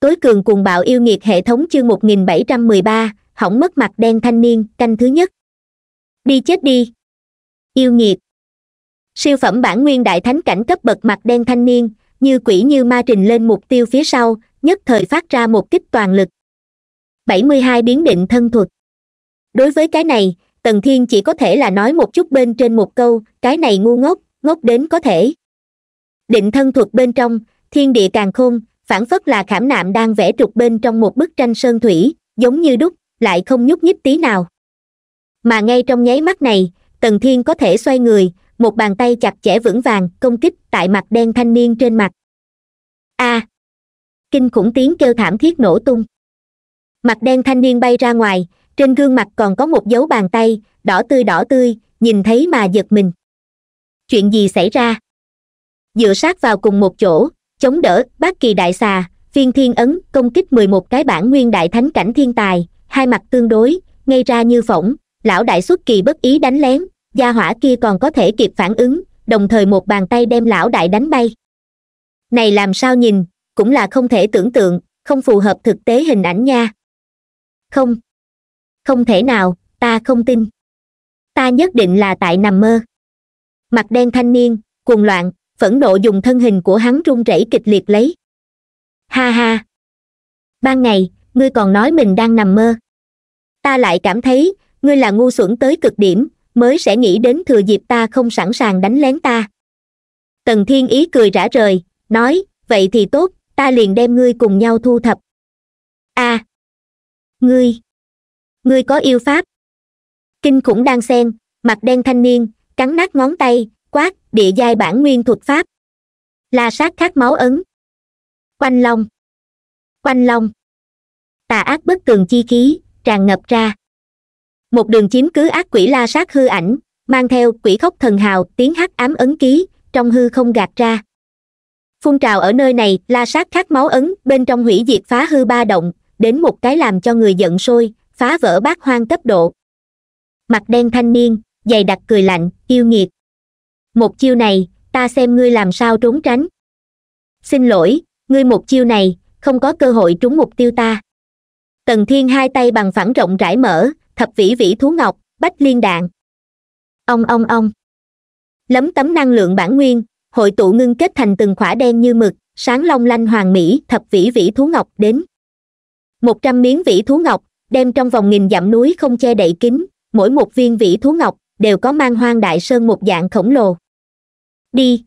tối cường cuồng bạo yêu nghiệt hệ thống chương một nghìn bảy trăm mười ba hỏng mất mặt đen thanh niên canh thứ nhất đi chết đi yêu nghiệt siêu phẩm bản nguyên đại thánh cảnh cấp bậc mặt đen thanh niên như quỷ như ma trình lên mục tiêu phía sau nhất thời phát ra một kích toàn lực 72 biến định thân thuật đối với cái này tần thiên chỉ có thể là nói một chút bên trên một câu cái này ngu ngốc ngốc đến có thể định thân thuật bên trong thiên địa càng khôn phản phất là khảm nạm đang vẽ trục bên trong một bức tranh sơn thủy giống như đúc lại không nhúc nhích tí nào mà ngay trong nháy mắt này tần thiên có thể xoay người một bàn tay chặt chẽ vững vàng công kích tại mặt đen thanh niên trên mặt a à, kinh khủng tiếng kêu thảm thiết nổ tung mặt đen thanh niên bay ra ngoài trên gương mặt còn có một dấu bàn tay đỏ tươi đỏ tươi nhìn thấy mà giật mình chuyện gì xảy ra dựa sát vào cùng một chỗ chống đỡ bát kỳ đại xà phiên thiên ấn công kích mười một cái bản nguyên đại thánh cảnh thiên tài hai mặt tương đối ngay ra như phỏng lão đại xuất kỳ bất ý đánh lén gia hỏa kia còn có thể kịp phản ứng đồng thời một bàn tay đem lão đại đánh bay này làm sao nhìn cũng là không thể tưởng tượng không phù hợp thực tế hình ảnh nha không không thể nào ta không tin ta nhất định là tại nằm mơ mặt đen thanh niên cuồng loạn phẫn nộ dùng thân hình của hắn run rẩy kịch liệt lấy ha ha ban ngày ngươi còn nói mình đang nằm mơ ta lại cảm thấy ngươi là ngu xuẩn tới cực điểm mới sẽ nghĩ đến thừa dịp ta không sẵn sàng đánh lén ta tần thiên ý cười rã rời nói vậy thì tốt ta liền đem ngươi cùng nhau thu thập a à, ngươi ngươi có yêu pháp kinh khủng đang xen mặt đen thanh niên cắn nát ngón tay quát địa giai bản nguyên thuật pháp la sát khát máu ấn quanh long quanh long tà ác bất tường chi khí tràn ngập ra một đường chiếm cứ ác quỷ la sát hư ảnh mang theo quỷ khóc thần hào tiếng hắc ám ấn ký trong hư không gạt ra phun trào ở nơi này la sát khát máu ấn bên trong hủy diệt phá hư ba động đến một cái làm cho người giận sôi phá vỡ bát hoang cấp độ mặt đen thanh niên dày đặc cười lạnh yêu nghiệt một chiêu này ta xem ngươi làm sao trốn tránh xin lỗi ngươi một chiêu này không có cơ hội trúng mục tiêu ta tần thiên hai tay bằng phẳng rộng rãi mở thập vĩ vĩ thú ngọc bách liên đạn ông ông ông lấm tấm năng lượng bản nguyên hội tụ ngưng kết thành từng khỏa đen như mực sáng long lanh hoàng mỹ thập vĩ vĩ thú ngọc đến một trăm miếng vĩ thú ngọc đem trong vòng nghìn dặm núi không che đậy kín mỗi một viên vĩ thú ngọc đều có mang hoang đại sơn một dạng khổng lồ đi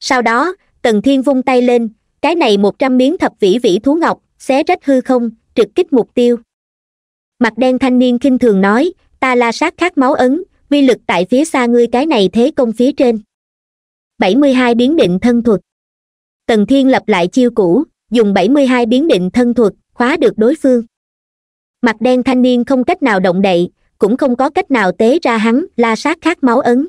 sau đó tần thiên vung tay lên cái này một trăm miếng thập vĩ vĩ thú ngọc xé rách hư không trực kích mục tiêu mặt đen thanh niên khinh thường nói ta la sát khát máu ấn vi lực tại phía xa ngươi cái này thế công phía trên bảy mươi hai biến định thân thuật tần thiên lập lại chiêu cũ dùng bảy mươi hai biến định thân thuật khóa được đối phương mặt đen thanh niên không cách nào động đậy cũng không có cách nào tế ra hắn la sát khát máu ấn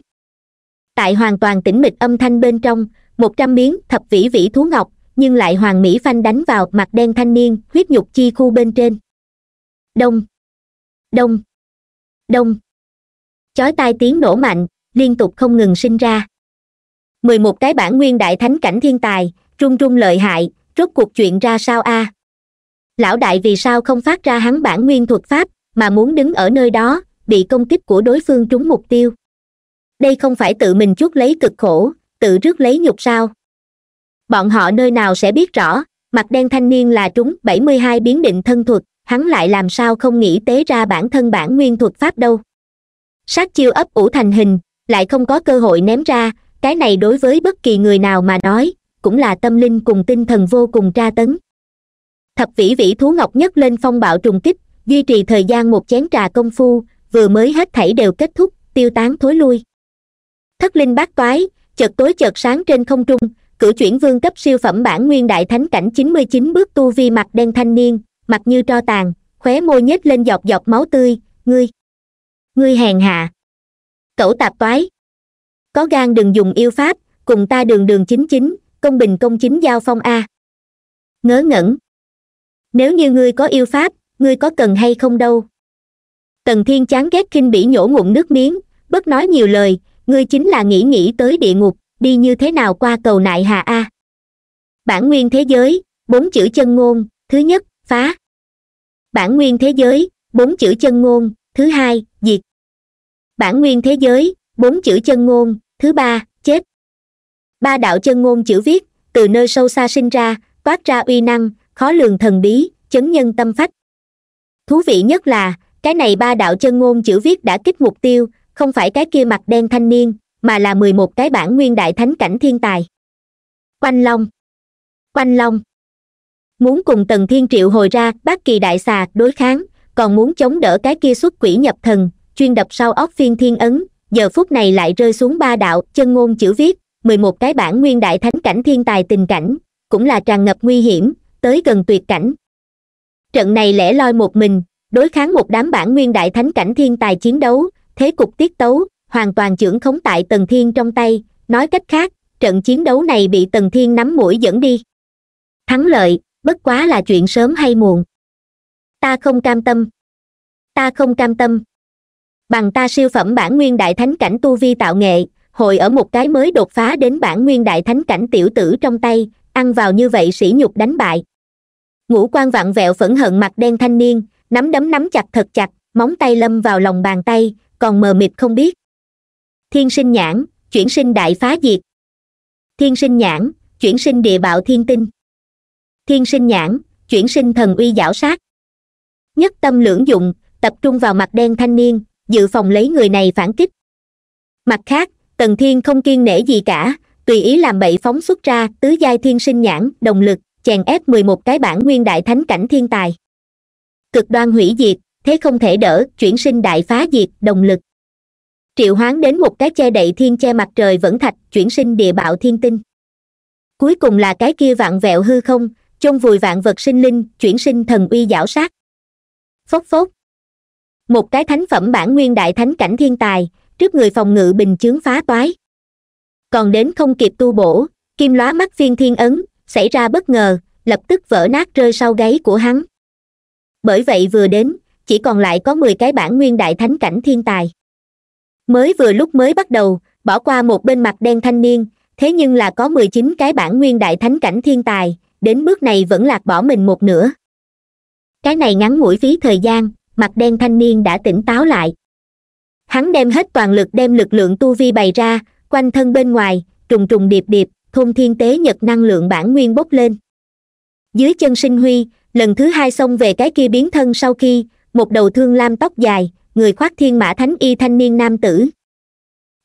tại hoàn toàn tĩnh mịch âm thanh bên trong một trăm miếng thập vĩ vĩ thú ngọc nhưng lại hoàng mỹ phanh đánh vào mặt đen thanh niên huyết nhục chi khu bên trên đông đông đông chói tai tiếng nổ mạnh liên tục không ngừng sinh ra mười một cái bản nguyên đại thánh cảnh thiên tài trung trung lợi hại rốt cuộc chuyện ra sao a à? lão đại vì sao không phát ra hắn bản nguyên thuật pháp mà muốn đứng ở nơi đó bị công kích của đối phương trúng mục tiêu đây không phải tự mình chuốc lấy cực khổ tự rước lấy nhục sao bọn họ nơi nào sẽ biết rõ mặt đen thanh niên là trúng bảy mươi hai biến định thân thuật hắn lại làm sao không nghĩ tế ra bản thân bản nguyên thuật pháp đâu sát chiêu ấp ủ thành hình lại không có cơ hội ném ra cái này đối với bất kỳ người nào mà nói cũng là tâm linh cùng tinh thần vô cùng tra tấn thập vĩ vĩ thú ngọc nhất lên phong bạo trùng kích duy trì thời gian một chén trà công phu vừa mới hết thảy đều kết thúc tiêu tán thối lui thất linh bát toái chợt tối chợt sáng trên không trung cử chuyển vương cấp siêu phẩm bản nguyên đại thánh cảnh chín mươi chín bước tu vi mặt đen thanh niên mặt như tro tàn khóe môi nhếch lên dọc dọc máu tươi ngươi ngươi hèn hạ cẩu tạp toái có gan đừng dùng yêu pháp cùng ta đường đường chính chính công bình công chính giao phong a ngớ ngẩn nếu như ngươi có yêu pháp ngươi có cần hay không đâu tần thiên chán ghét khinh bỉ nhổ ngụm nước miếng bất nói nhiều lời ngươi chính là nghĩ nghĩ tới địa ngục đi như thế nào qua cầu nại hà a bản nguyên thế giới bốn chữ chân ngôn thứ nhất phá bản nguyên thế giới bốn chữ chân ngôn thứ hai diệt bản nguyên thế giới bốn chữ chân ngôn thứ ba chết ba đạo chân ngôn chữ viết từ nơi sâu xa sinh ra toát ra uy năng khó lường thần bí chấn nhân tâm phách thú vị nhất là cái này ba đạo chân ngôn chữ viết đã kích mục tiêu không phải cái kia mặt đen thanh niên mà là mười một cái bản nguyên đại thánh cảnh thiên tài quanh long quanh long muốn cùng tần thiên triệu hồi ra bác kỳ đại xà đối kháng còn muốn chống đỡ cái kia xuất quỷ nhập thần chuyên đập sau óc phiên thiên ấn giờ phút này lại rơi xuống ba đạo chân ngôn chữ viết mười một cái bản nguyên đại thánh cảnh thiên tài tình cảnh cũng là tràn ngập nguy hiểm tới gần tuyệt cảnh trận này lẻ loi một mình đối kháng một đám bản nguyên đại thánh cảnh thiên tài chiến đấu thế cục tiết tấu hoàn toàn trưởng khống tại tần thiên trong tay nói cách khác trận chiến đấu này bị tần thiên nắm mũi dẫn đi thắng lợi bất quá là chuyện sớm hay muộn ta không cam tâm ta không cam tâm bằng ta siêu phẩm bản nguyên đại thánh cảnh tu vi tạo nghệ hội ở một cái mới đột phá đến bản nguyên đại thánh cảnh tiểu tử trong tay ăn vào như vậy sỉ nhục đánh bại ngũ quan vặn vẹo phẫn hận mặt đen thanh niên nắm đấm nắm chặt thật chặt móng tay lâm vào lòng bàn tay còn mờ mịt không biết thiên sinh nhãn chuyển sinh đại phá diệt thiên sinh nhãn chuyển sinh địa bạo thiên tinh thiên sinh nhãn chuyển sinh thần uy giảo sát nhất tâm lưỡng dụng tập trung vào mặt đen thanh niên dự phòng lấy người này phản kích mặt khác tần thiên không kiên nể gì cả tùy ý làm bậy phóng xuất ra tứ giai thiên sinh nhãn đồng lực chèn ép mười một cái bản nguyên đại thánh cảnh thiên tài cực đoan hủy diệt thế không thể đỡ chuyển sinh đại phá diệt đồng lực triệu hoán đến một cái che đậy thiên che mặt trời vẫn thạch chuyển sinh địa bạo thiên tinh cuối cùng là cái kia vạn vẹo hư không chôn vùi vạn vật sinh linh chuyển sinh thần uy giảo sát phốc phốc một cái thánh phẩm bản nguyên đại thánh cảnh thiên tài trước người phòng ngự bình chướng phá toái còn đến không kịp tu bổ kim lóa mắt phiên thiên ấn xảy ra bất ngờ lập tức vỡ nát rơi sau gáy của hắn bởi vậy vừa đến chỉ còn lại có mười cái bản nguyên đại thánh cảnh thiên tài mới vừa lúc mới bắt đầu bỏ qua một bên mặt đen thanh niên thế nhưng là có mười chín cái bản nguyên đại thánh cảnh thiên tài đến bước này vẫn lạc bỏ mình một nửa cái này ngắn ngủi phí thời gian mặt đen thanh niên đã tỉnh táo lại hắn đem hết toàn lực đem lực lượng tu vi bày ra quanh thân bên ngoài trùng trùng điệp điệp thôn thiên tế nhật năng lượng bản nguyên bốc lên dưới chân sinh huy lần thứ hai xông về cái kia biến thân sau khi một đầu thương lam tóc dài người khoác thiên mã thánh y thanh niên nam tử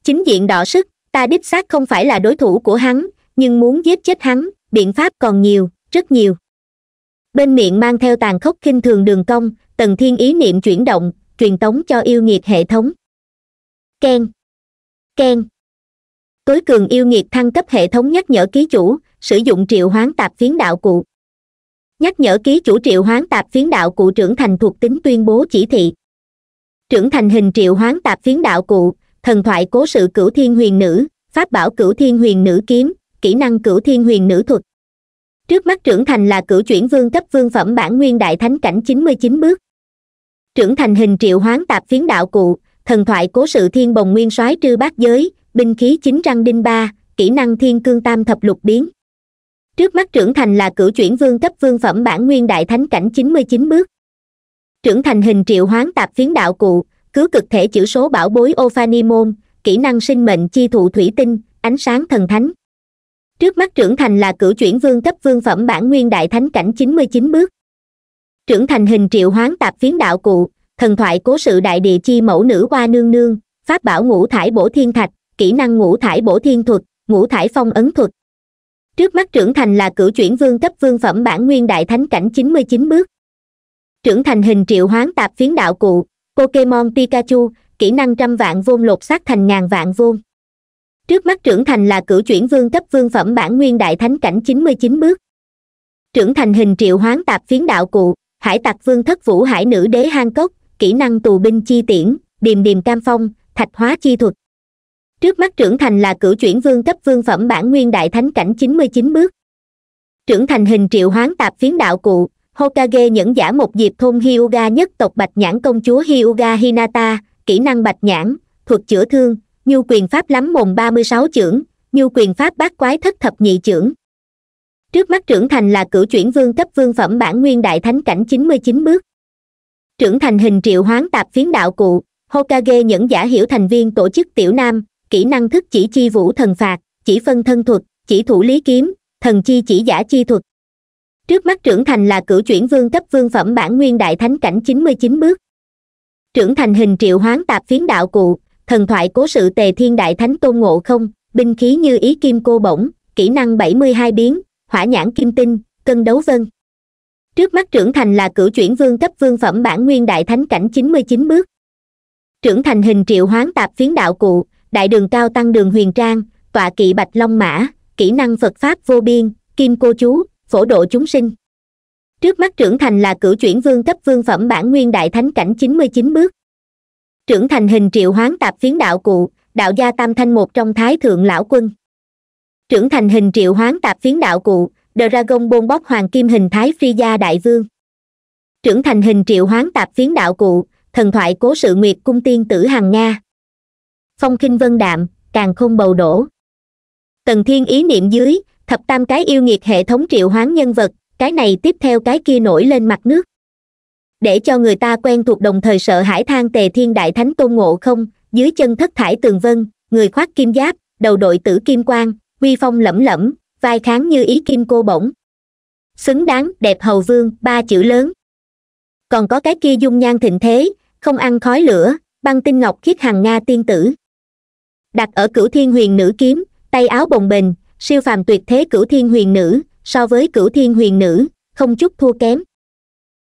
chính diện đỏ sức ta đích xác không phải là đối thủ của hắn nhưng muốn giết chết hắn biện pháp còn nhiều rất nhiều bên miệng mang theo tàn khốc khinh thường đường công tần thiên ý niệm chuyển động truyền tống cho yêu nghiệt hệ thống keng keng tối cường yêu nghiệt thăng cấp hệ thống nhắc nhở ký chủ sử dụng triệu hoán tạp phiến đạo cụ nhắc nhở ký chủ triệu hoán tạp phiến đạo cụ trưởng thành thuộc tính tuyên bố chỉ thị trưởng thành hình triệu hoán tạp phiến đạo cụ thần thoại cố sự cửu thiên huyền nữ pháp bảo cửu thiên huyền nữ kiếm kỹ năng cửu thiên huyền nữ thuật trước mắt trưởng thành là cửu chuyển vương cấp vương phẩm bản nguyên đại thánh cảnh 99 bước trưởng thành hình triệu hoán tạp phiến đạo cụ thần thoại cố sự thiên bồng nguyên soái trư bát giới binh khí chính răng đinh ba kỹ năng thiên cương tam thập lục biến trước mắt trưởng thành là cửu chuyển vương cấp vương phẩm bản nguyên đại thánh cảnh chín mươi chín bước trưởng thành hình triệu hoán tạp phiến đạo cụ cứu cực thể chữ số bảo bối ophanimôn kỹ năng sinh mệnh chi thụ thủy tinh ánh sáng thần thánh trước mắt trưởng thành là cửu chuyển vương cấp vương phẩm bản nguyên đại thánh cảnh chín mươi chín bước trưởng thành hình triệu hoán tạp phiến đạo cụ thần thoại cố sự đại địa chi mẫu nữ hoa nương nương pháp bảo ngũ thải bổ thiên thạch kỹ năng ngũ thải bổ thiên thuật ngũ thải phong ấn thuật trước mắt trưởng thành là cửu chuyển vương cấp vương phẩm bản nguyên đại thánh cảnh 99 bước trưởng thành hình triệu hoán tạp phiến đạo cụ pokemon pikachu kỹ năng trăm vạn vôn lột xác thành ngàn vạn vôn trước mắt trưởng thành là cửu chuyển vương cấp vương phẩm bản nguyên đại thánh cảnh 99 bước trưởng thành hình triệu hoán tạp phiến đạo cụ hải tặc vương thất vũ hải nữ đế hang cốc kỹ năng tù binh chi tiễn điềm điềm cam phong thạch hóa chi thuật trước mắt trưởng thành là cửu chuyển vương cấp vương phẩm bản nguyên đại thánh cảnh chín mươi chín bước trưởng thành hình triệu hoán tạp phiến đạo cụ hokage nhẫn giả một dịp thôn hyuga nhất tộc bạch nhãn công chúa hyuga hinata kỹ năng bạch nhãn thuật chữa thương nhu quyền pháp lắm mồm ba mươi sáu chưởng nhu quyền pháp bát quái thất thập nhị trưởng trước mắt trưởng thành là cửu chuyển vương cấp vương phẩm bản nguyên đại thánh cảnh chín mươi chín bước trưởng thành hình triệu hoán tạp phiến đạo cụ hokage nhẫn giả hiểu thành viên tổ chức tiểu nam kỹ năng thức chỉ chi vũ thần phạt chỉ phân thân thuật chỉ thủ lý kiếm thần chi chỉ giả chi thuật trước mắt trưởng thành là cửu chuyển vương cấp vương phẩm bản nguyên đại thánh cảnh chín mươi chín bước trưởng thành hình triệu hoán tạp phiến đạo cụ thần thoại cố sự tề thiên đại thánh tôn ngộ không binh khí như ý kim cô bổng kỹ năng bảy mươi hai biến hỏa nhãn kim tinh cân đấu vân trước mắt trưởng thành là cửu chuyển vương cấp vương phẩm bản nguyên đại thánh cảnh chín mươi chín bước trưởng thành hình triệu hoán tạp phiến đạo cụ đại đường cao tăng đường huyền trang tọa kỵ bạch long mã kỹ năng phật pháp vô biên kim cô chú phổ độ chúng sinh trước mắt trưởng thành là cử chuyển vương cấp vương phẩm bản nguyên đại thánh cảnh chín mươi chín bước trưởng thành hình triệu hoán tạp phiến đạo cụ đạo gia tam thanh một trong thái thượng lão quân trưởng thành hình triệu hoán tạp phiến đạo cụ dragon bôn bóc hoàng kim hình thái phi gia đại vương trưởng thành hình triệu hoán tạp phiến đạo cụ thần thoại cố sự nguyệt cung tiên tử hằng nga phong khinh vân đạm càng không bầu đổ tần thiên ý niệm dưới thập tam cái yêu nghiệt hệ thống triệu hoán nhân vật cái này tiếp theo cái kia nổi lên mặt nước để cho người ta quen thuộc đồng thời sợ hải thang tề thiên đại thánh tôn ngộ không dưới chân thất thải tường vân người khoác kim giáp đầu đội tử kim quang uy phong lẫm lẫm vai kháng như ý kim cô bổng xứng đáng đẹp hầu vương ba chữ lớn còn có cái kia dung nhan thịnh thế không ăn khói lửa băng tinh ngọc khiết hàng nga tiên tử đặt ở cửu thiên huyền nữ kiếm tay áo bồng bềnh siêu phàm tuyệt thế cửu thiên huyền nữ so với cửu thiên huyền nữ không chút thua kém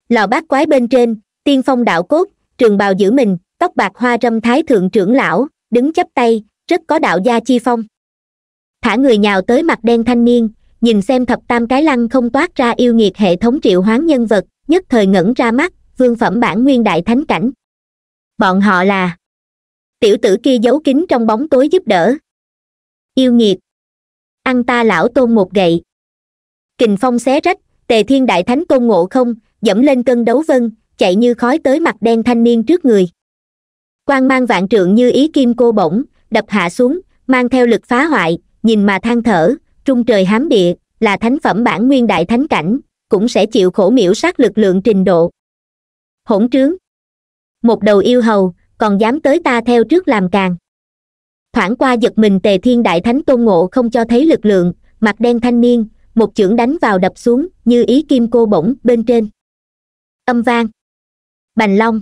lò bát quái bên trên tiên phong đạo cốt trường bào giữ mình tóc bạc hoa râm thái thượng trưởng lão đứng chắp tay rất có đạo gia chi phong thả người nhào tới mặt đen thanh niên nhìn xem thập tam cái lăng không toát ra yêu nghiệt hệ thống triệu hoán nhân vật nhất thời ngẩn ra mắt vương phẩm bản nguyên đại thánh cảnh bọn họ là tiểu tử kia giấu kín trong bóng tối giúp đỡ yêu nghiệt ăn ta lão tôn một gậy kình phong xé rách tề thiên đại thánh tôn ngộ không dẫm lên cân đấu vân chạy như khói tới mặt đen thanh niên trước người quan mang vạn trượng như ý kim cô bổng đập hạ xuống mang theo lực phá hoại nhìn mà than thở trung trời hám địa là thánh phẩm bản nguyên đại thánh cảnh cũng sẽ chịu khổ miễu sát lực lượng trình độ hỗn trướng một đầu yêu hầu còn dám tới ta theo trước làm càng thoảng qua giật mình tề thiên đại thánh tôn ngộ không cho thấy lực lượng mặt đen thanh niên một chưởng đánh vào đập xuống như ý kim cô bổng bên trên âm vang bành long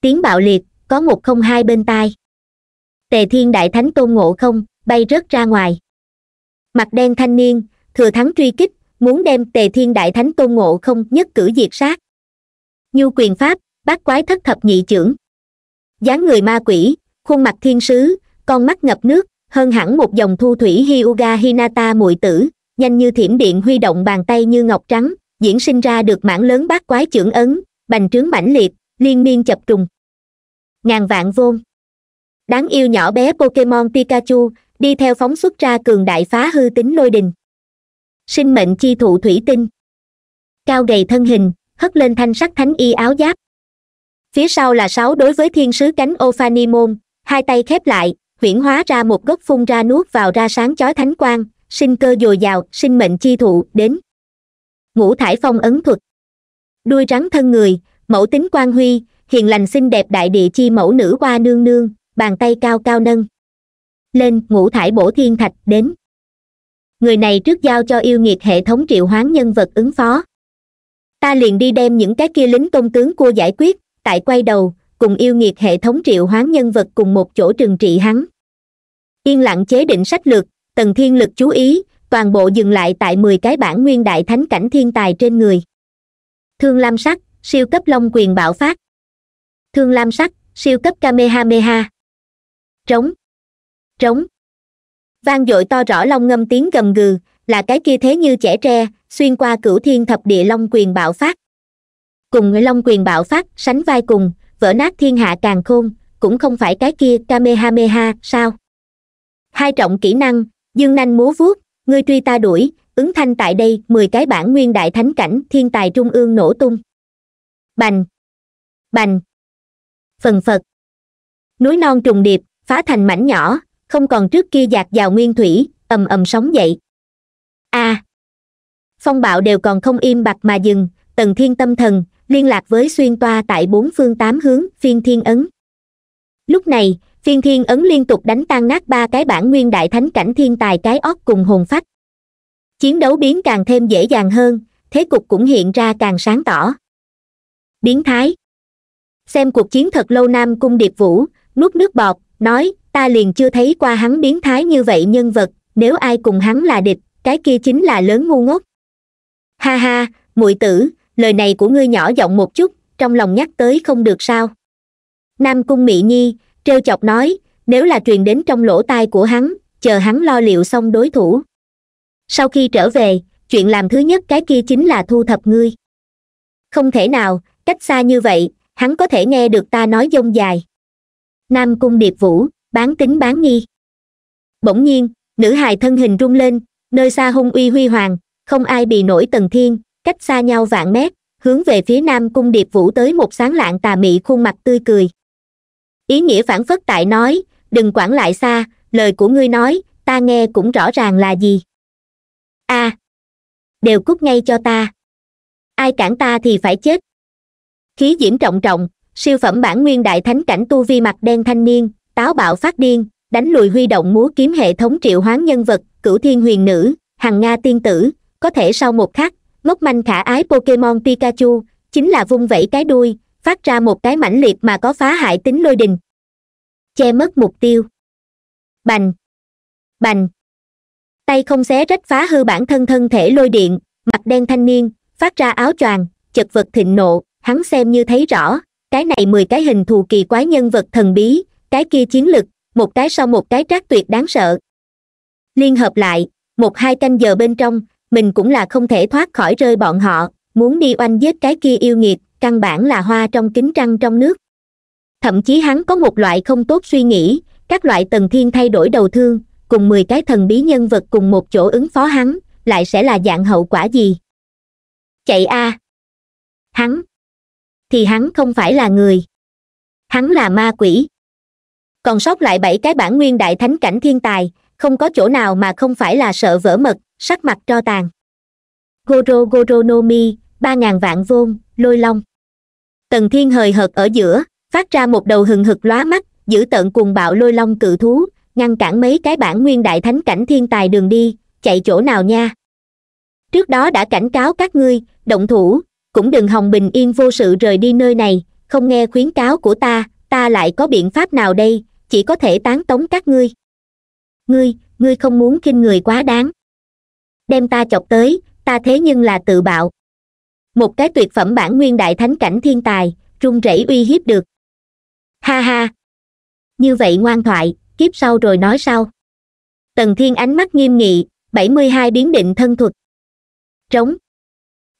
tiếng bạo liệt có một không hai bên tai tề thiên đại thánh tôn ngộ không bay rớt ra ngoài mặt đen thanh niên thừa thắng truy kích muốn đem tề thiên đại thánh tôn ngộ không nhất cử diệt sát nhu quyền pháp bát quái thất thập nhị trưởng dáng người ma quỷ khuôn mặt thiên sứ con mắt ngập nước hơn hẳn một dòng thu thủy hyuga hinata muội tử nhanh như thiểm điện huy động bàn tay như ngọc trắng diễn sinh ra được mảng lớn bát quái chưởng ấn bành trướng mãnh liệt liên miên chập trùng ngàn vạn vôn đáng yêu nhỏ bé pokemon pikachu đi theo phóng xuất ra cường đại phá hư tính lôi đình sinh mệnh chi thụ thủy tinh cao gầy thân hình hất lên thanh sắc thánh y áo giáp phía sau là sáu đối với thiên sứ cánh ophanimon hai tay khép lại huyển hóa ra một gốc phun ra nuốt vào ra sáng chói thánh quang sinh cơ dồi dào sinh mệnh chi thụ đến ngũ thải phong ấn thuật đuôi rắn thân người mẫu tính quan huy hiền lành xinh đẹp đại địa chi mẫu nữ hoa nương nương bàn tay cao cao nâng lên ngũ thải bổ thiên thạch đến người này trước giao cho yêu nghiệt hệ thống triệu hoán nhân vật ứng phó ta liền đi đem những cái kia lính công tướng cua giải quyết tại quay đầu cùng yêu nghiệt hệ thống triệu hoán nhân vật cùng một chỗ trừng trị hắn yên lặng chế định sách lược tần thiên lực chú ý toàn bộ dừng lại tại mười cái bản nguyên đại thánh cảnh thiên tài trên người thương lam sắc siêu cấp long quyền bạo phát thương lam sắc siêu cấp kamehameha trống trống vang dội to rõ long ngâm tiếng gầm gừ là cái kia thế như trẻ tre xuyên qua cửu thiên thập địa long quyền bạo phát cùng long quyền bạo phát sánh vai cùng vỡ nát thiên hạ càng khôn cũng không phải cái kia kamehameha sao hai trọng kỹ năng dương nanh múa vuốt ngươi truy ta đuổi ứng thanh tại đây mười cái bản nguyên đại thánh cảnh thiên tài trung ương nổ tung bành bành phần phật núi non trùng điệp phá thành mảnh nhỏ không còn trước kia giạt vào nguyên thủy ầm ầm sóng dậy a à, phong bạo đều còn không im bặt mà dừng tần thiên tâm thần liên lạc với xuyên toa tại bốn phương tám hướng phiên thiên ấn lúc này phiên thiên ấn liên tục đánh tan nát ba cái bản nguyên đại thánh cảnh thiên tài cái óc cùng hồn phách chiến đấu biến càng thêm dễ dàng hơn thế cục cũng hiện ra càng sáng tỏ biến thái xem cuộc chiến thật lâu nam cung điệp vũ nuốt nước bọt nói ta liền chưa thấy qua hắn biến thái như vậy nhân vật nếu ai cùng hắn là địch cái kia chính là lớn ngu ngốc ha ha muội tử lời này của ngươi nhỏ giọng một chút trong lòng nhắc tới không được sao nam cung mị nhi t chọc nói nếu là truyền đến trong lỗ tai của hắn chờ hắn lo liệu xong đối thủ sau khi trở về chuyện làm thứ nhất cái kia chính là thu thập ngươi không thể nào cách xa như vậy hắn có thể nghe được ta nói dông dài nam cung điệp vũ bán tính bán nghi bỗng nhiên nữ hài thân hình rung lên nơi xa hung uy huy hoàng không ai bị nổi tầng thiên cách xa nhau vạn mét hướng về phía nam cung điệp vũ tới một sáng lạng tà mị khuôn mặt tươi cười ý nghĩa phản phất tại nói đừng quản lại xa lời của ngươi nói ta nghe cũng rõ ràng là gì a à, đều cút ngay cho ta ai cản ta thì phải chết khí diễm trọng trọng siêu phẩm bản nguyên đại thánh cảnh tu vi mặt đen thanh niên táo bạo phát điên đánh lùi huy động múa kiếm hệ thống triệu hoán nhân vật cửu thiên huyền nữ hằng nga tiên tử có thể sau một khắc mốc manh khả ái pokemon pikachu chính là vung vẩy cái đuôi phát ra một cái mãnh liệt mà có phá hại tính lôi đình che mất mục tiêu bành bành tay không xé rách phá hư bản thân thân thể lôi điện mặt đen thanh niên phát ra áo choàng chật vật thịnh nộ hắn xem như thấy rõ cái này mười cái hình thù kỳ quái nhân vật thần bí cái kia chiến lực một cái sau một cái trác tuyệt đáng sợ liên hợp lại một hai canh giờ bên trong mình cũng là không thể thoát khỏi rơi bọn họ muốn đi oanh giết cái kia yêu nghiệt căn bản là hoa trong kính trăng trong nước thậm chí hắn có một loại không tốt suy nghĩ các loại tần thiên thay đổi đầu thương cùng mười cái thần bí nhân vật cùng một chỗ ứng phó hắn lại sẽ là dạng hậu quả gì chạy a à. hắn thì hắn không phải là người hắn là ma quỷ còn sót lại bảy cái bản nguyên đại thánh cảnh thiên tài không có chỗ nào mà không phải là sợ vỡ mật sắc mặt cho tàn goro goro no mi ba ngàn vạn vôn lôi long tần thiên hời hợt ở giữa phát ra một đầu hừng hực lóa mắt giữ tận cùng bạo lôi long cự thú ngăn cản mấy cái bản nguyên đại thánh cảnh thiên tài đường đi chạy chỗ nào nha trước đó đã cảnh cáo các ngươi động thủ cũng đừng hòng bình yên vô sự rời đi nơi này không nghe khuyến cáo của ta ta lại có biện pháp nào đây chỉ có thể tán tống các ngươi ngươi ngươi không muốn kinh người quá đáng đem ta chọc tới ta thế nhưng là tự bạo một cái tuyệt phẩm bản nguyên đại thánh cảnh thiên tài run rẩy uy hiếp được ha ha như vậy ngoan thoại kiếp sau rồi nói sau tần thiên ánh mắt nghiêm nghị bảy mươi hai biến định thân thuật trống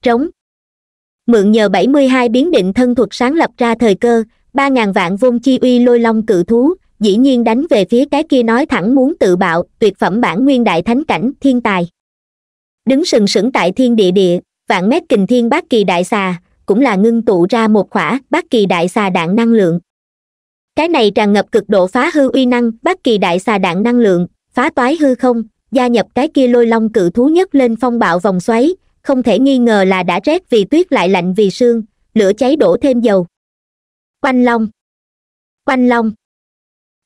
trống mượn nhờ bảy mươi hai biến định thân thuật sáng lập ra thời cơ ba ngàn vạn vôn chi uy lôi long cự thú dĩ nhiên đánh về phía cái kia nói thẳng muốn tự bạo tuyệt phẩm bản nguyên đại thánh cảnh thiên tài đứng sừng sững tại thiên địa địa vạn mét kình thiên bát kỳ đại xà cũng là ngưng tụ ra một khỏa bát kỳ đại xà đạn năng lượng cái này tràn ngập cực độ phá hư uy năng bát kỳ đại xà đạn năng lượng phá toái hư không gia nhập cái kia lôi long cự thú nhất lên phong bạo vòng xoáy không thể nghi ngờ là đã rét vì tuyết lại lạnh vì sương lửa cháy đổ thêm dầu quanh long quanh long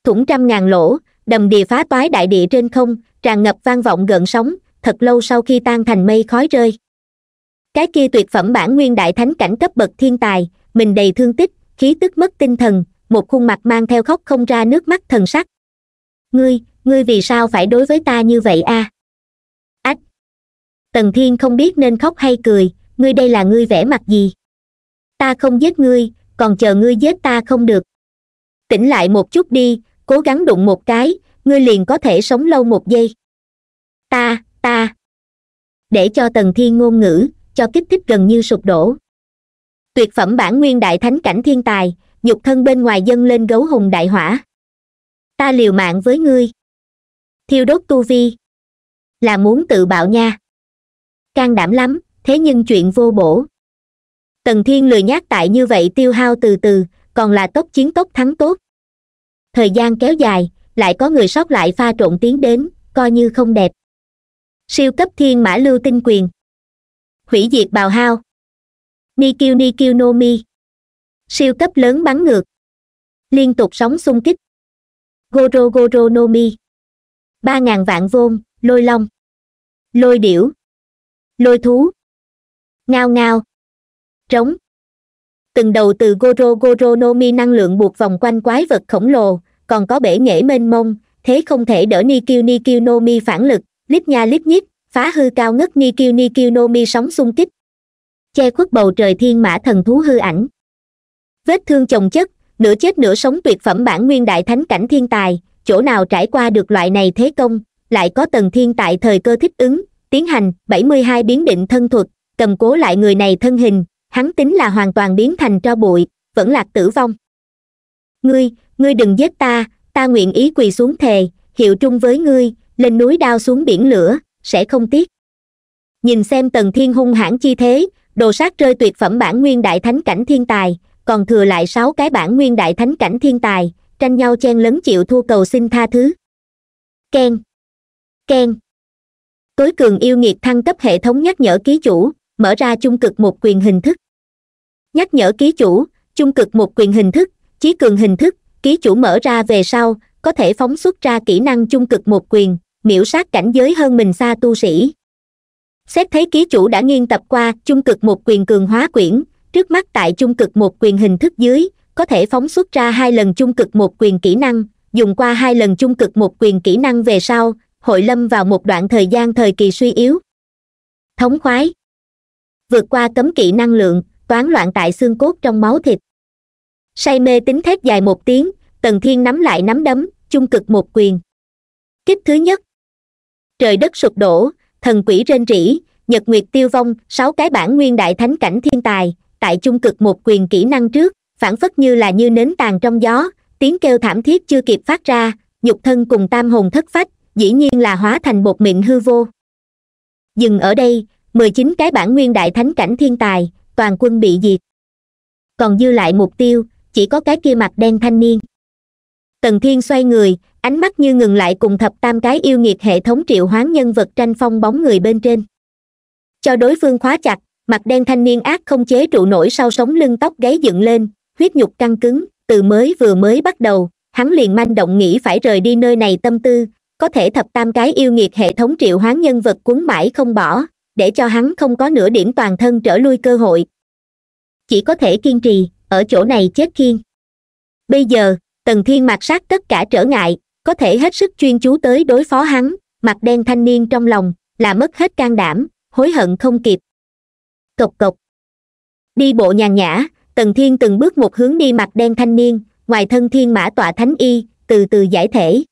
thủng trăm ngàn lỗ đầm địa phá toái đại địa trên không tràn ngập vang vọng gợn sóng thật lâu sau khi tan thành mây khói rơi cái kia tuyệt phẩm bản nguyên đại thánh cảnh cấp bậc thiên tài mình đầy thương tích khí tức mất tinh thần một khuôn mặt mang theo khóc không ra nước mắt thần sắc ngươi ngươi vì sao phải đối với ta như vậy a à? ách tần thiên không biết nên khóc hay cười ngươi đây là ngươi vẽ mặt gì ta không giết ngươi còn chờ ngươi giết ta không được tỉnh lại một chút đi cố gắng đụng một cái ngươi liền có thể sống lâu một giây ta ta để cho tần thiên ngôn ngữ cho kích thích gần như sụp đổ tuyệt phẩm bản nguyên đại thánh cảnh thiên tài nhục thân bên ngoài dâng lên gấu hùng đại hỏa ta liều mạng với ngươi thiêu đốt tu vi là muốn tự bạo nha can đảm lắm thế nhưng chuyện vô bổ tần thiên lười nhác tại như vậy tiêu hao từ từ còn là tốc chiến tốc thắng tốt thời gian kéo dài lại có người sót lại pha trộn tiến đến coi như không đẹp siêu cấp thiên mã lưu tinh quyền hủy diệt bào hao nikyu nikyu no mi siêu cấp lớn bắn ngược liên tục sóng xung kích goro goro no mi ba ngàn vạn vôn lôi long lôi điểu lôi thú ngao ngao trống từng đầu từ goro goro no mi năng lượng buộc vòng quanh quái vật khổng lồ còn có bể nghệ mênh mông thế không thể đỡ nikyu nikyu no mi phản lực líp nha líp nhít phá hư cao ngất ni ni nikil nô mi sóng xung kích che khuất bầu trời thiên mã thần thú hư ảnh vết thương chồng chất nửa chết nửa sống tuyệt phẩm bản nguyên đại thánh cảnh thiên tài chỗ nào trải qua được loại này thế công lại có tầng thiên tại thời cơ thích ứng tiến hành 72 biến định thân thuật cầm cố lại người này thân hình hắn tính là hoàn toàn biến thành tro bụi vẫn lạc tử vong ngươi ngươi đừng giết ta ta nguyện ý quỳ xuống thề hiệu trung với ngươi lên núi đao xuống biển lửa sẽ không tiếc nhìn xem tần thiên hung hãn chi thế đồ sát rơi tuyệt phẩm bản nguyên đại thánh cảnh thiên tài còn thừa lại sáu cái bản nguyên đại thánh cảnh thiên tài tranh nhau chen lấn chịu thua cầu xin tha thứ ken ken tối cường yêu nghiệt thăng cấp hệ thống nhắc nhở ký chủ mở ra chung cực một quyền hình thức nhắc nhở ký chủ chung cực một quyền hình thức chí cường hình thức ký chủ mở ra về sau có thể phóng xuất ra kỹ năng chung cực một quyền miễu sát cảnh giới hơn mình xa tu sĩ xét thấy ký chủ đã nghiên tập qua chung cực một quyền cường hóa quyển trước mắt tại chung cực một quyền hình thức dưới có thể phóng xuất ra hai lần chung cực một quyền kỹ năng dùng qua hai lần chung cực một quyền kỹ năng về sau hội lâm vào một đoạn thời gian thời kỳ suy yếu thống khoái vượt qua cấm kỵ năng lượng toán loạn tại xương cốt trong máu thịt say mê tính thét dài một tiếng tần thiên nắm lại nắm đấm chung cực một quyền kích thứ nhất trời đất sụp đổ thần quỷ rên rỉ nhật nguyệt tiêu vong sáu cái bản nguyên đại thánh cảnh thiên tài tại chung cực một quyền kỹ năng trước phản phất như là như nến tàn trong gió tiếng kêu thảm thiết chưa kịp phát ra nhục thân cùng tam hồn thất phách dĩ nhiên là hóa thành bột miệng hư vô dừng ở đây mười chín cái bản nguyên đại thánh cảnh thiên tài toàn quân bị diệt còn dư lại mục tiêu chỉ có cái kia mặt đen thanh niên tần thiên xoay người ánh mắt như ngừng lại cùng thập tam cái yêu nghiệt hệ thống triệu hoán nhân vật tranh phong bóng người bên trên cho đối phương khóa chặt mặt đen thanh niên ác không chế trụ nổi sau sống lưng tóc gáy dựng lên huyết nhục căng cứng từ mới vừa mới bắt đầu hắn liền manh động nghĩ phải rời đi nơi này tâm tư có thể thập tam cái yêu nghiệt hệ thống triệu hoán nhân vật cuốn mãi không bỏ để cho hắn không có nửa điểm toàn thân trở lui cơ hội chỉ có thể kiên trì ở chỗ này chết kiên bây giờ tần thiên mặc sát tất cả trở ngại có thể hết sức chuyên chú tới đối phó hắn mặt đen thanh niên trong lòng là mất hết can đảm hối hận không kịp cộc cộc đi bộ nhàn nhã tần thiên từng bước một hướng đi mặt đen thanh niên ngoài thân thiên mã tọa thánh y từ từ giải thể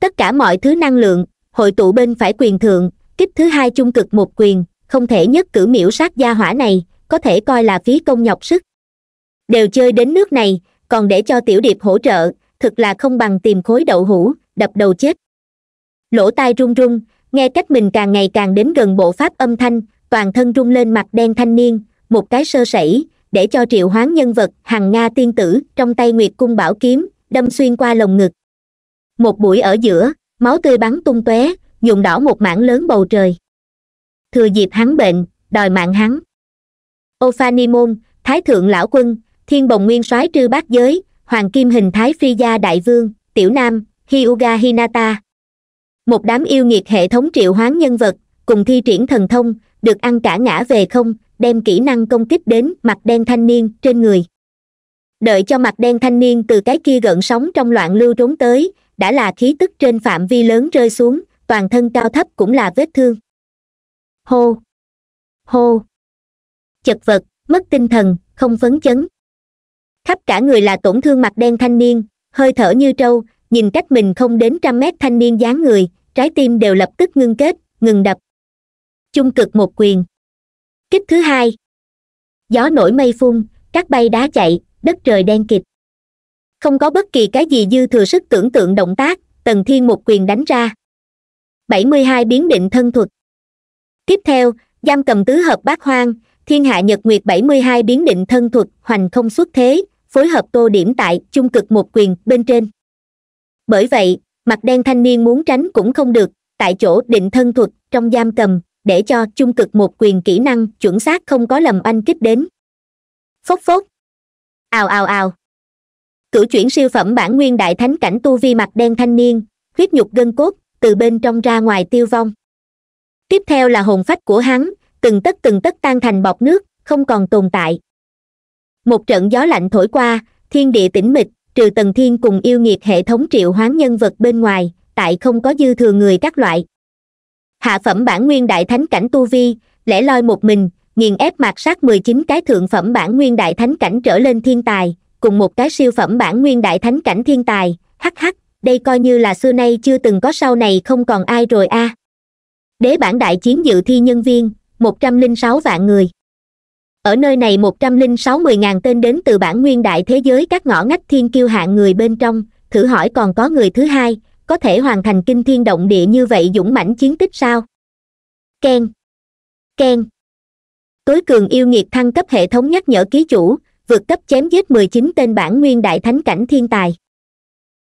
tất cả mọi thứ năng lượng hội tụ bên phải quyền thượng kích thứ hai chung cực một quyền không thể nhất cử miễu sát gia hỏa này có thể coi là phí công nhọc sức đều chơi đến nước này còn để cho tiểu điệp hỗ trợ thực là không bằng tìm khối đậu hũ đập đầu chết lỗ tai run run nghe cách mình càng ngày càng đến gần bộ pháp âm thanh toàn thân rung lên mặt đen thanh niên một cái sơ sẩy để cho triệu hoán nhân vật hằng nga tiên tử trong tay nguyệt cung bảo kiếm đâm xuyên qua lồng ngực một buổi ở giữa máu tươi bắn tung tóe nhuộm đỏ một mảng lớn bầu trời thừa dịp hắn bệnh đòi mạng hắn ô môn thái thượng lão quân thiên bồng nguyên soái trư bát giới hoàng kim hình thái phi gia đại vương tiểu nam hyuga hinata một đám yêu nghiệt hệ thống triệu hoán nhân vật cùng thi triển thần thông được ăn cả ngã về không đem kỹ năng công kích đến mặt đen thanh niên trên người đợi cho mặt đen thanh niên từ cái kia gợn sóng trong loạn lưu trốn tới đã là khí tức trên phạm vi lớn rơi xuống toàn thân cao thấp cũng là vết thương hô hô chật vật mất tinh thần không phấn chấn khắp cả người là tổn thương mặt đen thanh niên hơi thở như trâu nhìn cách mình không đến trăm mét thanh niên dáng người trái tim đều lập tức ngưng kết ngừng đập chung cực một quyền kích thứ hai gió nổi mây phun các bay đá chạy đất trời đen kịt không có bất kỳ cái gì dư thừa sức tưởng tượng động tác tần thiên một quyền đánh ra bảy mươi hai biến định thân thuật tiếp theo giam cầm tứ hợp bát hoang thiên hạ nhật nguyệt bảy mươi hai biến định thân thuật hoành không xuất thế phối hợp tô điểm tại chung cực một quyền bên trên bởi vậy mặt đen thanh niên muốn tránh cũng không được tại chỗ định thân thuật trong giam cầm để cho chung cực một quyền kỹ năng chuẩn xác không có lầm oanh kích đến phốc phốc ào ào ào cử chuyển siêu phẩm bản nguyên đại thánh cảnh tu vi mặt đen thanh niên huyết nhục gân cốt từ bên trong ra ngoài tiêu vong tiếp theo là hồn phách của hắn từng tấc từng tấc tan thành bọc nước không còn tồn tại một trận gió lạnh thổi qua thiên địa tĩnh mịch trừ tần thiên cùng yêu nghiệt hệ thống triệu hoán nhân vật bên ngoài tại không có dư thừa người các loại hạ phẩm bản nguyên đại thánh cảnh tu vi lẻ loi một mình nghiền ép mạt sát mười chín cái thượng phẩm bản nguyên đại thánh cảnh trở lên thiên tài cùng một cái siêu phẩm bản nguyên đại thánh cảnh thiên tài hắc hắc đây coi như là xưa nay chưa từng có sau này không còn ai rồi a à. đế bản đại chiến dự thi nhân viên một trăm linh sáu vạn người ở nơi này một trăm linh sáu mười ngàn tên đến từ bản nguyên đại thế giới các ngõ ngách thiên kiêu hạng người bên trong thử hỏi còn có người thứ hai có thể hoàn thành kinh thiên động địa như vậy dũng mãnh chiến tích sao ken ken tối cường yêu nghiệt thăng cấp hệ thống nhắc nhở ký chủ vượt cấp chém giết mười chín tên bản nguyên đại thánh cảnh thiên tài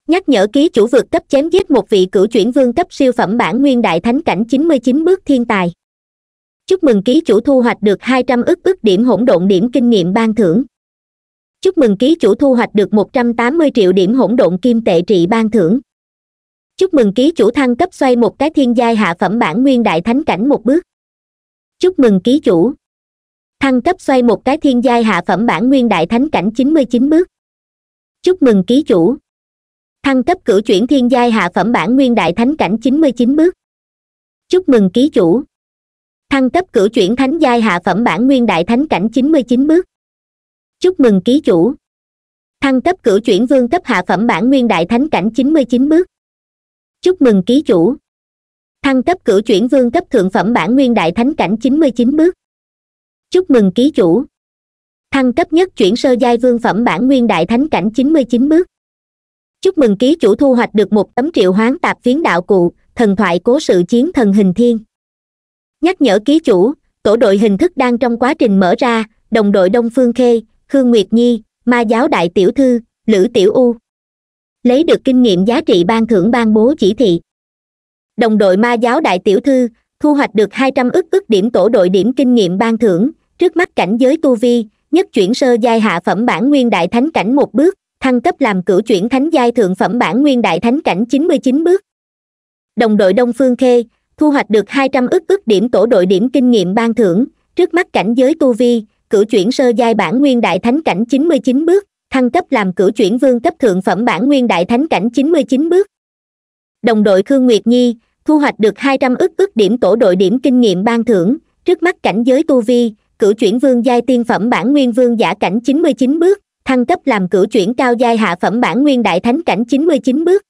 nhắc nhở ký chủ vượt cấp chém giết một vị cửu chuyển vương cấp siêu phẩm bản nguyên đại thánh cảnh chín mươi chín bước thiên tài chúc mừng ký chủ thu hoạch được hai trăm ức ức điểm hỗn độn điểm kinh nghiệm ban thưởng chúc mừng ký chủ thu hoạch được một trăm tám mươi triệu điểm hỗn độn kim tệ trị ban thưởng chúc mừng ký chủ thăng cấp xoay một cái thiên giai hạ phẩm bản nguyên đại thánh cảnh một bước chúc mừng ký chủ thăng cấp xoay một cái thiên giai hạ phẩm bản nguyên đại thánh cảnh chín mươi chín bước chúc mừng ký chủ thăng cấp cử chuyển thiên giai hạ phẩm bản nguyên đại thánh cảnh chín mươi chín bước chúc mừng ký chủ thăng cấp cửu chuyển thánh giai hạ phẩm bản nguyên đại thánh cảnh chín mươi chín bước chúc mừng ký chủ thăng cấp cửu chuyển vương cấp hạ phẩm bản nguyên đại thánh cảnh chín mươi chín bước chúc mừng ký chủ thăng cấp cửu chuyển vương cấp thượng phẩm bản nguyên đại thánh cảnh chín mươi chín bước chúc mừng ký chủ thăng cấp nhất chuyển sơ giai vương phẩm bản nguyên đại thánh cảnh chín mươi chín bước chúc mừng ký chủ thu hoạch được một tấm triệu hoán tạp phiến đạo cụ thần thoại cố sự chiến thần hình thiên nhắc nhở ký chủ tổ đội hình thức đang trong quá trình mở ra đồng đội đông phương khê khương nguyệt nhi ma giáo đại tiểu thư lữ tiểu u lấy được kinh nghiệm giá trị ban thưởng ban bố chỉ thị đồng đội ma giáo đại tiểu thư thu hoạch được hai trăm ức ức điểm tổ đội điểm kinh nghiệm ban thưởng trước mắt cảnh giới tu vi nhất chuyển sơ giai hạ phẩm bản nguyên đại thánh cảnh một bước thăng cấp làm cửu chuyển thánh giai thượng phẩm bản nguyên đại thánh cảnh chín mươi chín bước đồng đội đông phương khê thu hoạch được hai trăm ức ức điểm tổ đội điểm kinh nghiệm ban thưởng trước mắt cảnh giới tu vi cửu chuyển sơ giai bản nguyên đại thánh cảnh chín mươi chín bước thăng cấp làm cửu chuyển vương cấp thượng phẩm bản nguyên đại thánh cảnh chín mươi chín bước đồng đội khương nguyệt nhi thu hoạch được hai trăm ức ức điểm tổ đội điểm kinh nghiệm ban thưởng trước mắt cảnh giới tu vi cửu chuyển vương giai tiên phẩm bản nguyên vương giả cảnh chín mươi chín bước thăng cấp làm cửu chuyển cao giai hạ phẩm bản nguyên đại thánh cảnh chín mươi chín bước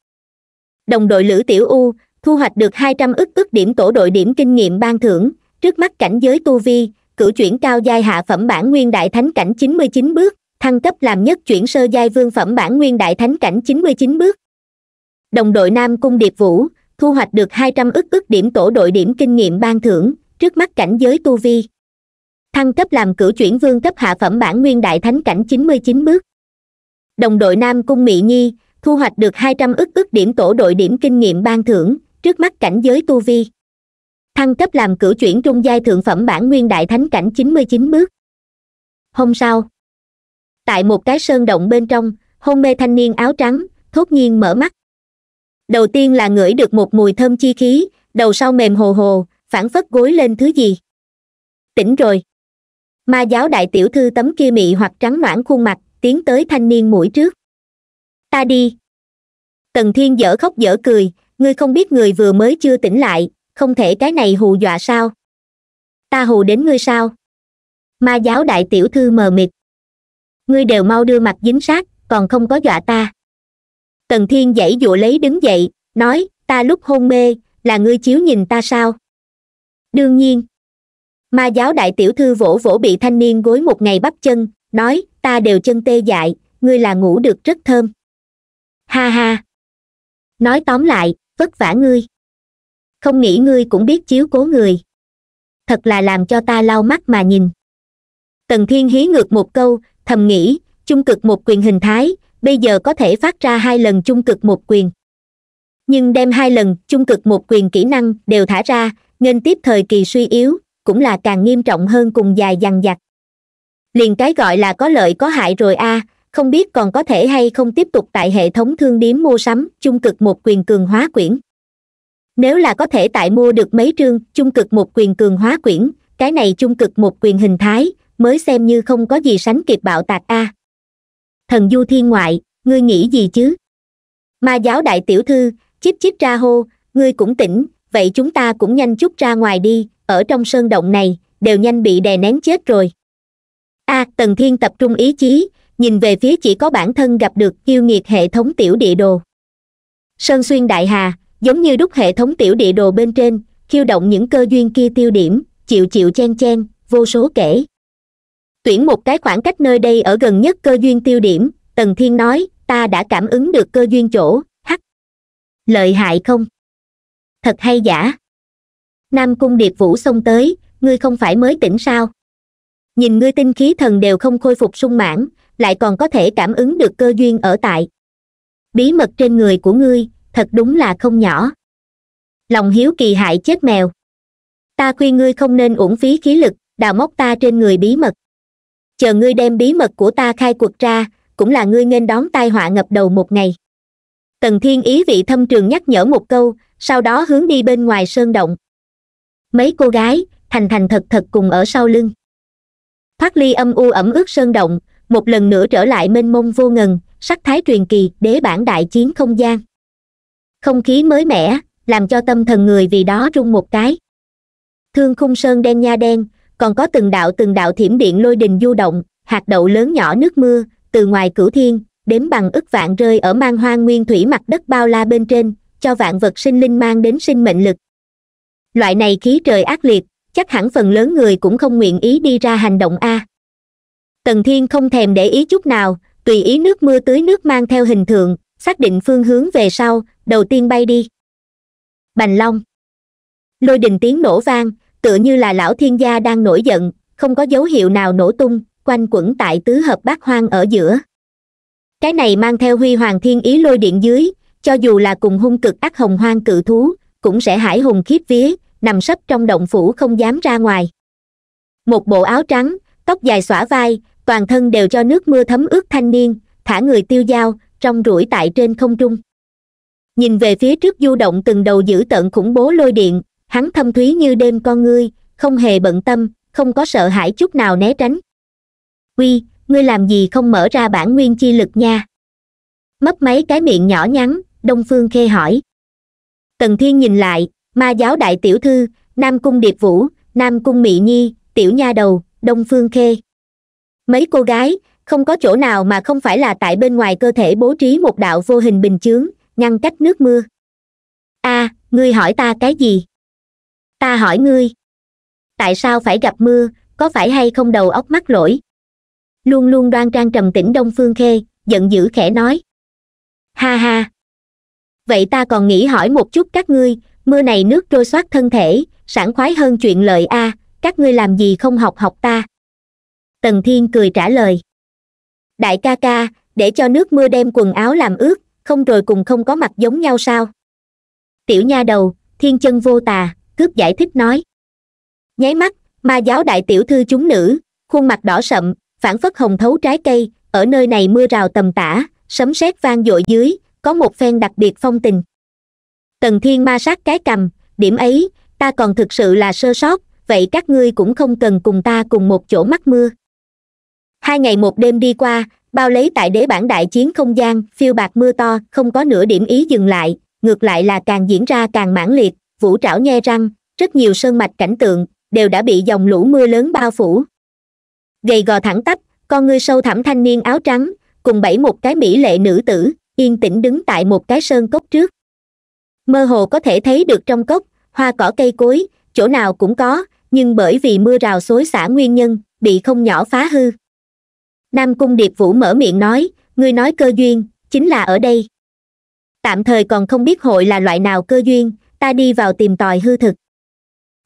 đồng đội lữ tiểu u thu hoạch được hai trăm ức ức điểm tổ đội điểm kinh nghiệm ban thưởng trước mắt cảnh giới tu vi cử chuyển cao giai hạ phẩm bản nguyên đại thánh cảnh chín mươi chín bước thăng cấp làm nhất chuyển sơ giai vương phẩm bản nguyên đại thánh cảnh chín mươi chín bước đồng đội nam cung điệp vũ thu hoạch được hai trăm ức ức điểm tổ đội điểm kinh nghiệm ban thưởng trước mắt cảnh giới tu vi thăng cấp làm cử chuyển vương cấp hạ phẩm bản nguyên đại thánh cảnh chín mươi chín bước đồng đội nam cung mỹ nhi thu hoạch được hai trăm ức ức điểm tổ đội điểm kinh nghiệm ban thưởng trước mắt cảnh giới tu vi thăng cấp làm cửu chuyển trung giai thượng phẩm bản nguyên đại thánh cảnh chín mươi chín bước hôm sau tại một cái sơn động bên trong hôn mê thanh niên áo trắng thốt nhiên mở mắt đầu tiên là ngửi được một mùi thơm chi khí đầu sau mềm hồ hồ phản phất gối lên thứ gì tỉnh rồi ma giáo đại tiểu thư tấm kia mị hoặc trắng noãn khuôn mặt tiến tới thanh niên mũi trước ta đi tần thiên dở khóc dở cười ngươi không biết người vừa mới chưa tỉnh lại không thể cái này hù dọa sao ta hù đến ngươi sao ma giáo đại tiểu thư mờ mịt ngươi đều mau đưa mặt dính sát còn không có dọa ta tần thiên dãy dụa lấy đứng dậy nói ta lúc hôn mê là ngươi chiếu nhìn ta sao đương nhiên ma giáo đại tiểu thư vỗ vỗ bị thanh niên gối một ngày bắp chân nói ta đều chân tê dại ngươi là ngủ được rất thơm ha ha nói tóm lại vất vả ngươi không nghĩ ngươi cũng biết chiếu cố người thật là làm cho ta lau mắt mà nhìn tần thiên hí ngược một câu thầm nghĩ chung cực một quyền hình thái bây giờ có thể phát ra hai lần chung cực một quyền nhưng đem hai lần chung cực một quyền kỹ năng đều thả ra nên tiếp thời kỳ suy yếu cũng là càng nghiêm trọng hơn cùng dài dằng dặc, liền cái gọi là có lợi có hại rồi a à, không biết còn có thể hay không tiếp tục tại hệ thống thương điếm mua sắm chung cực một quyền cường hóa quyển nếu là có thể tại mua được mấy trương chung cực một quyền cường hóa quyển cái này chung cực một quyền hình thái mới xem như không có gì sánh kịp bạo tạc a thần du thiên ngoại ngươi nghĩ gì chứ ma giáo đại tiểu thư chip chip ra hô ngươi cũng tỉnh vậy chúng ta cũng nhanh chút ra ngoài đi ở trong sơn động này đều nhanh bị đè nén chết rồi a tần thiên tập trung ý chí nhìn về phía chỉ có bản thân gặp được yêu nghiệt hệ thống tiểu địa đồ sơn xuyên đại hà giống như đúc hệ thống tiểu địa đồ bên trên khiêu động những cơ duyên kia tiêu điểm chịu chịu chen chen vô số kể tuyển một cái khoảng cách nơi đây ở gần nhất cơ duyên tiêu điểm tần thiên nói ta đã cảm ứng được cơ duyên chỗ hắc lợi hại không thật hay giả nam cung điệp vũ xông tới ngươi không phải mới tỉnh sao nhìn ngươi tinh khí thần đều không khôi phục sung mãn lại còn có thể cảm ứng được cơ duyên ở tại bí mật trên người của ngươi thật đúng là không nhỏ lòng hiếu kỳ hại chết mèo ta khuyên ngươi không nên uổng phí khí lực đào móc ta trên người bí mật chờ ngươi đem bí mật của ta khai cuộc ra cũng là ngươi nên đón tai họa ngập đầu một ngày tần thiên ý vị thâm trường nhắc nhở một câu sau đó hướng đi bên ngoài sơn động mấy cô gái thành thành thật thật cùng ở sau lưng thoát ly âm u ẩm ướt sơn động một lần nữa trở lại mênh mông vô ngần sắc thái truyền kỳ đế bản đại chiến không gian không khí mới mẻ làm cho tâm thần người vì đó rung một cái thương khung sơn đen nha đen còn có từng đạo từng đạo thiểm điện lôi đình du động hạt đậu lớn nhỏ nước mưa từ ngoài cửu thiên đếm bằng ức vạn rơi ở mang hoang nguyên thủy mặt đất bao la bên trên cho vạn vật sinh linh mang đến sinh mệnh lực loại này khí trời ác liệt chắc hẳn phần lớn người cũng không nguyện ý đi ra hành động a tần thiên không thèm để ý chút nào tùy ý nước mưa tưới nước mang theo hình thượng xác định phương hướng về sau đầu tiên bay đi bành long lôi đình tiếng nổ vang tựa như là lão thiên gia đang nổi giận không có dấu hiệu nào nổ tung quanh quẩn tại tứ hợp bát hoang ở giữa cái này mang theo huy hoàng thiên ý lôi điện dưới cho dù là cùng hung cực ác hồng hoang cự thú cũng sẽ hải hùng khiếp vía nằm sấp trong động phủ không dám ra ngoài một bộ áo trắng tóc dài xõa vai toàn thân đều cho nước mưa thấm ướt thanh niên thả người tiêu dao trong rủi tại trên không trung nhìn về phía trước du động từng đầu dữ tận khủng bố lôi điện hắn thâm thúy như đêm con ngươi không hề bận tâm không có sợ hãi chút nào né tránh quy ngươi làm gì không mở ra bản nguyên chi lực nha mấp mấy cái miệng nhỏ nhắn đông phương khê hỏi tần thiên nhìn lại ma giáo đại tiểu thư nam cung điệp vũ nam cung mỹ nhi tiểu nha đầu đông phương khê mấy cô gái không có chỗ nào mà không phải là tại bên ngoài cơ thể bố trí một đạo vô hình bình chướng ngăn cách nước mưa a à, ngươi hỏi ta cái gì ta hỏi ngươi tại sao phải gặp mưa có phải hay không đầu óc mắc lỗi luôn luôn đoan trang trầm tĩnh đông phương khê giận dữ khẽ nói ha ha vậy ta còn nghĩ hỏi một chút các ngươi mưa này nước trôi xoát thân thể sảng khoái hơn chuyện lợi a à, các ngươi làm gì không học học ta tần thiên cười trả lời đại ca ca để cho nước mưa đem quần áo làm ướt không rồi cùng không có mặt giống nhau sao tiểu nha đầu thiên chân vô tà cướp giải thích nói nháy mắt ma giáo đại tiểu thư chúng nữ khuôn mặt đỏ sậm phản phất hồng thấu trái cây ở nơi này mưa rào tầm tã, sấm sét vang dội dưới có một phen đặc biệt phong tình tần thiên ma sát cái cầm điểm ấy ta còn thực sự là sơ sót vậy các ngươi cũng không cần cùng ta cùng một chỗ mắc mưa hai ngày một đêm đi qua bao lấy tại đế bản đại chiến không gian phiêu bạc mưa to không có nửa điểm ý dừng lại ngược lại là càng diễn ra càng mãn liệt vũ trảo nhe răng rất nhiều sơn mạch cảnh tượng đều đã bị dòng lũ mưa lớn bao phủ gầy gò thẳng tắp con ngươi sâu thẳm thanh niên áo trắng cùng bảy một cái mỹ lệ nữ tử yên tĩnh đứng tại một cái sơn cốc trước mơ hồ có thể thấy được trong cốc hoa cỏ cây cối chỗ nào cũng có nhưng bởi vì mưa rào xối xả nguyên nhân bị không nhỏ phá hư nam cung điệp vũ mở miệng nói ngươi nói cơ duyên chính là ở đây tạm thời còn không biết hội là loại nào cơ duyên ta đi vào tìm tòi hư thực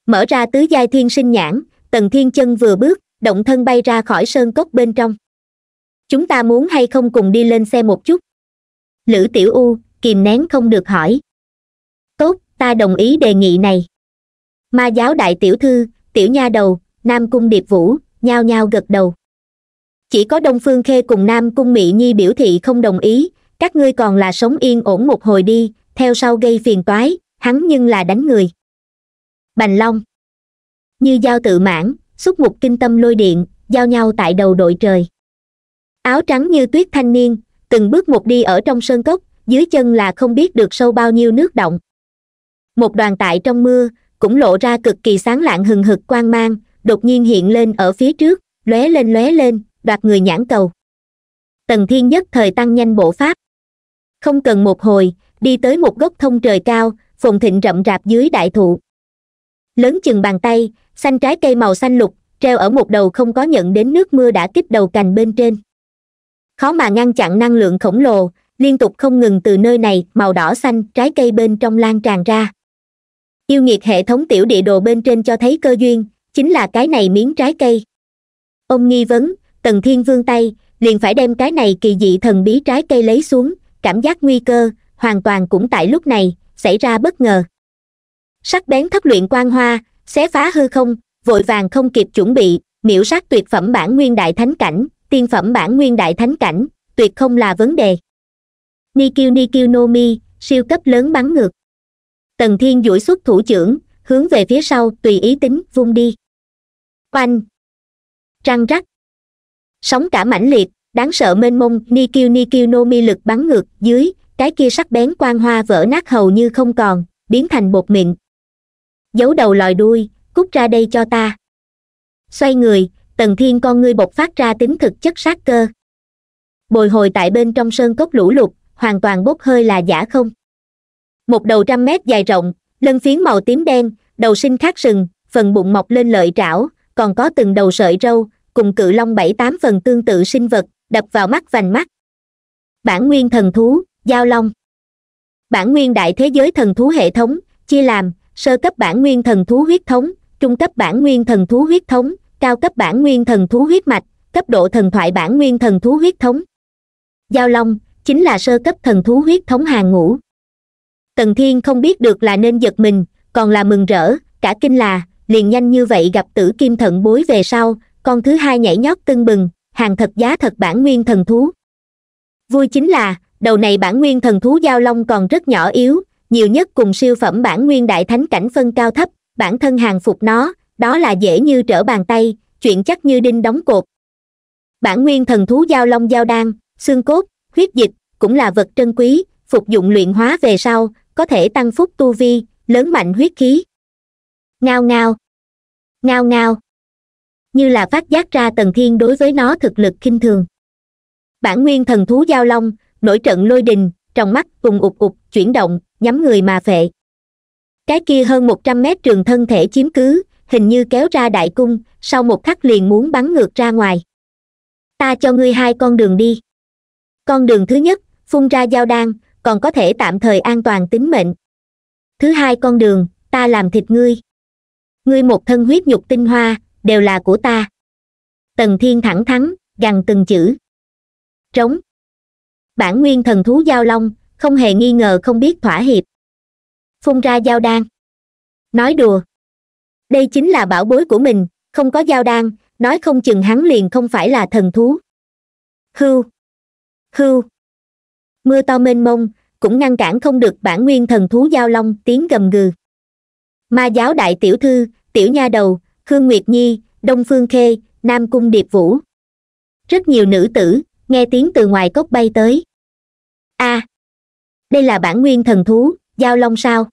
mở ra tứ giai thiên sinh nhãn tần thiên chân vừa bước động thân bay ra khỏi sơn cốc bên trong chúng ta muốn hay không cùng đi lên xe một chút lữ tiểu u kìm nén không được hỏi tốt ta đồng ý đề nghị này ma giáo đại tiểu thư tiểu nha đầu nam cung điệp vũ nhao nhao gật đầu chỉ có đông phương khê cùng nam cung mỹ nhi biểu thị không đồng ý các ngươi còn là sống yên ổn một hồi đi theo sau gây phiền toái hắn nhưng là đánh người bành long như dao tự mãn xúc một kinh tâm lôi điện giao nhau tại đầu đội trời áo trắng như tuyết thanh niên từng bước một đi ở trong sơn cốc dưới chân là không biết được sâu bao nhiêu nước động một đoàn tại trong mưa cũng lộ ra cực kỳ sáng lạng hừng hực quang mang đột nhiên hiện lên ở phía trước lóe lên lóe lên đoạt người nhãn cầu tần thiên nhất thời tăng nhanh bộ pháp không cần một hồi đi tới một gốc thông trời cao phồng thịnh rậm rạp dưới đại thụ lớn chừng bàn tay xanh trái cây màu xanh lục treo ở một đầu không có nhận đến nước mưa đã kích đầu cành bên trên khó mà ngăn chặn năng lượng khổng lồ liên tục không ngừng từ nơi này màu đỏ xanh trái cây bên trong lan tràn ra yêu nghiệt hệ thống tiểu địa đồ bên trên cho thấy cơ duyên chính là cái này miếng trái cây ông nghi vấn tần thiên vương tay liền phải đem cái này kỳ dị thần bí trái cây lấy xuống cảm giác nguy cơ hoàn toàn cũng tại lúc này xảy ra bất ngờ sắc bén thất luyện quan hoa xé phá hư không vội vàng không kịp chuẩn bị miễu sát tuyệt phẩm bản nguyên đại thánh cảnh tiên phẩm bản nguyên đại thánh cảnh tuyệt không là vấn đề nikil nikil nomi siêu cấp lớn bắn ngược tần thiên duỗi xuất thủ trưởng hướng về phía sau tùy ý tính vung đi oanh trăng rắc sóng cả mãnh liệt đáng sợ mênh mông ni kiêu ni kiêu nô mi lực bắn ngược dưới cái kia sắc bén quang hoa vỡ nát hầu như không còn biến thành bột mịn giấu đầu lòi đuôi cút ra đây cho ta xoay người tần thiên con ngươi bộc phát ra tính thực chất sát cơ bồi hồi tại bên trong sơn cốc lũ lụt hoàn toàn bốc hơi là giả không một đầu trăm mét dài rộng lân phiến màu tím đen đầu sinh khát sừng phần bụng mọc lên lợi trảo còn có từng đầu sợi râu cùng cự long bảy tám phần tương tự sinh vật đập vào mắt vành mắt bản nguyên thần thú giao long bản nguyên đại thế giới thần thú hệ thống chia làm sơ cấp bản nguyên thần thú huyết thống trung cấp bản nguyên thần thú huyết thống cao cấp bản nguyên thần thú huyết mạch cấp độ thần thoại bản nguyên thần thú huyết thống giao long chính là sơ cấp thần thú huyết thống hàng ngũ tần thiên không biết được là nên giật mình còn là mừng rỡ cả kinh là liền nhanh như vậy gặp tử kim thận bối về sau con thứ hai nhảy nhót tưng bừng hàng thật giá thật bản nguyên thần thú vui chính là đầu này bản nguyên thần thú giao long còn rất nhỏ yếu nhiều nhất cùng siêu phẩm bản nguyên đại thánh cảnh phân cao thấp bản thân hàng phục nó đó là dễ như trở bàn tay chuyện chắc như đinh đóng cột bản nguyên thần thú giao long giao đan xương cốt huyết dịch cũng là vật trân quý phục dụng luyện hóa về sau có thể tăng phúc tu vi lớn mạnh huyết khí ngao ngao ngao ngao như là phát giác ra tần thiên đối với nó thực lực kinh thường bản nguyên thần thú giao long nổi trận lôi đình trong mắt cùng ụp ụp chuyển động nhắm người mà phệ cái kia hơn một trăm mét trường thân thể chiếm cứ hình như kéo ra đại cung sau một khắc liền muốn bắn ngược ra ngoài ta cho ngươi hai con đường đi con đường thứ nhất phun ra giao đan còn có thể tạm thời an toàn tính mệnh thứ hai con đường ta làm thịt ngươi ngươi một thân huyết nhục tinh hoa đều là của ta tần thiên thẳng thắn gằn từng chữ trống bản nguyên thần thú giao long không hề nghi ngờ không biết thỏa hiệp phun ra giao đan nói đùa đây chính là bảo bối của mình không có giao đan nói không chừng hắn liền không phải là thần thú hưu hưu mưa to mênh mông cũng ngăn cản không được bản nguyên thần thú giao long tiếng gầm gừ ma giáo đại tiểu thư tiểu nha đầu khương nguyệt nhi đông phương khê nam cung điệp vũ rất nhiều nữ tử nghe tiếng từ ngoài cốc bay tới a à, đây là bản nguyên thần thú giao long sao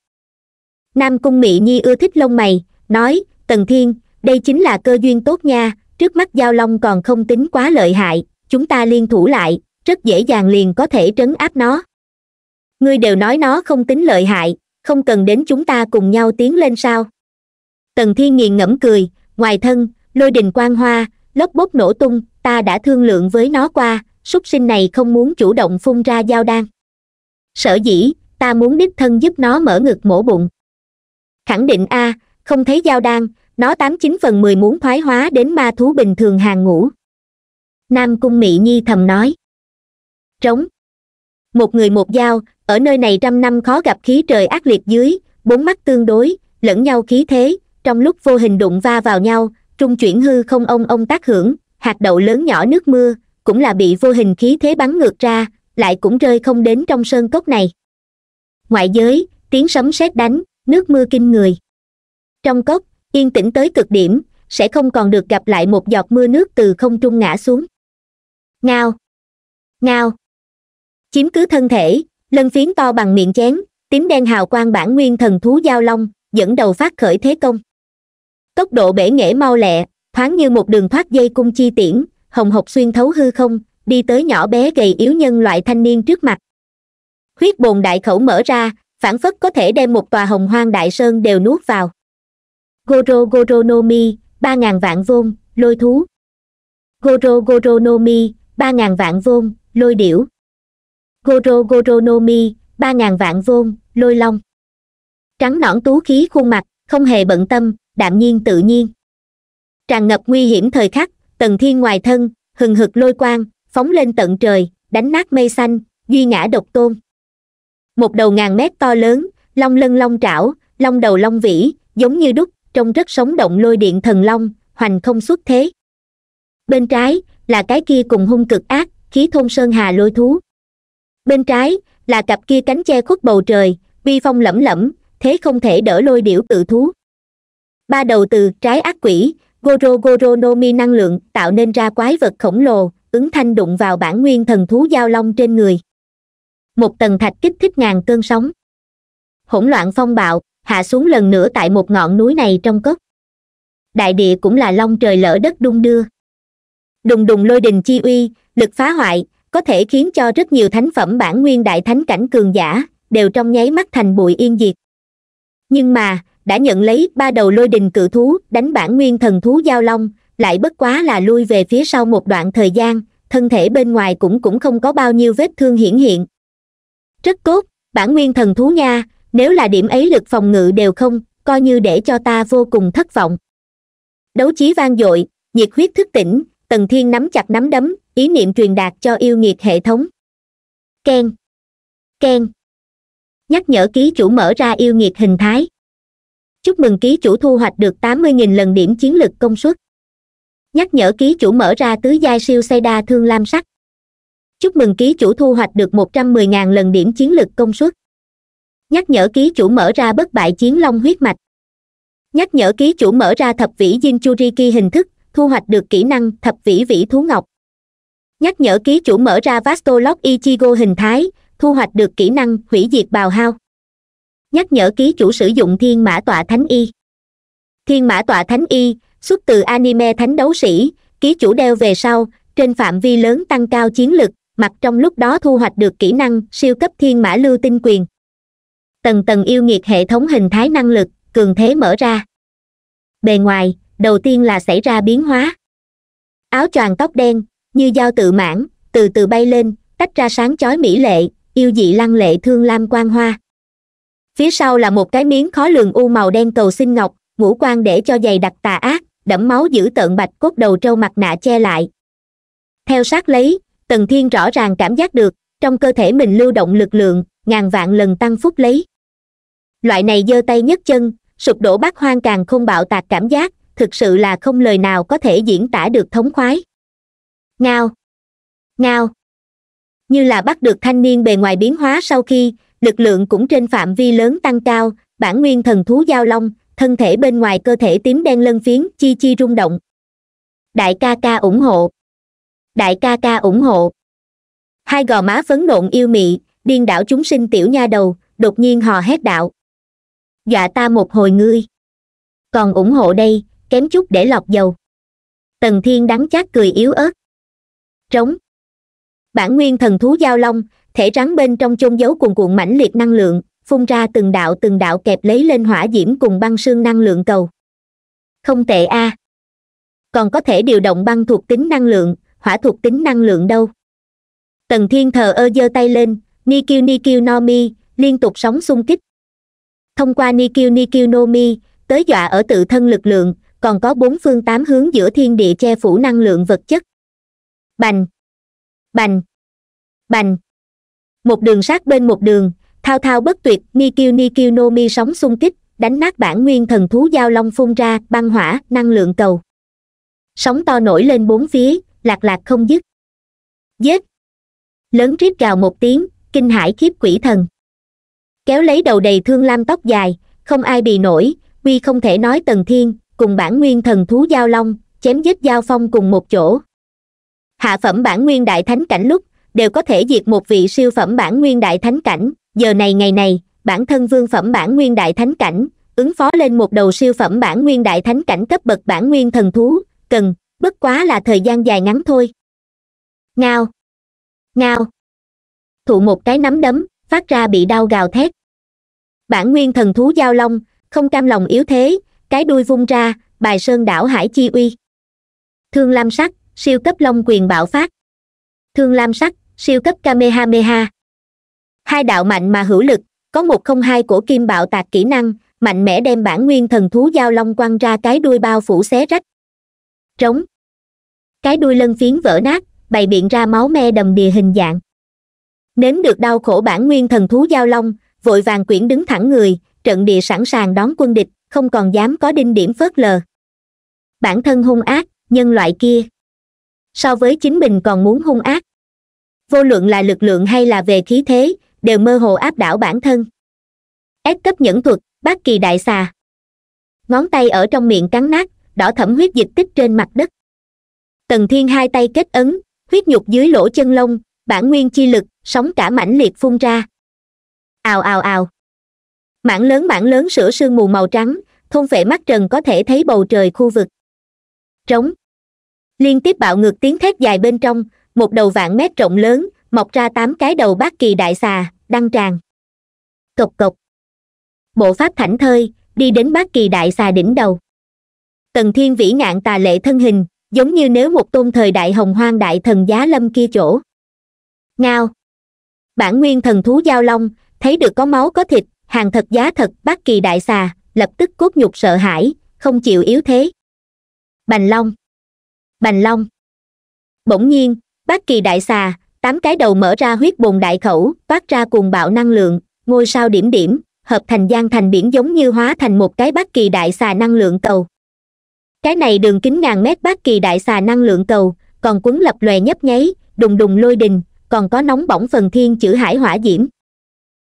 nam cung mị nhi ưa thích lông mày nói tần thiên đây chính là cơ duyên tốt nha trước mắt giao long còn không tính quá lợi hại chúng ta liên thủ lại rất dễ dàng liền có thể trấn áp nó ngươi đều nói nó không tính lợi hại không cần đến chúng ta cùng nhau tiến lên sao tần thiên nghiền ngẫm cười ngoài thân lôi đình quang hoa lốc bốc nổ tung ta đã thương lượng với nó qua súc sinh này không muốn chủ động phun ra giao đan sở dĩ ta muốn đích thân giúp nó mở ngực mổ bụng khẳng định a không thấy giao đan nó tám chín phần mười muốn thoái hóa đến ma thú bình thường hàng ngũ nam cung mỹ nhi thầm nói trống một người một dao ở nơi này trăm năm khó gặp khí trời ác liệt dưới bốn mắt tương đối lẫn nhau khí thế trong lúc vô hình đụng va vào nhau trung chuyển hư không ông ông tác hưởng hạt đậu lớn nhỏ nước mưa cũng là bị vô hình khí thế bắn ngược ra lại cũng rơi không đến trong sơn cốc này ngoại giới tiếng sấm sét đánh nước mưa kinh người trong cốc yên tĩnh tới cực điểm sẽ không còn được gặp lại một giọt mưa nước từ không trung ngã xuống ngao ngao chiếm cứ thân thể lân phiến to bằng miệng chén tím đen hào quang bản nguyên thần thú giao long dẫn đầu phát khởi thế công tốc độ bể nghệ mau lẹ thoáng như một đường thoát dây cung chi tiễn hồng hộc xuyên thấu hư không đi tới nhỏ bé gầy yếu nhân loại thanh niên trước mặt huyết bồn đại khẩu mở ra phản phất có thể đem một tòa hồng hoang đại sơn đều nuốt vào goro Goro Nomi ba ngàn vạn vôn lôi thú goro Goro Nomi ba ngàn vạn vôn lôi điểu goro Goro Nomi ba ngàn vạn vôn lôi long trắng nõn tú khí khuôn mặt không hề bận tâm đạm nhiên tự nhiên tràn ngập nguy hiểm thời khắc tần thiên ngoài thân hừng hực lôi quang phóng lên tận trời đánh nát mây xanh duy ngã độc tôn một đầu ngàn mét to lớn long lân long trảo long đầu long vĩ giống như đúc trông rất sống động lôi điện thần long hoành không xuất thế bên trái là cái kia cùng hung cực ác khí thôn sơn hà lôi thú bên trái là cặp kia cánh che khuất bầu trời vi phong lẫm lẫm thế không thể đỡ lôi điểu tự thú ba đầu từ trái ác quỷ goro goro no mi năng lượng tạo nên ra quái vật khổng lồ ứng thanh đụng vào bản nguyên thần thú giao long trên người một tầng thạch kích thích ngàn cơn sóng hỗn loạn phong bạo hạ xuống lần nữa tại một ngọn núi này trong cốc đại địa cũng là long trời lỡ đất đung đưa đùng đùng lôi đình chi uy lực phá hoại có thể khiến cho rất nhiều thánh phẩm bản nguyên đại thánh cảnh cường giả đều trong nháy mắt thành bụi yên diệt nhưng mà đã nhận lấy ba đầu lôi đình cự thú đánh bản nguyên thần thú giao long lại bất quá là lui về phía sau một đoạn thời gian thân thể bên ngoài cũng cũng không có bao nhiêu vết thương hiển hiện rất tốt bản nguyên thần thú nha nếu là điểm ấy lực phòng ngự đều không coi như để cho ta vô cùng thất vọng đấu chí vang dội nhiệt huyết thức tỉnh tần thiên nắm chặt nắm đấm ý niệm truyền đạt cho yêu nghiệt hệ thống keng keng nhắc nhở ký chủ mở ra yêu nghiệt hình thái chúc mừng ký chủ thu hoạch được 80.000 lần điểm chiến lực công suất nhắc nhở ký chủ mở ra tứ giai siêu say đa thương lam sắc chúc mừng ký chủ thu hoạch được 110.000 lần điểm chiến lực công suất nhắc nhở ký chủ mở ra bất bại chiến long huyết mạch nhắc nhở ký chủ mở ra thập vĩ jinchuriki hình thức thu hoạch được kỹ năng thập vĩ vĩ thú ngọc nhắc nhở ký chủ mở ra vastolog ichigo hình thái thu hoạch được kỹ năng hủy diệt bào hao nhắc nhở ký chủ sử dụng thiên mã tọa thánh y thiên mã tọa thánh y xuất từ anime thánh đấu sĩ ký chủ đeo về sau trên phạm vi lớn tăng cao chiến lực mặt trong lúc đó thu hoạch được kỹ năng siêu cấp thiên mã lưu tinh quyền tầng tầng yêu nghiệt hệ thống hình thái năng lực cường thế mở ra bề ngoài đầu tiên là xảy ra biến hóa áo choàng tóc đen như dao tự mãn từ từ bay lên tách ra sáng chói mỹ lệ yêu dị lăng lệ thương lam quan hoa phía sau là một cái miếng khó lường u màu đen cầu sinh ngọc ngũ quan để cho giày đặc tà ác đẫm máu giữ tợn bạch cốt đầu trâu mặt nạ che lại theo sát lấy tần thiên rõ ràng cảm giác được trong cơ thể mình lưu động lực lượng ngàn vạn lần tăng phúc lấy loại này giơ tay nhấc chân sụp đổ bát hoang càng không bạo tạc cảm giác thực sự là không lời nào có thể diễn tả được thống khoái ngao ngao như là bắt được thanh niên bề ngoài biến hóa sau khi lực lượng cũng trên phạm vi lớn tăng cao bản nguyên thần thú giao long thân thể bên ngoài cơ thể tím đen lân phiến chi chi rung động đại ca ca ủng hộ đại ca ca ủng hộ hai gò má phấn nộn yêu mị điên đảo chúng sinh tiểu nha đầu đột nhiên hò hét đạo dọa ta một hồi ngươi còn ủng hộ đây kém chút để lọc dầu tần thiên đắng chát cười yếu ớt trống bản nguyên thần thú giao long thể rắn bên trong chôn giấu cuồn cuộn mãnh liệt năng lượng phun ra từng đạo từng đạo kẹp lấy lên hỏa diễm cùng băng sương năng lượng cầu không tệ a à. còn có thể điều động băng thuộc tính năng lượng hỏa thuộc tính năng lượng đâu tần thiên thờ ơ giơ tay lên nikyu nikyu no mi liên tục sóng xung kích thông qua nikyu nikyu no mi tới dọa ở tự thân lực lượng còn có bốn phương tám hướng giữa thiên địa che phủ năng lượng vật chất bành bành bành một đường sát bên một đường thao thao bất tuyệt nikyu nikyu no mi sóng xung kích đánh nát bản nguyên thần thú giao long phun ra băng hỏa năng lượng cầu sóng to nổi lên bốn phía lạc lạc không dứt giết lớn rít gào một tiếng kinh hãi khiếp quỷ thần kéo lấy đầu đầy thương lam tóc dài không ai bì nổi uy không thể nói tần thiên cùng bản nguyên thần thú giao long chém giết giao phong cùng một chỗ hạ phẩm bản nguyên đại thánh cảnh lúc đều có thể diệt một vị siêu phẩm bản nguyên đại thánh cảnh giờ này ngày này bản thân vương phẩm bản nguyên đại thánh cảnh ứng phó lên một đầu siêu phẩm bản nguyên đại thánh cảnh cấp bậc bản nguyên thần thú cần bất quá là thời gian dài ngắn thôi ngao ngao thụ một cái nắm đấm phát ra bị đau gào thét bản nguyên thần thú giao long không cam lòng yếu thế cái đuôi vung ra bài sơn đảo hải chi uy thương lam sắc siêu cấp long quyền bạo phát thương lam sắc siêu cấp kamehameha hai đạo mạnh mà hữu lực có một không hai của kim bạo tạc kỹ năng mạnh mẽ đem bản nguyên thần thú giao long quăng ra cái đuôi bao phủ xé rách trống cái đuôi lân phiến vỡ nát bày biện ra máu me đầm đìa hình dạng nếm được đau khổ bản nguyên thần thú giao long vội vàng quyển đứng thẳng người trận địa sẵn sàng đón quân địch không còn dám có đinh điểm phớt lờ bản thân hung ác nhân loại kia so với chính mình còn muốn hung ác vô luận là lực lượng hay là về khí thế đều mơ hồ áp đảo bản thân ép cấp nhẫn thuật bát kỳ đại xà ngón tay ở trong miệng cắn nát đỏ thẫm huyết dịch tích trên mặt đất tần thiên hai tay kết ấn huyết nhục dưới lỗ chân lông bản nguyên chi lực sóng cả mãnh liệt phun ra ào ào ào mảng lớn mảng lớn sữa sương mù màu trắng thôn phệ mắt trần có thể thấy bầu trời khu vực trống liên tiếp bạo ngược tiếng thét dài bên trong một đầu vạn mét rộng lớn mọc ra tám cái đầu bát kỳ đại xà đăng tràng cộc cộc bộ pháp thảnh thơi đi đến bát kỳ đại xà đỉnh đầu tần thiên vĩ ngạn tà lệ thân hình giống như nếu một tôn thời đại hồng hoang đại thần giá lâm kia chỗ ngao bản nguyên thần thú giao long thấy được có máu có thịt hàng thật giá thật bát kỳ đại xà lập tức cốt nhục sợ hãi không chịu yếu thế bành long bành long bỗng nhiên bát kỳ đại xà tám cái đầu mở ra huyết bồn đại khẩu toát ra cuồng bạo năng lượng ngôi sao điểm điểm hợp thành giang thành biển giống như hóa thành một cái bát kỳ đại xà năng lượng cầu cái này đường kính ngàn mét bát kỳ đại xà năng lượng cầu còn cuốn lập lòe nhấp nháy đùng đùng lôi đình còn có nóng bỏng phần thiên chữ hải hỏa diễm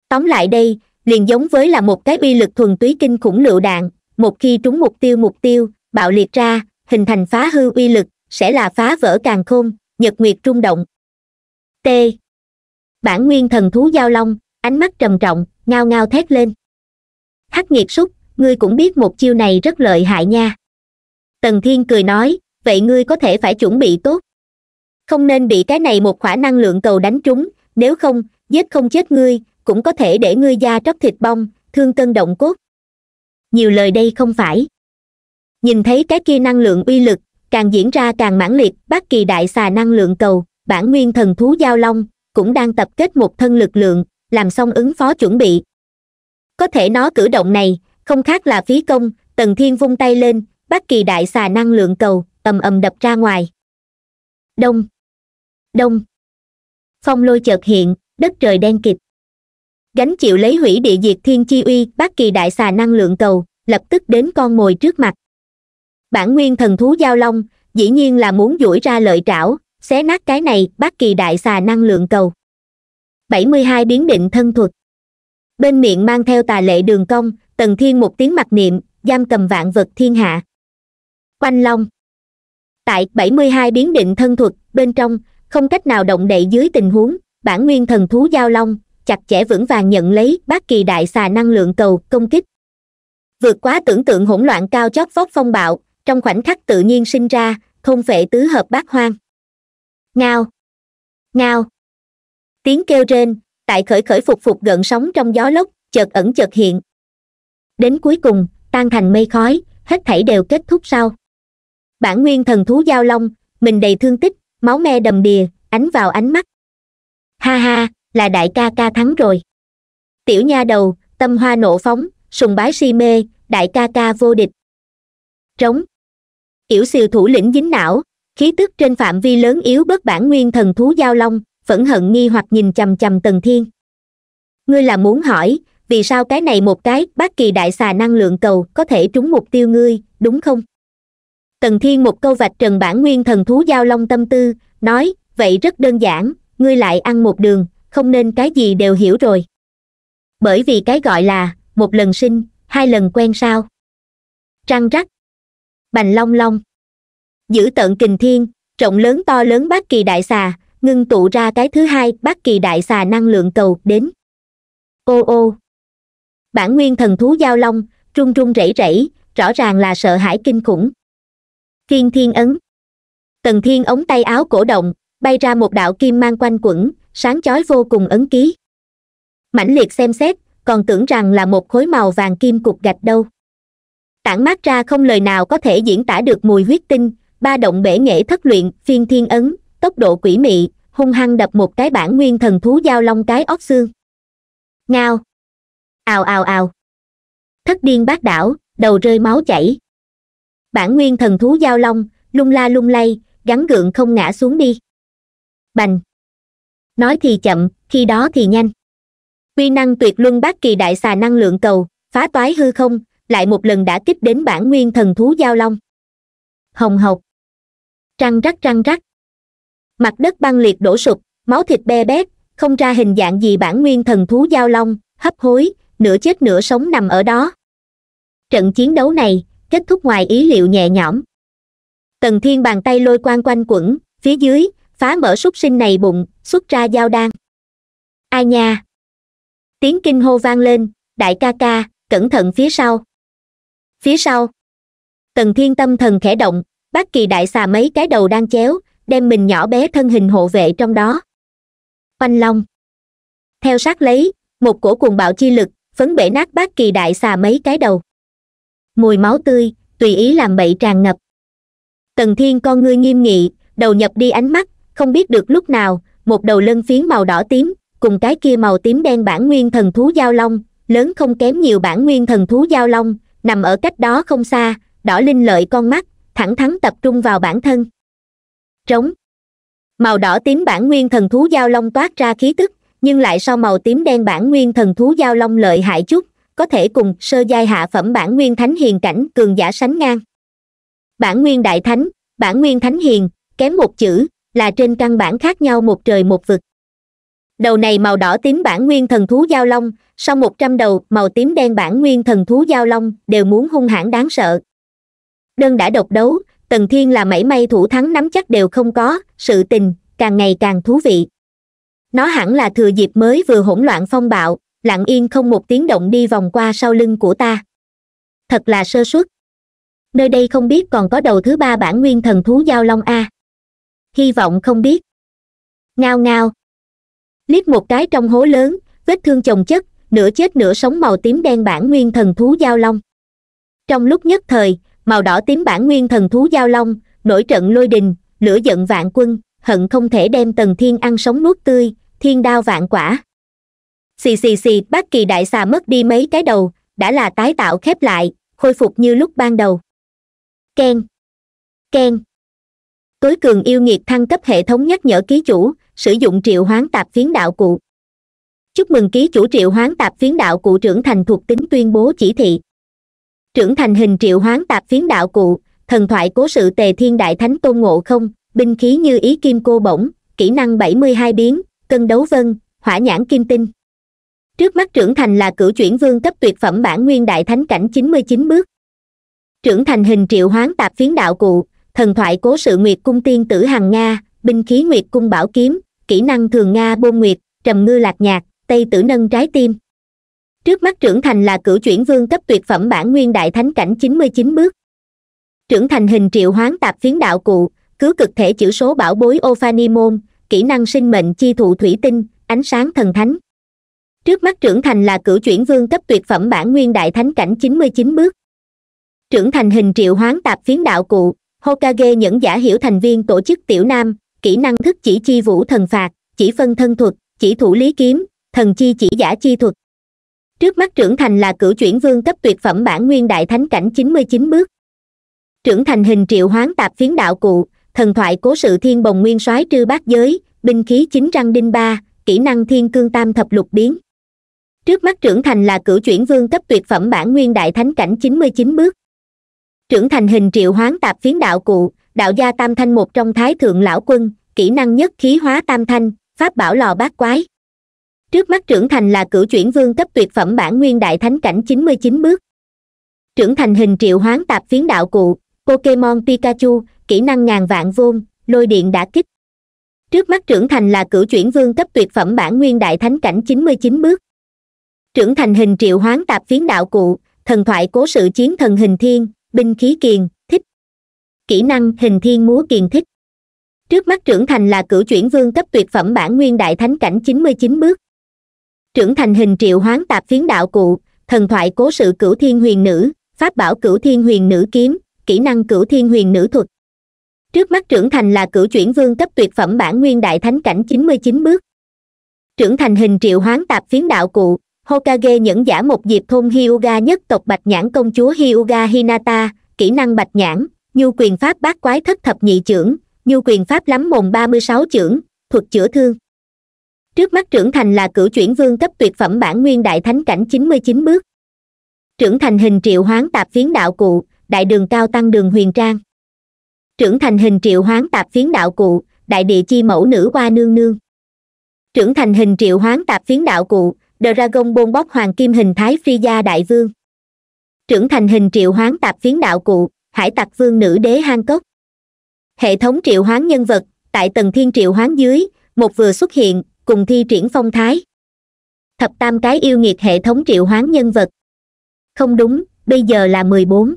tóm lại đây liền giống với là một cái uy lực thuần túy kinh khủng lựu đạn một khi trúng mục tiêu mục tiêu bạo liệt ra hình thành phá hư uy lực sẽ là phá vỡ càng khôn nhật nguyệt rung động t bản nguyên thần thú giao long ánh mắt trầm trọng ngao ngao thét lên hắc nghiệt súc ngươi cũng biết một chiêu này rất lợi hại nha tần thiên cười nói vậy ngươi có thể phải chuẩn bị tốt không nên bị cái này một khỏa năng lượng cầu đánh trúng nếu không giết không chết ngươi cũng có thể để ngươi da tróc thịt bong thương tân động cốt nhiều lời đây không phải nhìn thấy cái kia năng lượng uy lực càng diễn ra càng mãn liệt bắc kỳ đại xà năng lượng cầu bản nguyên thần thú giao long cũng đang tập kết một thân lực lượng làm xong ứng phó chuẩn bị có thể nó cử động này không khác là phí công tần thiên vung tay lên bắc kỳ đại xà năng lượng cầu ầm ầm đập ra ngoài đông đông phong lôi chợt hiện đất trời đen kịt gánh chịu lấy hủy địa diệt thiên chi uy bắc kỳ đại xà năng lượng cầu lập tức đến con mồi trước mặt bản nguyên thần thú giao long dĩ nhiên là muốn duỗi ra lợi trảo xé nát cái này bắt kỳ đại xà năng lượng cầu 72 biến định thân thuật bên miệng mang theo tà lệ đường công tần thiên một tiếng mặc niệm giam cầm vạn vật thiên hạ quanh long tại 72 biến định thân thuật bên trong không cách nào động đậy dưới tình huống bản nguyên thần thú giao long chặt chẽ vững vàng nhận lấy bát kỳ đại xà năng lượng cầu công kích vượt quá tưởng tượng hỗn loạn cao chót vót phong bạo trong khoảnh khắc tự nhiên sinh ra thôn vệ tứ hợp bát hoang ngao ngao tiếng kêu trên tại khởi khởi phục phục gợn sóng trong gió lốc chợt ẩn chợt hiện đến cuối cùng tan thành mây khói hết thảy đều kết thúc sau bản nguyên thần thú giao long mình đầy thương tích máu me đầm đìa ánh vào ánh mắt ha ha là đại ca ca thắng rồi tiểu nha đầu tâm hoa nộ phóng sùng bái si mê đại ca ca vô địch trống yểu xìu thủ lĩnh dính não khí tức trên phạm vi lớn yếu bất bản nguyên thần thú giao long phẫn hận nghi hoặc nhìn chằm chằm tần thiên ngươi là muốn hỏi vì sao cái này một cái bác kỳ đại xà năng lượng cầu có thể trúng mục tiêu ngươi đúng không tần thiên một câu vạch trần bản nguyên thần thú giao long tâm tư nói vậy rất đơn giản ngươi lại ăn một đường không nên cái gì đều hiểu rồi bởi vì cái gọi là một lần sinh hai lần quen sao trăng rắc bành long long giữ tận kình thiên rộng lớn to lớn bát kỳ đại xà ngưng tụ ra cái thứ hai bát kỳ đại xà năng lượng cầu đến ô ô bản nguyên thần thú giao long run run rẩy rẩy rõ ràng là sợ hãi kinh khủng thiên thiên ấn tần thiên ống tay áo cổ động bay ra một đạo kim mang quanh quẩn sáng chói vô cùng ấn ký mãnh liệt xem xét còn tưởng rằng là một khối màu vàng kim cục gạch đâu tản mát ra không lời nào có thể diễn tả được mùi huyết tinh ba động bể nghệ thất luyện phiên thiên ấn tốc độ quỷ mị hung hăng đập một cái bản nguyên thần thú giao long cái óc xương ngao ào ào ào thất điên bát đảo đầu rơi máu chảy bản nguyên thần thú giao long lung la lung lay gắn gượng không ngã xuống đi bành nói thì chậm khi đó thì nhanh quy năng tuyệt luân bát kỳ đại xà năng lượng cầu phá toái hư không lại một lần đã kích đến bản nguyên thần thú giao long hồng hộc trăng rắc trăng rắc mặt đất băng liệt đổ sụp máu thịt be bét không ra hình dạng gì bản nguyên thần thú giao long hấp hối nửa chết nửa sống nằm ở đó trận chiến đấu này kết thúc ngoài ý liệu nhẹ nhõm tần thiên bàn tay lôi quang quanh quẩn phía dưới phá mở súc sinh này bụng xuất ra dao đan ai nha tiếng kinh hô vang lên đại ca ca cẩn thận phía sau phía sau tần thiên tâm thần khẽ động bác kỳ đại xà mấy cái đầu đang chéo đem mình nhỏ bé thân hình hộ vệ trong đó oanh long theo sát lấy một cổ cuồng bạo chi lực phấn bể nát bác kỳ đại xà mấy cái đầu mùi máu tươi tùy ý làm bậy tràn ngập tần thiên con ngươi nghiêm nghị đầu nhập đi ánh mắt không biết được lúc nào một đầu lân phiến màu đỏ tím cùng cái kia màu tím đen bản nguyên thần thú giao long lớn không kém nhiều bản nguyên thần thú giao long nằm ở cách đó không xa đỏ linh lợi con mắt thẳng thắn tập trung vào bản thân trống màu đỏ tím bản nguyên thần thú giao long toát ra khí tức nhưng lại so màu tím đen bản nguyên thần thú giao long lợi hại chút có thể cùng sơ giai hạ phẩm bản nguyên thánh hiền cảnh cường giả sánh ngang bản nguyên đại thánh bản nguyên thánh hiền kém một chữ là trên căn bản khác nhau một trời một vực đầu này màu đỏ tím bản nguyên thần thú giao long sau một trăm đầu màu tím đen bản nguyên thần thú giao long đều muốn hung hãn đáng sợ đơn đã độc đấu tần thiên là mảy may thủ thắng nắm chắc đều không có sự tình càng ngày càng thú vị nó hẳn là thừa dịp mới vừa hỗn loạn phong bạo lặng yên không một tiếng động đi vòng qua sau lưng của ta thật là sơ suất nơi đây không biết còn có đầu thứ ba bản nguyên thần thú giao long a hy vọng không biết ngao ngao liếc một cái trong hố lớn vết thương chồng chất nửa chết nửa sống màu tím đen bản nguyên thần thú giao long trong lúc nhất thời màu đỏ tím bản nguyên thần thú giao long nổi trận lôi đình lửa giận vạn quân hận không thể đem tần thiên ăn sống nuốt tươi thiên đao vạn quả xì xì xì bác kỳ đại xà mất đi mấy cái đầu đã là tái tạo khép lại khôi phục như lúc ban đầu ken ken tối cường yêu nghiệt thăng cấp hệ thống nhắc nhở ký chủ sử dụng triệu hoán tạp phiến đạo cụ chúc mừng ký chủ triệu hoán tạp phiến đạo cụ trưởng thành thuộc tính tuyên bố chỉ thị trưởng thành hình triệu hoán tạp phiến đạo cụ thần thoại cố sự tề thiên đại thánh tôn ngộ không binh khí như ý kim cô bổng kỹ năng bảy mươi hai biến cân đấu vân hỏa nhãn kim tinh trước mắt trưởng thành là cửu chuyển vương cấp tuyệt phẩm bản nguyên đại thánh cảnh chín mươi chín bước trưởng thành hình triệu hoán tạp phiến đạo cụ thần thoại cố sự nguyệt cung tiên tử hằng nga binh khí nguyệt cung bảo kiếm kỹ năng thường nga bôn nguyệt trầm ngư lạc nhạc tây tử nâng trái tim trước mắt trưởng thành là cửu chuyển vương cấp tuyệt phẩm bản nguyên đại thánh cảnh chín mươi chín bước trưởng thành hình triệu hoán tạp phiến đạo cụ cứu cực thể chữ số bảo bối ophanimôn kỹ năng sinh mệnh chi thụ thủy tinh ánh sáng thần thánh trước mắt trưởng thành là cửu chuyển vương cấp tuyệt phẩm bản nguyên đại thánh cảnh chín mươi chín bước trưởng thành hình triệu hoán tạp phiến đạo cụ hokage những giả hiểu thành viên tổ chức tiểu nam kỹ năng thức chỉ chi vũ thần phạt chỉ phân thân thuật chỉ thủ lý kiếm thần chi chỉ giả chi thuật trước mắt trưởng thành là cửu chuyển vương cấp tuyệt phẩm bản nguyên đại thánh cảnh chín mươi chín bước trưởng thành hình triệu hoán tạp phiến đạo cụ thần thoại cố sự thiên bồng nguyên soái trư bát giới binh khí chính răng đinh ba kỹ năng thiên cương tam thập lục biến trước mắt trưởng thành là cửu chuyển vương cấp tuyệt phẩm bản nguyên đại thánh cảnh chín mươi chín bước trưởng thành hình triệu hoán tạp phiến đạo cụ đạo gia tam thanh một trong thái thượng lão quân kỹ năng nhất khí hóa tam thanh pháp bảo lò bát quái trước mắt trưởng thành là cửu chuyển vương cấp tuyệt phẩm bản nguyên đại thánh cảnh chín mươi chín bước trưởng thành hình triệu hoán tạp phiến đạo cụ pokemon pikachu kỹ năng ngàn vạn vôn lôi điện đã kích trước mắt trưởng thành là cửu chuyển vương cấp tuyệt phẩm bản nguyên đại thánh cảnh chín mươi chín bước trưởng thành hình triệu hoán tạp phiến đạo cụ thần thoại cố sự chiến thần hình thiên binh khí kiền thích kỹ năng hình thiên múa kiền thích trước mắt trưởng thành là cửu chuyển vương cấp tuyệt phẩm bản nguyên đại thánh cảnh chín mươi chín bước trưởng thành hình triệu hoán tạp phiến đạo cụ thần thoại cố sự cửu thiên huyền nữ pháp bảo cửu thiên huyền nữ kiếm kỹ năng cửu thiên huyền nữ thuật trước mắt trưởng thành là cửu chuyển vương cấp tuyệt phẩm bản nguyên đại thánh cảnh chín mươi chín bước trưởng thành hình triệu hoán tạp phiến đạo cụ hokage nhẫn giả một diệp thôn hyuga nhất tộc bạch nhãn công chúa hyuga hinata kỹ năng bạch nhãn nhu quyền pháp bát quái thất thập nhị trưởng nhu quyền pháp lắm mồm ba mươi sáu trưởng thuật chữa thương trước mắt trưởng thành là cửu chuyển vương cấp tuyệt phẩm bản nguyên đại thánh cảnh chín mươi chín bước trưởng thành hình triệu hoán tạp phiến đạo cụ đại đường cao tăng đường huyền trang trưởng thành hình triệu hoán tạp phiến đạo cụ đại địa chi mẫu nữ qua nương nương trưởng thành hình triệu hoán tạp phiến đạo cụ dragon bôn bóc hoàng kim hình thái phi gia đại vương trưởng thành hình triệu hoán tạp phiến đạo cụ hải tặc vương nữ đế hang cốc hệ thống triệu hoán nhân vật tại tầng thiên triệu hoán dưới một vừa xuất hiện cùng thi triển phong thái thập tam cái yêu nghiệt hệ thống triệu hoán nhân vật không đúng bây giờ là mười bốn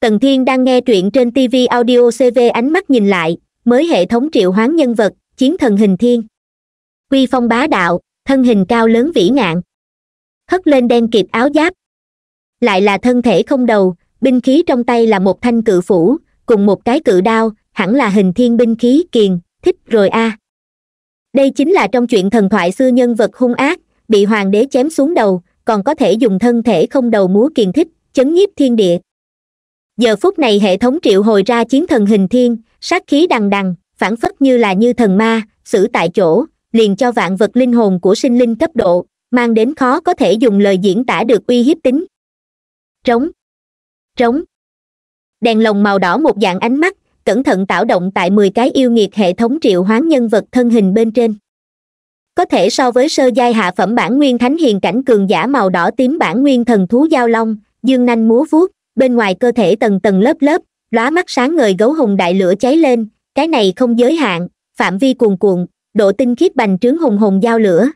tần thiên đang nghe truyện trên tv audio cv ánh mắt nhìn lại mới hệ thống triệu hoán nhân vật chiến thần hình thiên quy phong bá đạo thân hình cao lớn vĩ ngạn hất lên đen kịp áo giáp lại là thân thể không đầu binh khí trong tay là một thanh cự phủ cùng một cái cự đao hẳn là hình thiên binh khí kiền thích rồi a à đây chính là trong chuyện thần thoại xưa nhân vật hung ác bị hoàng đế chém xuống đầu còn có thể dùng thân thể không đầu múa kiền thích chấn nhiếp thiên địa giờ phút này hệ thống triệu hồi ra chiến thần hình thiên sát khí đằng đằng phản phất như là như thần ma xử tại chỗ liền cho vạn vật linh hồn của sinh linh cấp độ mang đến khó có thể dùng lời diễn tả được uy hiếp tính trống trống đèn lồng màu đỏ một dạng ánh mắt cẩn thận tạo động tại mười cái yêu nghiệt hệ thống triệu hoán nhân vật thân hình bên trên có thể so với sơ giai hạ phẩm bản nguyên thánh hiền cảnh cường giả màu đỏ tím bản nguyên thần thú giao long dương nanh múa vuốt bên ngoài cơ thể tầng tầng lớp lớp lóa mắt sáng ngời gấu hùng đại lửa cháy lên cái này không giới hạn phạm vi cuồn cuộn độ tinh khiết bành trướng hùng hùng giao lửa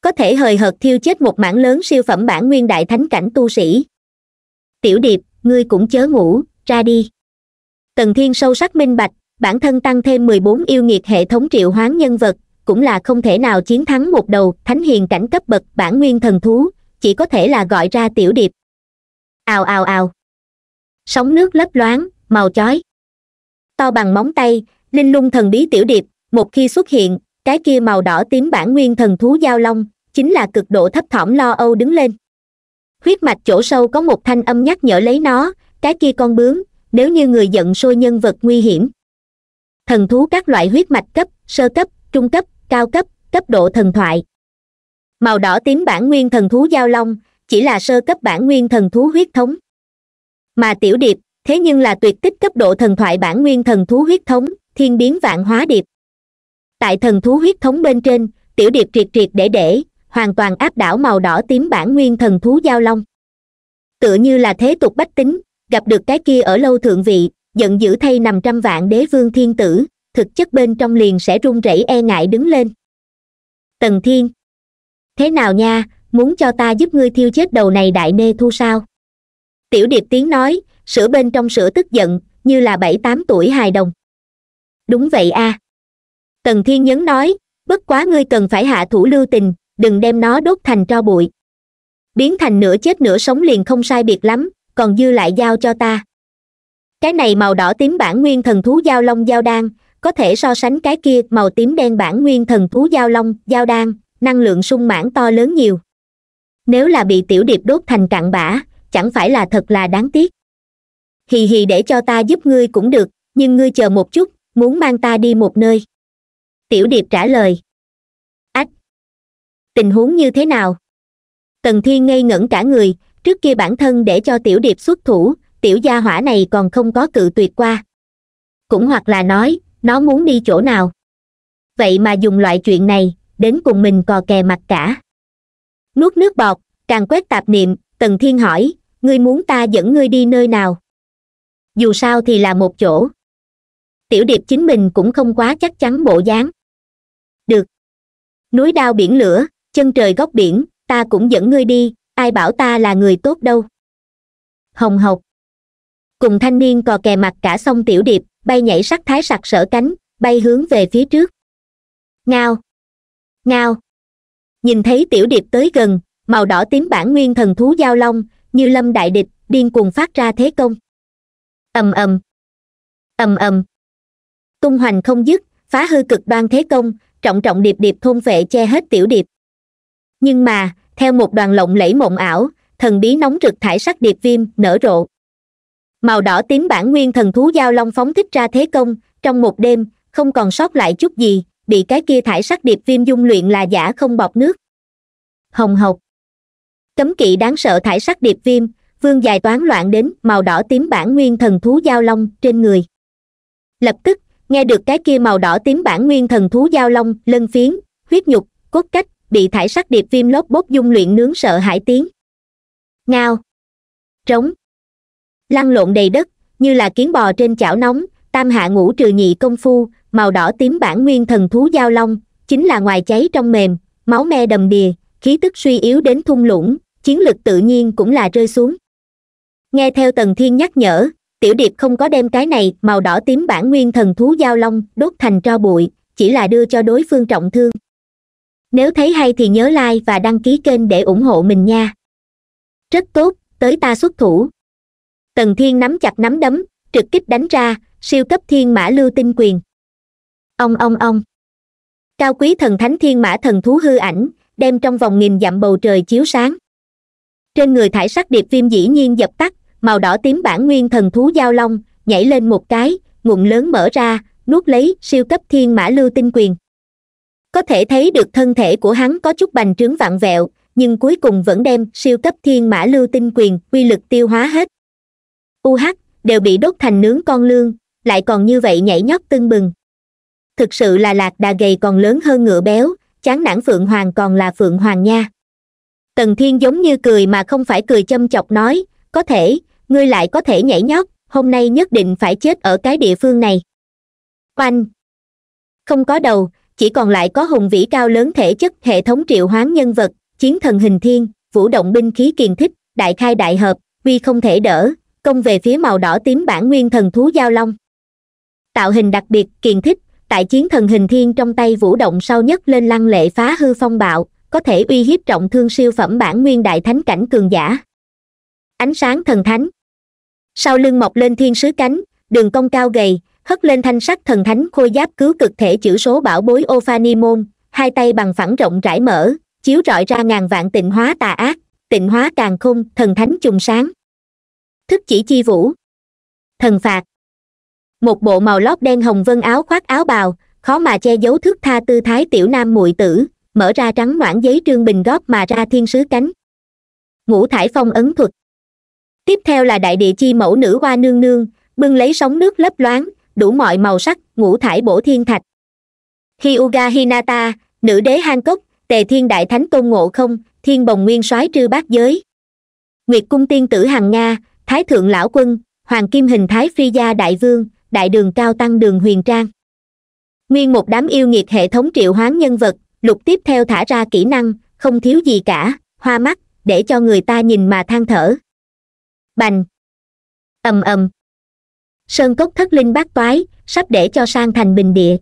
có thể hời hợt thiêu chết một mảng lớn siêu phẩm bản nguyên đại thánh cảnh tu sĩ tiểu điệp ngươi cũng chớ ngủ ra đi tần thiên sâu sắc minh bạch bản thân tăng thêm mười bốn yêu nghiệt hệ thống triệu hoán nhân vật cũng là không thể nào chiến thắng một đầu thánh hiền cảnh cấp bậc bản nguyên thần thú chỉ có thể là gọi ra tiểu điệp ào ào ào sóng nước lấp loáng màu chói to bằng móng tay linh lung thần bí tiểu điệp một khi xuất hiện cái kia màu đỏ tím bản nguyên thần thú giao long chính là cực độ thấp thỏm lo âu đứng lên huyết mạch chỗ sâu có một thanh âm nhắc nhở lấy nó cái kia con bướm nếu như người giận sôi nhân vật nguy hiểm thần thú các loại huyết mạch cấp sơ cấp trung cấp cao cấp cấp độ thần thoại màu đỏ tím bản nguyên thần thú giao long chỉ là sơ cấp bản nguyên thần thú huyết thống mà tiểu điệp thế nhưng là tuyệt tích cấp độ thần thoại bản nguyên thần thú huyết thống thiên biến vạn hóa điệp tại thần thú huyết thống bên trên tiểu điệp triệt triệt để để hoàn toàn áp đảo màu đỏ tím bản nguyên thần thú giao long tựa như là thế tục bách tính gặp được cái kia ở lâu thượng vị giận dữ thay nằm trăm vạn đế vương thiên tử thực chất bên trong liền sẽ run rẩy e ngại đứng lên tần thiên thế nào nha muốn cho ta giúp ngươi thiêu chết đầu này đại nê thu sao tiểu điệp tiếng nói sữa bên trong sữa tức giận như là bảy tám tuổi hài đồng đúng vậy a à. tần thiên nhấn nói bất quá ngươi cần phải hạ thủ lưu tình đừng đem nó đốt thành tro bụi biến thành nửa chết nửa sống liền không sai biệt lắm còn dư lại giao cho ta cái này màu đỏ tím bản nguyên thần thú giao long giao đan có thể so sánh cái kia màu tím đen bản nguyên thần thú giao long giao đan năng lượng sung mãn to lớn nhiều nếu là bị tiểu điệp đốt thành cặn bã chẳng phải là thật là đáng tiếc hì hì để cho ta giúp ngươi cũng được nhưng ngươi chờ một chút muốn mang ta đi một nơi tiểu điệp trả lời ách tình huống như thế nào tần thiên ngây ngẩn cả người trước kia bản thân để cho tiểu điệp xuất thủ tiểu gia hỏa này còn không có cự tuyệt qua cũng hoặc là nói nó muốn đi chỗ nào vậy mà dùng loại chuyện này đến cùng mình cò kè mặt cả nuốt nước bọt càng quét tạp niệm tần thiên hỏi ngươi muốn ta dẫn ngươi đi nơi nào dù sao thì là một chỗ tiểu điệp chính mình cũng không quá chắc chắn bộ dáng được núi đao biển lửa chân trời góc biển ta cũng dẫn ngươi đi ai bảo ta là người tốt đâu hồng hộc cùng thanh niên cò kè mặt cả sông tiểu điệp bay nhảy sắc thái sặc sở cánh bay hướng về phía trước ngao ngao nhìn thấy tiểu điệp tới gần màu đỏ tím bản nguyên thần thú giao long như lâm đại địch điên cuồng phát ra thế công ầm ầm ầm ầm tung hoành không dứt phá hư cực đoan thế công trọng trọng điệp điệp thôn vệ che hết tiểu điệp nhưng mà theo một đoàn lộng lẫy mộng ảo thần bí nóng rực thải sắc điệp viêm nở rộ màu đỏ tím bản nguyên thần thú giao long phóng thích ra thế công trong một đêm không còn sót lại chút gì bị cái kia thải sắc điệp viêm dung luyện là giả không bọc nước hồng hộc cấm kỵ đáng sợ thải sắc điệp viêm vương dài toán loạn đến màu đỏ tím bản nguyên thần thú giao long trên người lập tức nghe được cái kia màu đỏ tím bản nguyên thần thú giao long lân phiến huyết nhục cốt cách bị thải sắc điệp viêm lốp bốt dung luyện nướng sợ hải tiếng ngao trống lăn lộn đầy đất như là kiến bò trên chảo nóng tam hạ ngũ trừ nhị công phu màu đỏ tím bản nguyên thần thú giao long chính là ngoài cháy trong mềm máu me đầm đìa khí tức suy yếu đến thung lũng chiến lực tự nhiên cũng là rơi xuống nghe theo tần thiên nhắc nhở tiểu điệp không có đem cái này màu đỏ tím bản nguyên thần thú giao long đốt thành tro bụi chỉ là đưa cho đối phương trọng thương nếu thấy hay thì nhớ like và đăng ký kênh để ủng hộ mình nha rất tốt tới ta xuất thủ tần thiên nắm chặt nắm đấm trực kích đánh ra siêu cấp thiên mã lưu tinh quyền ông ông ông cao quý thần thánh thiên mã thần thú hư ảnh đem trong vòng nghìn dặm bầu trời chiếu sáng trên người thải sắc điệp viêm dĩ nhiên dập tắt màu đỏ tím bản nguyên thần thú giao long nhảy lên một cái ngụm lớn mở ra nuốt lấy siêu cấp thiên mã lưu tinh quyền có thể thấy được thân thể của hắn có chút bành trướng vặn vẹo nhưng cuối cùng vẫn đem siêu cấp thiên mã lưu tinh quyền quy lực tiêu hóa hết uh đều bị đốt thành nướng con lương lại còn như vậy nhảy nhót tưng bừng thực sự là lạc đà gầy còn lớn hơn ngựa béo chán nản phượng hoàng còn là phượng hoàng nha tần thiên giống như cười mà không phải cười châm chọc nói có thể ngươi lại có thể nhảy nhót hôm nay nhất định phải chết ở cái địa phương này oanh không có đầu chỉ còn lại có hùng vĩ cao lớn thể chất hệ thống triệu hoán nhân vật chiến thần hình thiên vũ động binh khí kiền thích đại khai đại hợp uy không thể đỡ công về phía màu đỏ tím bản nguyên thần thú giao long tạo hình đặc biệt kiền thích tại chiến thần hình thiên trong tay vũ động sau nhất lên lăng lệ phá hư phong bạo có thể uy hiếp trọng thương siêu phẩm bản nguyên đại thánh cảnh cường giả ánh sáng thần thánh sau lưng mọc lên thiên sứ cánh đường cong cao gầy hất lên thanh sắc thần thánh khôi giáp cứu cực thể chữ số bảo bối ophanimôn hai tay bằng phẳng rộng rãi mở chiếu rọi ra ngàn vạn tịnh hóa tà ác tịnh hóa càng khung thần thánh trùng sáng thức chỉ chi vũ thần phạt một bộ màu lót đen hồng vân áo khoác áo bào khó mà che giấu thước tha tư thái tiểu nam muội tử mở ra trắng ngoãn giấy trương bình góp mà ra thiên sứ cánh ngũ thải phong ấn thuật tiếp theo là đại địa chi mẫu nữ hoa nương nương bưng lấy sóng nước lấp loáng đủ mọi màu sắc ngũ thải bổ thiên thạch hyuga hinata nữ đế hang cốc tề thiên đại thánh tôn ngộ không thiên bồng nguyên soái trư bát giới nguyệt cung tiên tử hằng nga thái thượng lão quân hoàng kim hình thái phi gia đại vương đại đường cao tăng đường huyền trang nguyên một đám yêu nghiệt hệ thống triệu hoán nhân vật lục tiếp theo thả ra kỹ năng không thiếu gì cả hoa mắt để cho người ta nhìn mà than thở bành ầm ầm sơn cốc thất linh bát toái sắp để cho sang thành bình địa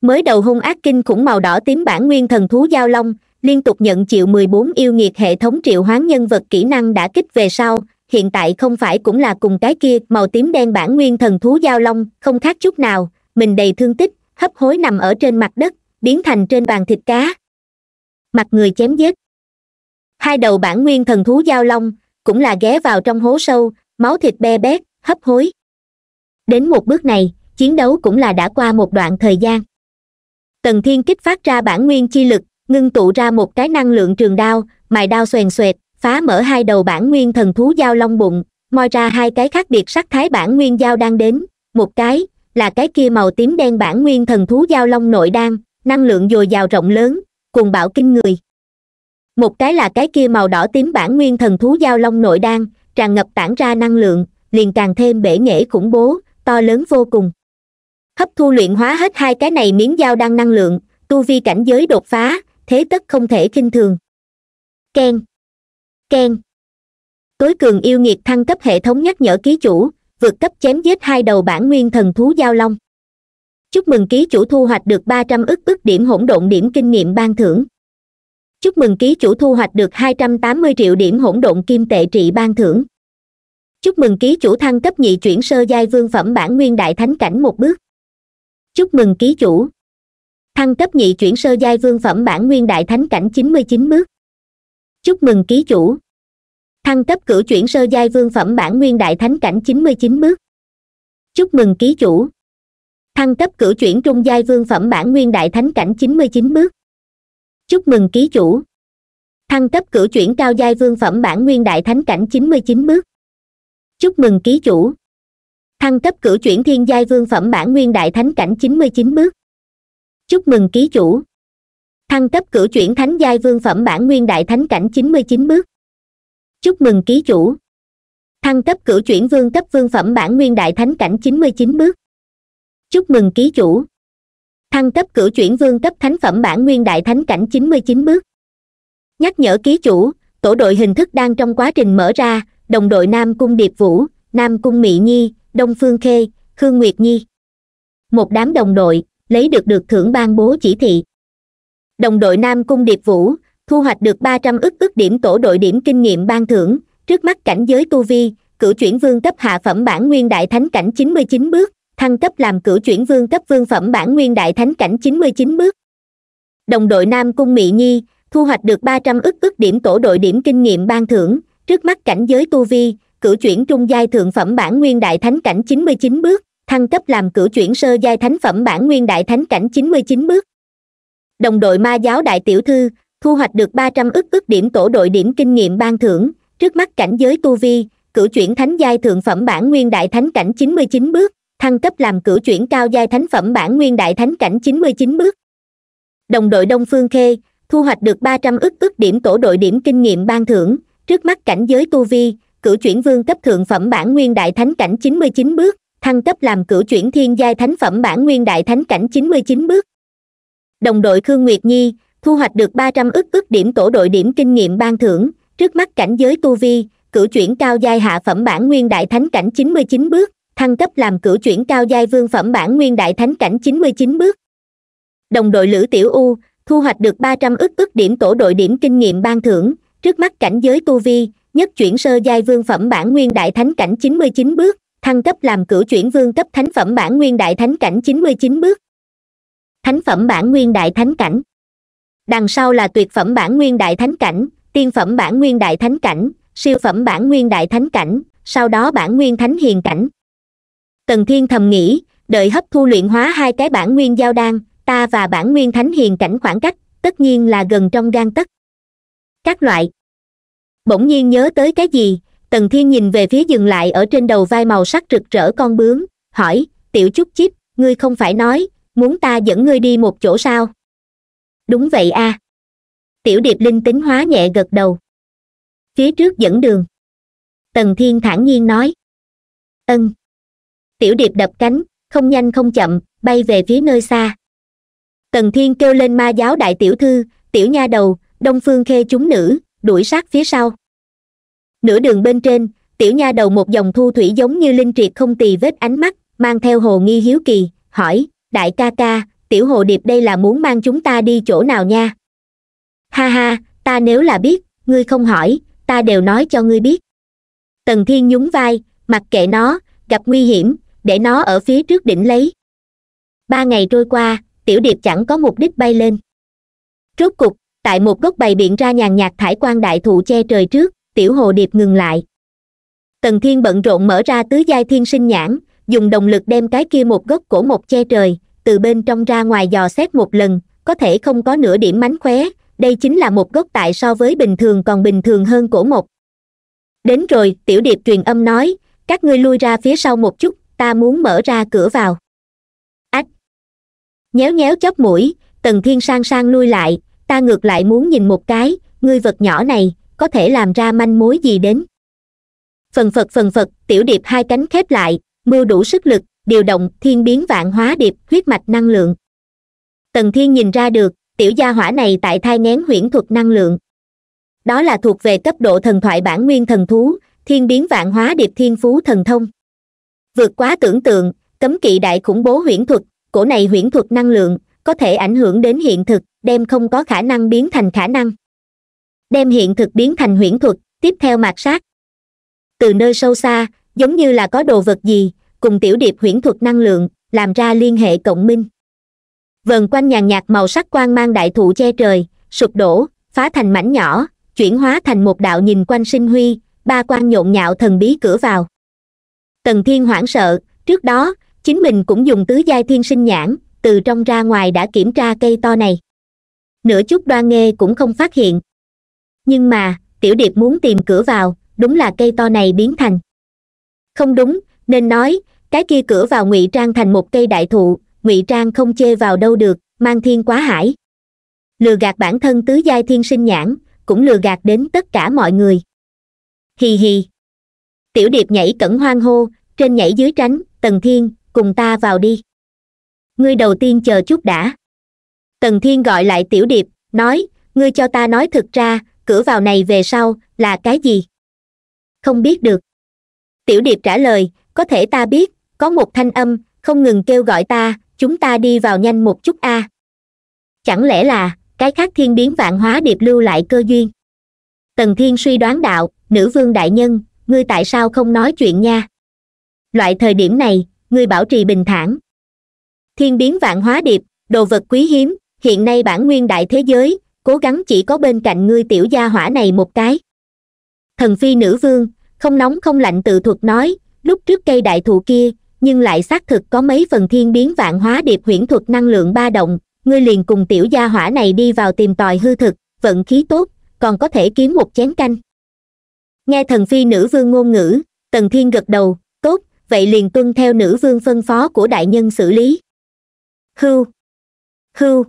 mới đầu hung ác kinh khủng màu đỏ tím bản nguyên thần thú giao long liên tục nhận chịu mười bốn yêu nghiệt hệ thống triệu hoán nhân vật kỹ năng đã kích về sau hiện tại không phải cũng là cùng cái kia màu tím đen bản nguyên thần thú giao long không khác chút nào mình đầy thương tích hấp hối nằm ở trên mặt đất biến thành trên bàn thịt cá mặt người chém giết hai đầu bản nguyên thần thú giao long cũng là ghé vào trong hố sâu máu thịt be bét hấp hối đến một bước này chiến đấu cũng là đã qua một đoạn thời gian tần thiên kích phát ra bản nguyên chi lực ngưng tụ ra một cái năng lượng trường đao mài đao xoèn xoẹt phá mở hai đầu bản nguyên thần thú dao long bụng moi ra hai cái khác biệt sắc thái bản nguyên dao đang đến một cái là cái kia màu tím đen bản nguyên thần thú dao long nội đan năng lượng dồi dào rộng lớn cuồng bạo kinh người một cái là cái kia màu đỏ tím bản nguyên thần thú dao long nội đan tràn ngập tản ra năng lượng liền càng thêm bể nghệ khủng bố to lớn vô cùng hấp thu luyện hóa hết hai cái này miếng dao đang năng lượng tu vi cảnh giới đột phá thế tất không thể kinh thường ken ken tối cường yêu nghiệt thăng cấp hệ thống nhắc nhở ký chủ vượt cấp chém giết hai đầu bản nguyên thần thú giao long chúc mừng ký chủ thu hoạch được ba trăm ức ức điểm hỗn độn điểm kinh nghiệm ban thưởng chúc mừng ký chủ thu hoạch được hai trăm tám mươi triệu điểm hỗn độn kim tệ trị ban thưởng chúc mừng ký chủ thăng cấp nhị chuyển sơ giai vương phẩm bản nguyên đại thánh cảnh một bước chúc mừng ký chủ thăng cấp nhị chuyển sơ giai vương phẩm bản nguyên đại thánh cảnh chín mươi chín bước chúc mừng ký chủ thăng cấp cửu chuyển sơ giai vương phẩm bản nguyên đại thánh cảnh chín mươi chín bước chúc mừng ký chủ thăng cấp cửu chuyển trung giai vương phẩm bản nguyên đại thánh cảnh chín mươi chín bước chúc mừng ký chủ thăng cấp cửu chuyển cao giai vương phẩm bản nguyên đại thánh cảnh chín mươi chín bước chúc mừng ký chủ thăng cấp cửu chuyển thiên giai vương phẩm bản nguyên đại thánh cảnh chín mươi chín bước chúc mừng ký chủ thăng cấp cửu chuyển thánh giai vương phẩm bản nguyên đại thánh cảnh chín mươi chín bước chúc mừng ký chủ thăng cấp cửu chuyển vương cấp vương phẩm bản nguyên đại thánh cảnh chín mươi chín bước chúc mừng ký chủ thăng cấp cửu chuyển vương cấp thánh phẩm bản nguyên đại thánh cảnh chín mươi chín bước nhắc nhở ký chủ tổ đội hình thức đang trong quá trình mở ra đồng đội nam cung điệp vũ nam cung mỹ nhi đông phương khê khương nguyệt nhi một đám đồng đội lấy được được thưởng ban bố chỉ thị đồng đội nam cung điệp vũ thu hoạch được ba trăm ức ức điểm tổ đội điểm kinh nghiệm ban thưởng trước mắt cảnh giới tu vi cửu chuyển vương cấp hạ phẩm bản nguyên đại thánh cảnh chín mươi chín bước thăng cấp làm cửu chuyển vương cấp vương phẩm bản nguyên đại thánh cảnh chín mươi chín bước đồng đội nam cung mỹ nhi thu hoạch được ba trăm ức ức điểm tổ đội điểm kinh nghiệm ban thưởng trước mắt cảnh giới tu vi cửu chuyển trung giai thượng phẩm bản nguyên đại thánh cảnh 99 bước thăng cấp làm cửu chuyển sơ giai thánh phẩm bản nguyên đại thánh cảnh 99 bước đồng đội ma giáo đại tiểu thư thu hoạch được 300 ức ức điểm tổ đội điểm kinh nghiệm ban thưởng trước mắt cảnh giới tu vi cửu chuyển thánh giai thượng phẩm bản nguyên đại thánh cảnh 99 bước thăng cấp làm cửu chuyển cao giai thánh phẩm bản nguyên đại thánh cảnh 99 bước đồng đội đông phương khê thu hoạch được 300 ức ức điểm tổ đội điểm kinh nghiệm ban thưởng trước mắt cảnh giới tu vi cửu chuyển vương cấp thượng phẩm bản nguyên đại thánh cảnh chín mươi chín bước thăng cấp làm cửu chuyển thiên giai thánh phẩm bản nguyên đại thánh cảnh chín mươi chín bước đồng đội khương nguyệt nhi thu hoạch được ba trăm ức ức điểm tổ đội điểm kinh nghiệm ban thưởng trước mắt cảnh giới tu vi cửu chuyển cao giai hạ phẩm bản nguyên đại thánh cảnh chín mươi chín bước thăng cấp làm cửu chuyển cao giai vương phẩm bản nguyên đại thánh cảnh chín mươi chín bước đồng đội lữ tiểu u thu hoạch được ba trăm ức ức điểm tổ đội điểm kinh nghiệm ban thưởng trước mắt cảnh giới tu vi nhất chuyển sơ giai vương phẩm bản nguyên đại thánh cảnh chín mươi chín bước thăng cấp làm cửu chuyển vương cấp thánh phẩm bản nguyên đại thánh cảnh chín mươi chín bước thánh phẩm bản nguyên đại thánh cảnh đằng sau là tuyệt phẩm bản nguyên đại thánh cảnh tiên phẩm bản nguyên đại thánh cảnh siêu phẩm bản nguyên đại thánh cảnh sau đó bản nguyên thánh hiền cảnh tần thiên thầm nghĩ đợi hấp thu luyện hóa hai cái bản nguyên giao đan ta và bản nguyên thánh hiền cảnh khoảng cách tất nhiên là gần trong gan tất các loại bỗng nhiên nhớ tới cái gì tần thiên nhìn về phía dừng lại ở trên đầu vai màu sắc rực rỡ con bướm hỏi tiểu chúc chip ngươi không phải nói muốn ta dẫn ngươi đi một chỗ sao đúng vậy a à. tiểu điệp linh tính hóa nhẹ gật đầu phía trước dẫn đường tần thiên thản nhiên nói ân tiểu điệp đập cánh không nhanh không chậm bay về phía nơi xa tần thiên kêu lên ma giáo đại tiểu thư tiểu nha đầu đông phương khê chúng nữ đuổi sát phía sau nửa đường bên trên tiểu nha đầu một dòng thu thủy giống như linh triệt không tì vết ánh mắt mang theo hồ nghi hiếu kỳ hỏi đại ca ca tiểu hồ điệp đây là muốn mang chúng ta đi chỗ nào nha ha ha ta nếu là biết ngươi không hỏi ta đều nói cho ngươi biết tần thiên nhún vai mặc kệ nó gặp nguy hiểm để nó ở phía trước đỉnh lấy ba ngày trôi qua tiểu điệp chẳng có mục đích bay lên rốt cục tại một gốc bày biện ra nhàn nhạt thải quan đại thụ che trời trước tiểu hồ điệp ngừng lại tần thiên bận rộn mở ra tứ giai thiên sinh nhãn dùng đồng lực đem cái kia một gốc cổ một che trời từ bên trong ra ngoài dò xét một lần có thể không có nửa điểm mánh khóe đây chính là một gốc tại so với bình thường còn bình thường hơn cổ một đến rồi tiểu điệp truyền âm nói các ngươi lui ra phía sau một chút ta muốn mở ra cửa vào ách nhéo nhéo chóp mũi tần thiên sang sang lui lại ta ngược lại muốn nhìn một cái ngươi vật nhỏ này có thể làm ra manh mối gì đến phần phật phần phật tiểu điệp hai cánh khép lại mưa đủ sức lực điều động thiên biến vạn hóa điệp huyết mạch năng lượng tần thiên nhìn ra được tiểu gia hỏa này tại thai ngén huyễn thuật năng lượng đó là thuộc về cấp độ thần thoại bản nguyên thần thú thiên biến vạn hóa điệp thiên phú thần thông vượt quá tưởng tượng cấm kỵ đại khủng bố huyễn thuật cổ này huyễn thuật năng lượng có thể ảnh hưởng đến hiện thực đem không có khả năng biến thành khả năng đem hiện thực biến thành huyễn thuật tiếp theo mạt sát từ nơi sâu xa giống như là có đồ vật gì cùng tiểu điệp huyễn thuật năng lượng làm ra liên hệ cộng minh vần quanh nhàn nhạt màu sắc quang mang đại thụ che trời sụp đổ phá thành mảnh nhỏ chuyển hóa thành một đạo nhìn quanh sinh huy ba quan nhộn nhạo thần bí cửa vào tần thiên hoảng sợ trước đó chính mình cũng dùng tứ giai thiên sinh nhãn từ trong ra ngoài đã kiểm tra cây to này nửa chút đoan nghê cũng không phát hiện nhưng mà tiểu điệp muốn tìm cửa vào đúng là cây to này biến thành không đúng nên nói cái kia cửa vào ngụy trang thành một cây đại thụ ngụy trang không chê vào đâu được mang thiên quá hải lừa gạt bản thân tứ giai thiên sinh nhãn cũng lừa gạt đến tất cả mọi người hì hì tiểu điệp nhảy cẩn hoang hô trên nhảy dưới tránh tần thiên cùng ta vào đi ngươi đầu tiên chờ chút đã tần thiên gọi lại tiểu điệp nói ngươi cho ta nói thực ra cửa vào này về sau là cái gì không biết được tiểu điệp trả lời có thể ta biết có một thanh âm không ngừng kêu gọi ta chúng ta đi vào nhanh một chút a à. chẳng lẽ là cái khác thiên biến vạn hóa điệp lưu lại cơ duyên tần thiên suy đoán đạo nữ vương đại nhân ngươi tại sao không nói chuyện nha loại thời điểm này ngươi bảo trì bình thản thiên biến vạn hóa điệp đồ vật quý hiếm hiện nay bản nguyên đại thế giới cố gắng chỉ có bên cạnh ngươi tiểu gia hỏa này một cái thần phi nữ vương không nóng không lạnh tự thuật nói lúc trước cây đại thụ kia nhưng lại xác thực có mấy phần thiên biến vạn hóa điệp huyễn thuật năng lượng ba động ngươi liền cùng tiểu gia hỏa này đi vào tìm tòi hư thực vận khí tốt còn có thể kiếm một chén canh nghe thần phi nữ vương ngôn ngữ tần thiên gật đầu tốt vậy liền tuân theo nữ vương phân phó của đại nhân xử lý hưu hưu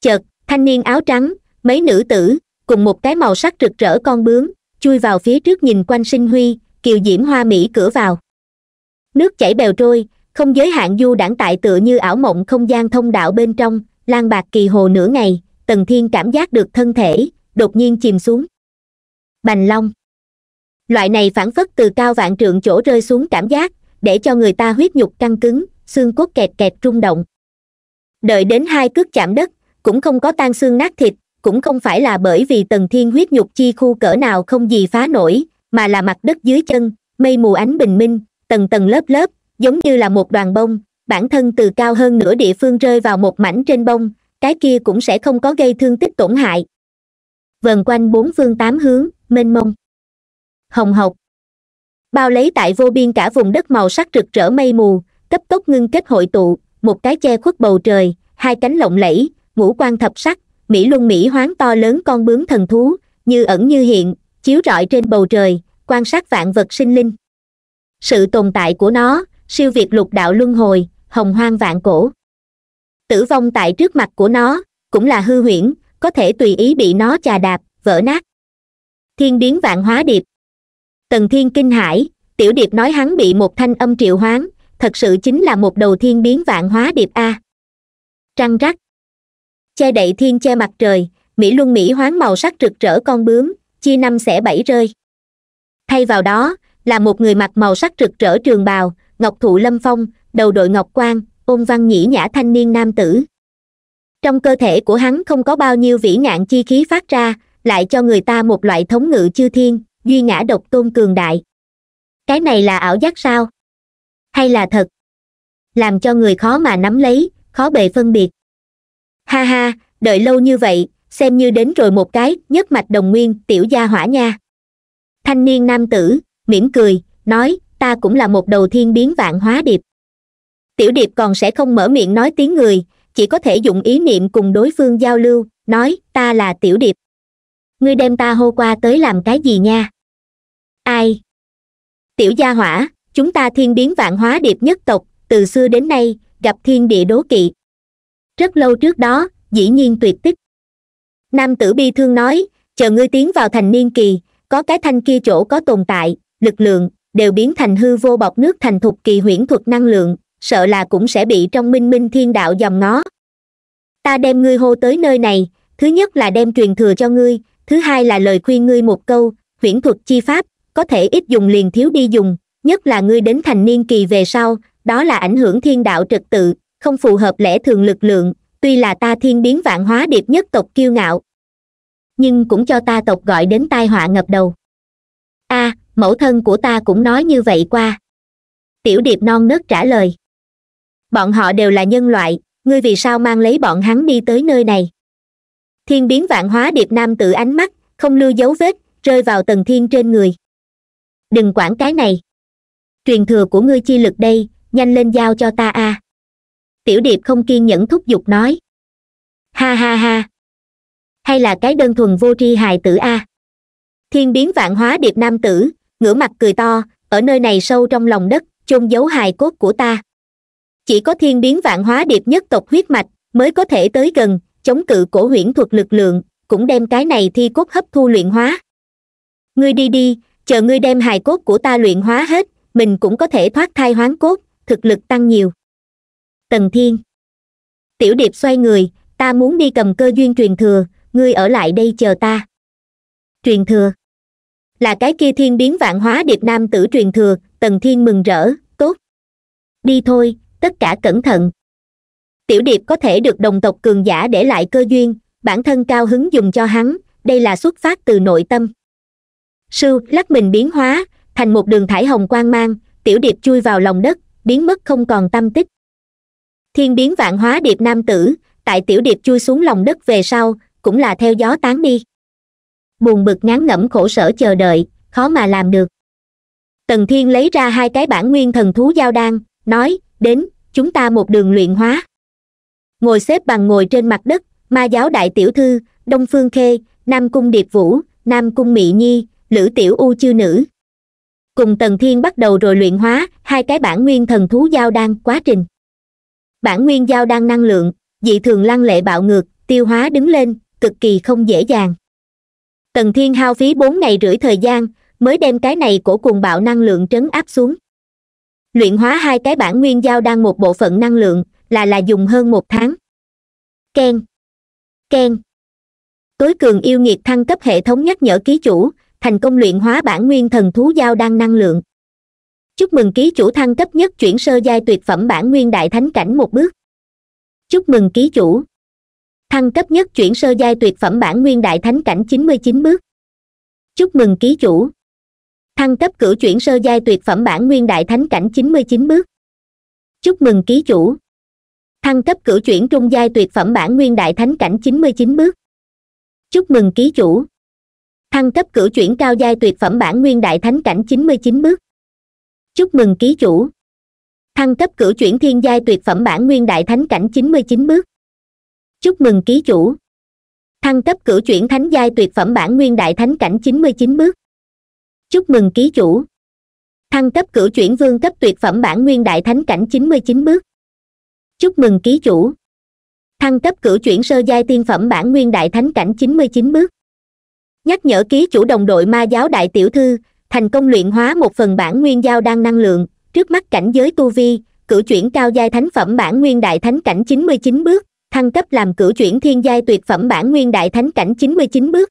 chợt thanh niên áo trắng mấy nữ tử cùng một cái màu sắc rực rỡ con bướm chui vào phía trước nhìn quanh sinh huy kiều diễm hoa mỹ cửa vào nước chảy bèo trôi không giới hạn du đãng tại tựa như ảo mộng không gian thông đạo bên trong lan bạc kỳ hồ nửa ngày tần thiên cảm giác được thân thể đột nhiên chìm xuống bành long loại này phản phất từ cao vạn trượng chỗ rơi xuống cảm giác để cho người ta huyết nhục căng cứng xương cốt kẹt kẹt rung động đợi đến hai cước chạm đất cũng không có tan xương nát thịt cũng không phải là bởi vì tần thiên huyết nhục chi khu cỡ nào không gì phá nổi mà là mặt đất dưới chân mây mù ánh bình minh tầng tầng lớp lớp giống như là một đoàn bông bản thân từ cao hơn nửa địa phương rơi vào một mảnh trên bông cái kia cũng sẽ không có gây thương tích tổn hại vần quanh bốn phương tám hướng mênh mông hồng hộc bao lấy tại vô biên cả vùng đất màu sắc rực rỡ mây mù cấp tốc ngưng kết hội tụ một cái che khuất bầu trời hai cánh lộng lẫy ngũ quan thập sắc mỹ luân mỹ hoán to lớn con bướm thần thú như ẩn như hiện chiếu rọi trên bầu trời quan sát vạn vật sinh linh sự tồn tại của nó siêu việt lục đạo luân hồi hồng hoang vạn cổ tử vong tại trước mặt của nó cũng là hư huyễn có thể tùy ý bị nó chà đạp vỡ nát thiên biến vạn hóa điệp tần thiên kinh hải tiểu điệp nói hắn bị một thanh âm triệu hoán thật sự chính là một đầu thiên biến vạn hóa điệp a trăng rắc che đậy thiên che mặt trời mỹ luân mỹ hoán màu sắc rực rỡ con bướm chia năm xẻ bảy rơi thay vào đó là một người mặc màu sắc rực rỡ trường bào ngọc thụ lâm phong đầu đội ngọc quan ôn văn nhĩ nhã thanh niên nam tử trong cơ thể của hắn không có bao nhiêu vĩ ngạn chi khí phát ra lại cho người ta một loại thống ngự chư thiên duy ngã độc tôn cường đại cái này là ảo giác sao hay là thật làm cho người khó mà nắm lấy khó bề phân biệt ha ha đợi lâu như vậy xem như đến rồi một cái nhất mạch đồng nguyên tiểu gia hỏa nha thanh niên nam tử mỉm cười nói ta cũng là một đầu thiên biến vạn hóa điệp tiểu điệp còn sẽ không mở miệng nói tiếng người chỉ có thể dùng ý niệm cùng đối phương giao lưu nói ta là tiểu điệp ngươi đem ta hô qua tới làm cái gì nha ai tiểu gia hỏa chúng ta thiên biến vạn hóa điệp nhất tộc từ xưa đến nay gặp thiên địa đố kỵ rất lâu trước đó dĩ nhiên tuyệt tích nam tử bi thương nói chờ ngươi tiến vào thành niên kỳ có cái thanh kia chỗ có tồn tại lực lượng đều biến thành hư vô bọc nước thành thục kỳ huyễn thuật năng lượng sợ là cũng sẽ bị trong minh minh thiên đạo dòng nó ta đem ngươi hô tới nơi này thứ nhất là đem truyền thừa cho ngươi thứ hai là lời khuyên ngươi một câu huyễn thuật chi pháp có thể ít dùng liền thiếu đi dùng nhất là ngươi đến thành niên kỳ về sau đó là ảnh hưởng thiên đạo trật tự không phù hợp lẽ thường lực lượng tuy là ta thiên biến vạn hóa điệp nhất tộc kiêu ngạo nhưng cũng cho ta tộc gọi đến tai họa ngập đầu a à, mẫu thân của ta cũng nói như vậy qua tiểu điệp non nớt trả lời bọn họ đều là nhân loại ngươi vì sao mang lấy bọn hắn đi tới nơi này thiên biến vạn hóa điệp nam tự ánh mắt không lưu dấu vết rơi vào tầng thiên trên người đừng quản cái này truyền thừa của ngươi chi lực đây nhanh lên giao cho ta a à. tiểu điệp không kiên nhẫn thúc giục nói ha ha ha hay là cái đơn thuần vô tri hài tử a à. thiên biến vạn hóa điệp nam tử ngửa mặt cười to ở nơi này sâu trong lòng đất chôn giấu hài cốt của ta chỉ có thiên biến vạn hóa điệp nhất tộc huyết mạch mới có thể tới gần chống cự cổ huyễn thuật lực lượng cũng đem cái này thi cốt hấp thu luyện hóa ngươi đi đi chờ ngươi đem hài cốt của ta luyện hóa hết mình cũng có thể thoát thai hoán cốt thực lực tăng nhiều tần thiên tiểu điệp xoay người ta muốn đi cầm cơ duyên truyền thừa ngươi ở lại đây chờ ta truyền thừa là cái kia thiên biến vạn hóa điệp nam tử truyền thừa tần thiên mừng rỡ tốt đi thôi tất cả cẩn thận tiểu điệp có thể được đồng tộc cường giả để lại cơ duyên bản thân cao hứng dùng cho hắn đây là xuất phát từ nội tâm sưu lắc mình biến hóa thành một đường thải hồng quang mang tiểu điệp chui vào lòng đất biến mất không còn tâm tích thiên biến vạn hóa điệp nam tử tại tiểu điệp chui xuống lòng đất về sau cũng là theo gió tán đi buồn bực ngán ngẩm khổ sở chờ đợi khó mà làm được tần thiên lấy ra hai cái bản nguyên thần thú giao đan nói đến chúng ta một đường luyện hóa ngồi xếp bằng ngồi trên mặt đất ma giáo đại tiểu thư đông phương khê nam cung điệp vũ nam cung mỹ nhi lữ tiểu u chư nữ cùng tần thiên bắt đầu rồi luyện hóa hai cái bản nguyên thần thú giao đan quá trình bản nguyên giao đan năng lượng dị thường lăng lệ bạo ngược tiêu hóa đứng lên cực kỳ không dễ dàng tần thiên hao phí bốn ngày rưỡi thời gian mới đem cái này của cuồng bạo năng lượng trấn áp xuống luyện hóa hai cái bản nguyên giao đan một bộ phận năng lượng là là dùng hơn một tháng keng keng tối cường yêu nghiệt thăng cấp hệ thống nhắc nhở ký chủ thành công luyện hóa bản nguyên thần thú giao đang năng lượng chúc mừng ký chủ thăng cấp nhất chuyển sơ giai tuyệt phẩm bản nguyên đại thánh cảnh một bước chúc mừng ký chủ thăng cấp nhất chuyển sơ giai tuyệt phẩm bản nguyên đại thánh cảnh chín mươi chín bước chúc mừng ký chủ thăng cấp cửu chuyển sơ giai tuyệt phẩm bản nguyên đại thánh cảnh chín mươi chín bước chúc mừng ký chủ thăng cấp cửu chuyển trung giai tuyệt phẩm bản nguyên đại thánh cảnh chín mươi chín bước chúc mừng ký chủ thăng cấp cửu chuyển cao giai tuyệt phẩm bản nguyên đại thánh cảnh chín mươi chín bước chúc mừng ký chủ thăng cấp cửu chuyển thiên giai tuyệt phẩm bản nguyên đại thánh cảnh chín mươi chín bước chúc mừng ký chủ thăng cấp cửu chuyển thánh giai tuyệt phẩm bản nguyên đại thánh cảnh chín mươi chín bước chúc mừng ký chủ thăng cấp cửu chuyển vương cấp tuyệt phẩm bản nguyên đại thánh cảnh chín mươi chín bước chúc mừng ký chủ thăng cấp cửu chuyển sơ giai tiên phẩm bản nguyên đại thánh cảnh chín mươi chín bước nhắc nhở ký chủ đồng đội ma giáo đại tiểu thư thành công luyện hóa một phần bản nguyên giao đang năng lượng trước mắt cảnh giới tu vi cử chuyển cao giai thánh phẩm bản nguyên đại thánh cảnh 99 bước thăng cấp làm cử chuyển thiên giai tuyệt phẩm bản nguyên đại thánh cảnh 99 bước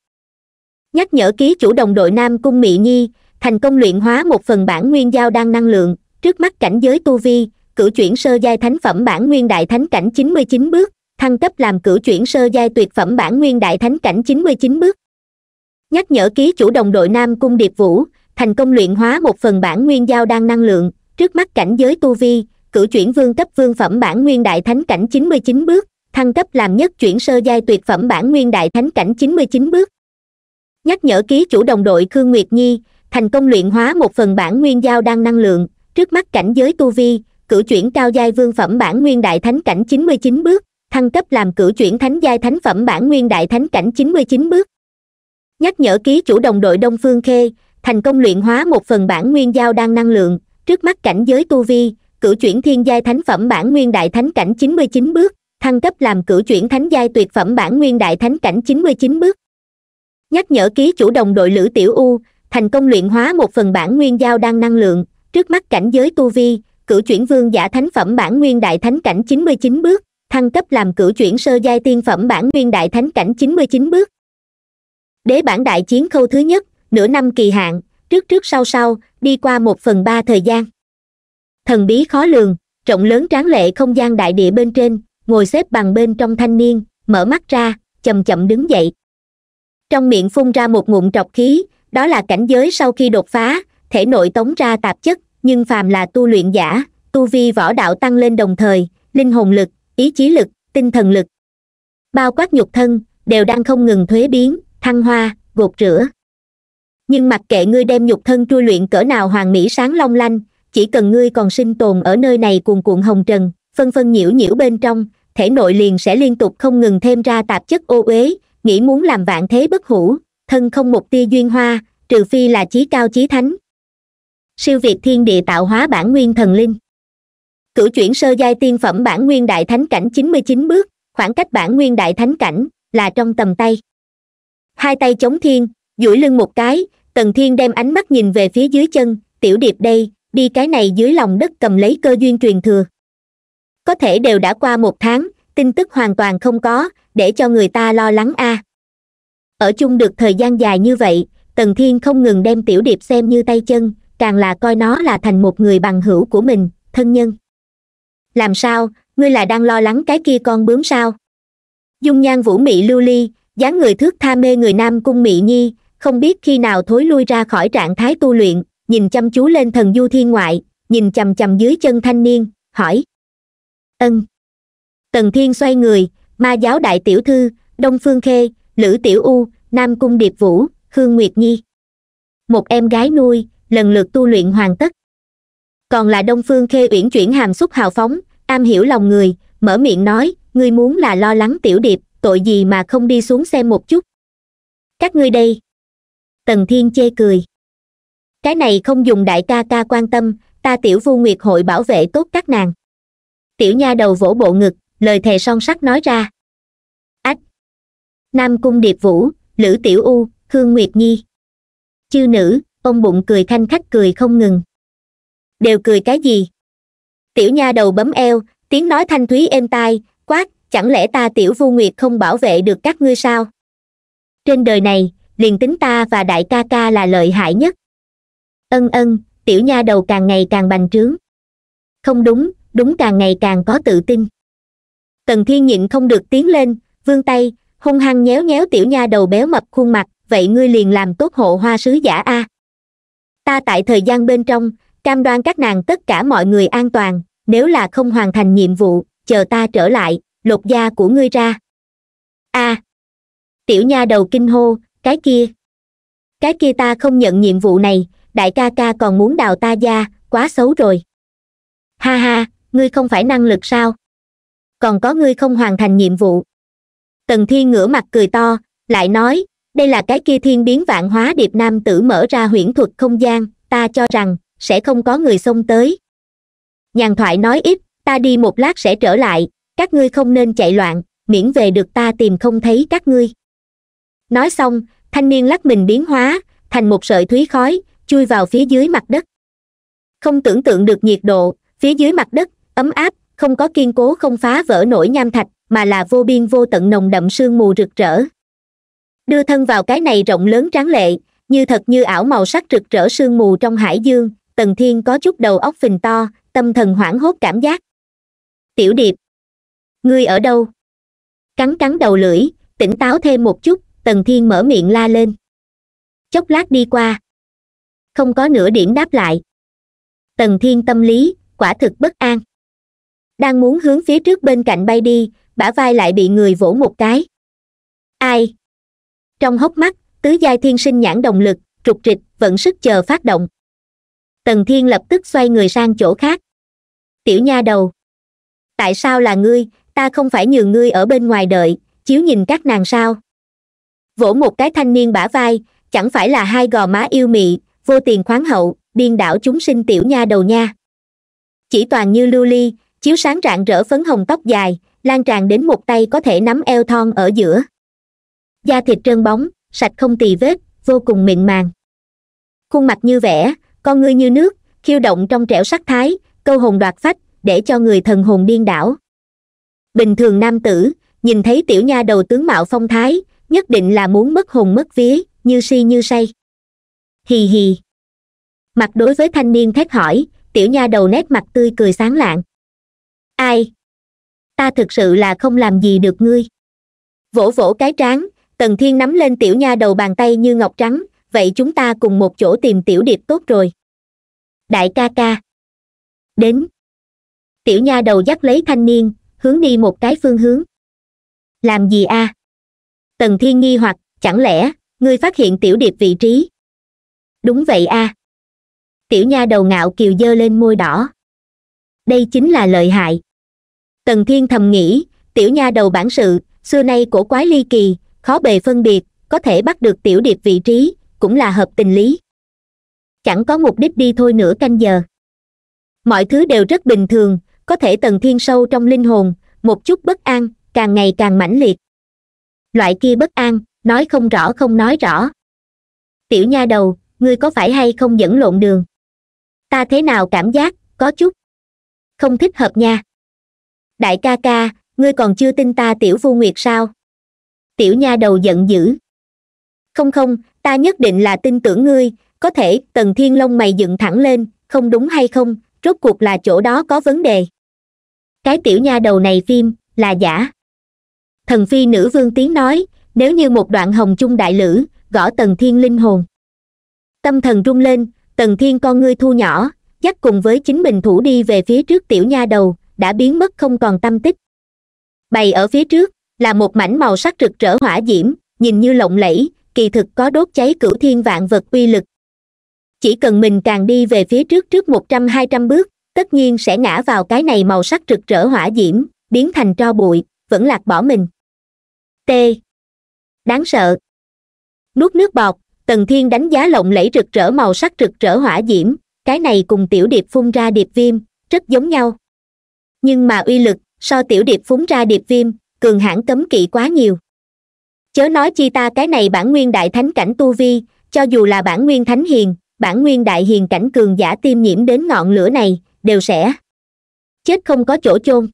nhắc nhở ký chủ đồng đội nam cung mị nhi thành công luyện hóa một phần bản nguyên giao đang năng lượng trước mắt cảnh giới tu vi cử chuyển sơ giai thánh phẩm bản nguyên đại thánh cảnh 99 bước thăng cấp làm cử chuyển sơ giai tuyệt phẩm bản nguyên đại thánh cảnh 99 bước nhắc nhở ký chủ đồng đội nam cung điệp vũ thành công luyện hóa một phần bản nguyên giao đang năng lượng trước mắt cảnh giới tu vi cử chuyển vương cấp vương phẩm bản nguyên đại thánh cảnh chín mươi chín bước thăng cấp làm nhất chuyển sơ giai tuyệt phẩm bản nguyên đại thánh cảnh chín mươi chín bước nhắc nhở ký chủ đồng đội khương nguyệt nhi thành công luyện hóa một phần bản nguyên giao đang năng lượng trước mắt cảnh giới tu vi cử chuyển cao giai vương phẩm bản nguyên đại thánh cảnh chín mươi chín bước thăng cấp làm cử chuyển thánh giai thánh phẩm bản nguyên đại thánh cảnh chín mươi chín bước nhắc nhở ký chủ đồng đội đông phương khê thành công luyện hóa một phần bản nguyên giao đang năng lượng trước mắt cảnh giới tu vi cử chuyển thiên giai thánh phẩm bản nguyên đại thánh cảnh 99 bước thăng cấp làm cử chuyển thánh giai tuyệt phẩm bản nguyên đại thánh cảnh 99 bước nhắc nhở ký chủ đồng đội lữ tiểu u thành công luyện hóa một phần bản nguyên giao đang năng lượng trước mắt cảnh giới tu vi cử chuyển vương giả thánh phẩm bản nguyên đại thánh cảnh 99 bước thăng cấp làm cử chuyển sơ giai tiên phẩm bản nguyên đại thánh cảnh 99 bước đế bản đại chiến khâu thứ nhất nửa năm kỳ hạn trước trước sau sau đi qua một phần ba thời gian thần bí khó lường rộng lớn tráng lệ không gian đại địa bên trên ngồi xếp bằng bên trong thanh niên mở mắt ra chậm chậm đứng dậy trong miệng phun ra một ngụm trọc khí đó là cảnh giới sau khi đột phá thể nội tống ra tạp chất nhưng phàm là tu luyện giả tu vi võ đạo tăng lên đồng thời linh hồn lực ý chí lực tinh thần lực bao quát nhục thân đều đang không ngừng thuế biến thăng hoa gột rửa nhưng mặc kệ ngươi đem nhục thân trui luyện cỡ nào hoàng mỹ sáng long lanh chỉ cần ngươi còn sinh tồn ở nơi này cuồn cuộn hồng trần phân phân nhiễu nhiễu bên trong thể nội liền sẽ liên tục không ngừng thêm ra tạp chất ô uế nghĩ muốn làm vạn thế bất hủ thân không một tia duyên hoa trừ phi là chí cao chí thánh siêu việt thiên địa tạo hóa bản nguyên thần linh cửu chuyển sơ giai tiên phẩm bản nguyên đại thánh cảnh chín mươi chín bước khoảng cách bản nguyên đại thánh cảnh là trong tầm tay hai tay chống thiên duỗi lưng một cái tần thiên đem ánh mắt nhìn về phía dưới chân tiểu điệp đây đi cái này dưới lòng đất cầm lấy cơ duyên truyền thừa có thể đều đã qua một tháng tin tức hoàn toàn không có để cho người ta lo lắng a à. ở chung được thời gian dài như vậy tần thiên không ngừng đem tiểu điệp xem như tay chân càng là coi nó là thành một người bằng hữu của mình thân nhân làm sao ngươi là đang lo lắng cái kia con bướm sao dung nhan vũ mị lưu ly dáng người thước tha mê người nam cung mị nhi không biết khi nào thối lui ra khỏi trạng thái tu luyện nhìn chăm chú lên thần du thiên ngoại nhìn chằm chằm dưới chân thanh niên hỏi ân tần thiên xoay người ma giáo đại tiểu thư đông phương khê lữ tiểu u nam cung điệp vũ hương nguyệt nhi một em gái nuôi lần lượt tu luyện hoàn tất còn là đông phương khê uyển chuyển hàm xúc hào phóng am hiểu lòng người mở miệng nói ngươi muốn là lo lắng tiểu điệp tội gì mà không đi xuống xem một chút các ngươi đây tần thiên chê cười cái này không dùng đại ca ca quan tâm ta tiểu vu nguyệt hội bảo vệ tốt các nàng tiểu nha đầu vỗ bộ ngực lời thề son sắt nói ra ách nam cung điệp vũ lữ tiểu u khương nguyệt nhi chư nữ ông bụng cười thanh khách cười không ngừng đều cười cái gì tiểu nha đầu bấm eo tiếng nói thanh thúy êm tai quát chẳng lẽ ta tiểu vu nguyệt không bảo vệ được các ngươi sao trên đời này liền tính ta và đại ca ca là lợi hại nhất ân ân tiểu nha đầu càng ngày càng bành trướng không đúng đúng càng ngày càng có tự tin tần thiên nhịn không được tiến lên vươn tay hung hăng nhéo nhéo tiểu nha đầu béo mập khuôn mặt vậy ngươi liền làm tốt hộ hoa sứ giả a ta tại thời gian bên trong cam đoan các nàng tất cả mọi người an toàn nếu là không hoàn thành nhiệm vụ chờ ta trở lại lột da của ngươi ra a à, tiểu nha đầu kinh hô cái kia cái kia ta không nhận nhiệm vụ này đại ca ca còn muốn đào ta da quá xấu rồi ha ha ngươi không phải năng lực sao còn có ngươi không hoàn thành nhiệm vụ tần thiên ngửa mặt cười to lại nói đây là cái kia thiên biến vạn hóa điệp nam tử mở ra huyễn thuật không gian ta cho rằng sẽ không có người xông tới nhàn thoại nói ít ta đi một lát sẽ trở lại các ngươi không nên chạy loạn miễn về được ta tìm không thấy các ngươi nói xong thanh niên lắc mình biến hóa thành một sợi thúy khói chui vào phía dưới mặt đất không tưởng tượng được nhiệt độ phía dưới mặt đất ấm áp không có kiên cố không phá vỡ nổi nham thạch mà là vô biên vô tận nồng đậm sương mù rực rỡ đưa thân vào cái này rộng lớn tráng lệ như thật như ảo màu sắc rực rỡ sương mù trong hải dương tần thiên có chút đầu óc phình to tâm thần hoảng hốt cảm giác tiểu điệp ngươi ở đâu cắn cắn đầu lưỡi tỉnh táo thêm một chút tần thiên mở miệng la lên chốc lát đi qua không có nửa điểm đáp lại tần thiên tâm lý quả thực bất an đang muốn hướng phía trước bên cạnh bay đi bả vai lại bị người vỗ một cái ai trong hốc mắt tứ giai thiên sinh nhãn động lực trục trịch vẫn sức chờ phát động tần thiên lập tức xoay người sang chỗ khác tiểu nha đầu tại sao là ngươi ta không phải nhường ngươi ở bên ngoài đợi chiếu nhìn các nàng sao vỗ một cái thanh niên bả vai chẳng phải là hai gò má yêu mị vô tiền khoáng hậu điên đảo chúng sinh tiểu nha đầu nha chỉ toàn như lưu ly chiếu sáng rạng rỡ phấn hồng tóc dài lan tràn đến một tay có thể nắm eo thon ở giữa da thịt trơn bóng sạch không tì vết vô cùng mịn màng khuôn mặt như vẽ con ngươi như nước khiêu động trong trẻo sắc thái câu hồn đoạt phách để cho người thần hồn điên đảo bình thường nam tử nhìn thấy tiểu nha đầu tướng mạo phong thái nhất định là muốn mất hồn mất vía như si như say hì hì mặt đối với thanh niên thét hỏi tiểu nha đầu nét mặt tươi cười sáng lạng ai ta thực sự là không làm gì được ngươi vỗ vỗ cái trán tần thiên nắm lên tiểu nha đầu bàn tay như ngọc trắng vậy chúng ta cùng một chỗ tìm tiểu điệp tốt rồi đại ca ca đến tiểu nha đầu dắt lấy thanh niên hướng đi một cái phương hướng làm gì a à? tần thiên nghi hoặc chẳng lẽ ngươi phát hiện tiểu điệp vị trí đúng vậy a à. tiểu nha đầu ngạo kiều dơ lên môi đỏ đây chính là lợi hại tần thiên thầm nghĩ tiểu nha đầu bản sự xưa nay cổ quái ly kỳ khó bề phân biệt có thể bắt được tiểu điệp vị trí cũng là hợp tình lý chẳng có mục đích đi thôi nữa canh giờ mọi thứ đều rất bình thường có thể tần thiên sâu trong linh hồn một chút bất an càng ngày càng mãnh liệt loại kia bất an nói không rõ không nói rõ tiểu nha đầu ngươi có phải hay không dẫn lộn đường ta thế nào cảm giác có chút không thích hợp nha đại ca ca ngươi còn chưa tin ta tiểu vu nguyệt sao tiểu nha đầu giận dữ không không ta nhất định là tin tưởng ngươi có thể tần thiên long mày dựng thẳng lên không đúng hay không rốt cuộc là chỗ đó có vấn đề cái tiểu nha đầu này phim là giả thần phi nữ vương tiếng nói nếu như một đoạn hồng chung đại lữ gõ tần thiên linh hồn tâm thần rung lên tần thiên con ngươi thu nhỏ dắt cùng với chính mình thủ đi về phía trước tiểu nha đầu đã biến mất không còn tâm tích bày ở phía trước là một mảnh màu sắc rực rỡ hỏa diễm nhìn như lộng lẫy kỳ thực có đốt cháy cửu thiên vạn vật uy lực chỉ cần mình càng đi về phía trước trước một trăm hai trăm bước tất nhiên sẽ ngã vào cái này màu sắc rực rỡ hỏa diễm biến thành tro bụi vẫn lạc bỏ mình t đáng sợ nuốt nước bọt tần thiên đánh giá lộng lẫy rực rỡ màu sắc rực rỡ hỏa diễm cái này cùng tiểu điệp phun ra điệp viêm rất giống nhau nhưng mà uy lực so tiểu điệp phun ra điệp viêm cường hãn cấm kỵ quá nhiều chớ nói chi ta cái này bản nguyên đại thánh cảnh tu vi cho dù là bản nguyên thánh hiền bản nguyên đại hiền cảnh cường giả tiêm nhiễm đến ngọn lửa này đều sẽ chết không có chỗ chôn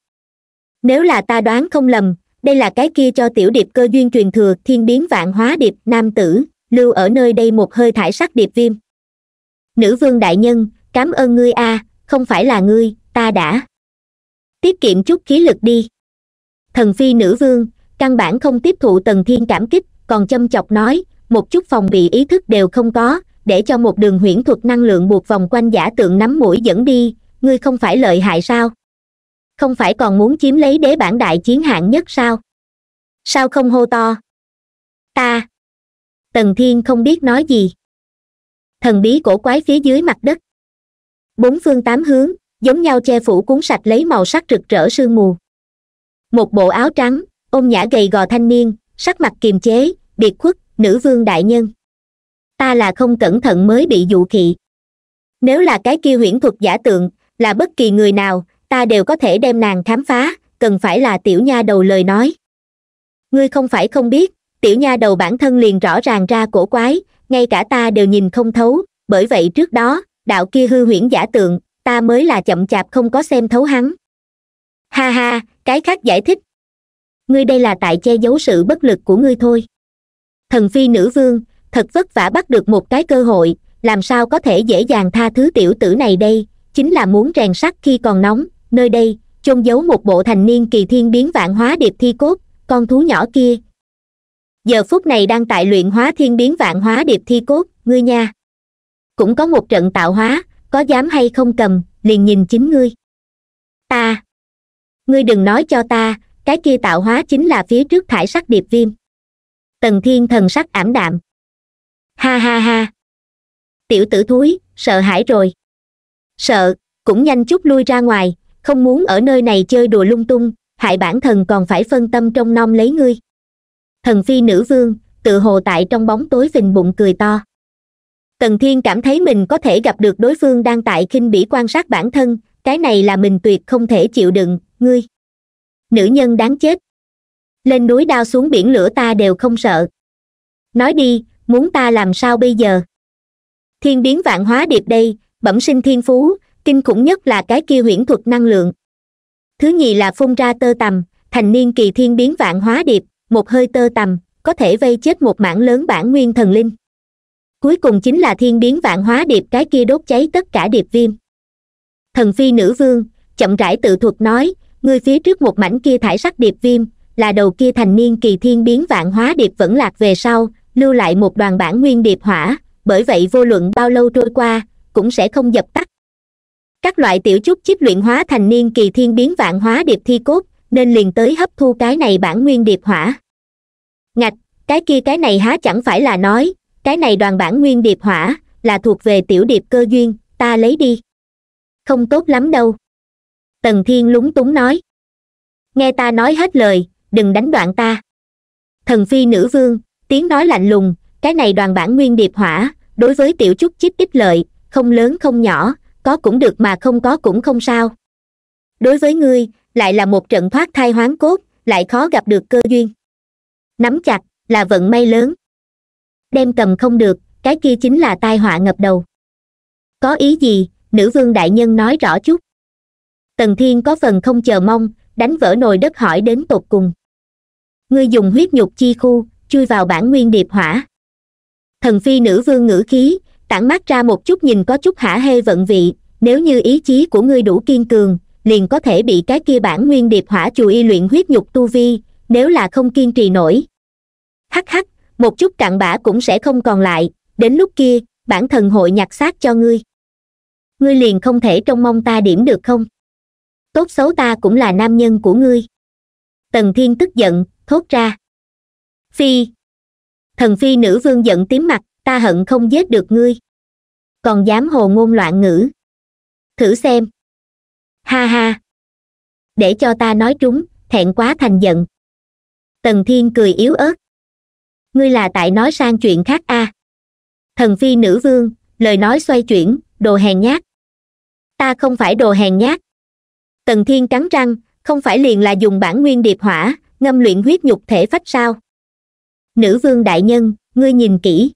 nếu là ta đoán không lầm đây là cái kia cho tiểu điệp cơ duyên truyền thừa thiên biến vạn hóa điệp nam tử lưu ở nơi đây một hơi thải sắc điệp viêm nữ vương đại nhân cám ơn ngươi a à, không phải là ngươi ta đã tiết kiệm chút khí lực đi thần phi nữ vương căn bản không tiếp thụ tần thiên cảm kích còn châm chọc nói một chút phòng bị ý thức đều không có để cho một đường huyễn thuật năng lượng buộc vòng quanh giả tượng nắm mũi dẫn đi ngươi không phải lợi hại sao không phải còn muốn chiếm lấy đế bản đại chiến hạng nhất sao sao không hô to ta tần thiên không biết nói gì thần bí cổ quái phía dưới mặt đất bốn phương tám hướng giống nhau che phủ cuốn sạch lấy màu sắc rực rỡ sương mù một bộ áo trắng ôm nhã gầy gò thanh niên sắc mặt kiềm chế biệt khuất nữ vương đại nhân ta là không cẩn thận mới bị dụ khị nếu là cái kia huyễn thuật giả tượng là bất kỳ người nào ta đều có thể đem nàng khám phá cần phải là tiểu nha đầu lời nói ngươi không phải không biết tiểu nha đầu bản thân liền rõ ràng ra cổ quái ngay cả ta đều nhìn không thấu bởi vậy trước đó đạo kia hư huyễn giả tượng ta mới là chậm chạp không có xem thấu hắn ha ha cái khác giải thích ngươi đây là tại che giấu sự bất lực của ngươi thôi thần phi nữ vương thật vất vả bắt được một cái cơ hội làm sao có thể dễ dàng tha thứ tiểu tử này đây chính là muốn rèn sắt khi còn nóng nơi đây chôn giấu một bộ thành niên kỳ thiên biến vạn hóa điệp thi cốt con thú nhỏ kia giờ phút này đang tại luyện hóa thiên biến vạn hóa điệp thi cốt ngươi nha cũng có một trận tạo hóa có dám hay không cầm liền nhìn chính ngươi ta ngươi đừng nói cho ta cái kia tạo hóa chính là phía trước thải sắc điệp viêm tần thiên thần sắc ảm đạm ha ha ha tiểu tử thúi sợ hãi rồi sợ cũng nhanh chút lui ra ngoài không muốn ở nơi này chơi đùa lung tung hại bản thần còn phải phân tâm trong nom lấy ngươi thần phi nữ vương tự hồ tại trong bóng tối phình bụng cười to tần thiên cảm thấy mình có thể gặp được đối phương đang tại khinh bỉ quan sát bản thân cái này là mình tuyệt không thể chịu đựng ngươi nữ nhân đáng chết lên núi đao xuống biển lửa ta đều không sợ nói đi muốn ta làm sao bây giờ thiên biến vạn hóa điệp đây bẩm sinh thiên phú kinh khủng nhất là cái kia huyễn thuật năng lượng thứ nhì là phun ra tơ tầm, thành niên kỳ thiên biến vạn hóa điệp một hơi tơ tầm có thể vây chết một mảng lớn bản nguyên thần linh cuối cùng chính là thiên biến vạn hóa điệp cái kia đốt cháy tất cả điệp viêm thần phi nữ vương chậm rãi tự thuật nói ngươi phía trước một mảnh kia thải sắc điệp viêm là đầu kia thành niên kỳ thiên biến vạn hóa điệp vẫn lạc về sau lưu lại một đoàn bản nguyên điệp hỏa bởi vậy vô luận bao lâu trôi qua cũng sẽ không dập tắt các loại tiểu chút chip luyện hóa thành niên kỳ thiên biến vạn hóa điệp thi cốt nên liền tới hấp thu cái này bản nguyên điệp hỏa ngạch cái kia cái này há chẳng phải là nói cái này đoàn bản nguyên điệp hỏa là thuộc về tiểu điệp cơ duyên ta lấy đi không tốt lắm đâu tần thiên lúng túng nói nghe ta nói hết lời đừng đánh đoạn ta thần phi nữ vương tiếng nói lạnh lùng cái này đoàn bản nguyên điệp hỏa đối với tiểu chút chích ít lợi không lớn không nhỏ có cũng được mà không có cũng không sao đối với ngươi lại là một trận thoát thai hoán cốt lại khó gặp được cơ duyên nắm chặt là vận may lớn đem cầm không được cái kia chính là tai họa ngập đầu có ý gì nữ vương đại nhân nói rõ chút tần thiên có phần không chờ mong đánh vỡ nồi đất hỏi đến tột cùng ngươi dùng huyết nhục chi khu chui vào bản nguyên điệp hỏa thần phi nữ vương ngữ khí tản mát ra một chút nhìn có chút hả hê vận vị nếu như ý chí của ngươi đủ kiên cường liền có thể bị cái kia bản nguyên điệp hỏa chù y luyện huyết nhục tu vi nếu là không kiên trì nổi hắc hắc một chút cặn bã cũng sẽ không còn lại đến lúc kia bản thần hội nhặt xác cho ngươi ngươi liền không thể trông mong ta điểm được không tốt xấu ta cũng là nam nhân của ngươi tần thiên tức giận thốt ra phi thần phi nữ vương giận tím mặt ta hận không giết được ngươi còn dám hồ ngôn loạn ngữ thử xem ha ha để cho ta nói trúng thẹn quá thành giận tần thiên cười yếu ớt ngươi là tại nói sang chuyện khác a à. thần phi nữ vương lời nói xoay chuyển đồ hèn nhát ta không phải đồ hèn nhát tần thiên cắn răng không phải liền là dùng bản nguyên điệp hỏa ngâm luyện huyết nhục thể phách sao nữ vương đại nhân ngươi nhìn kỹ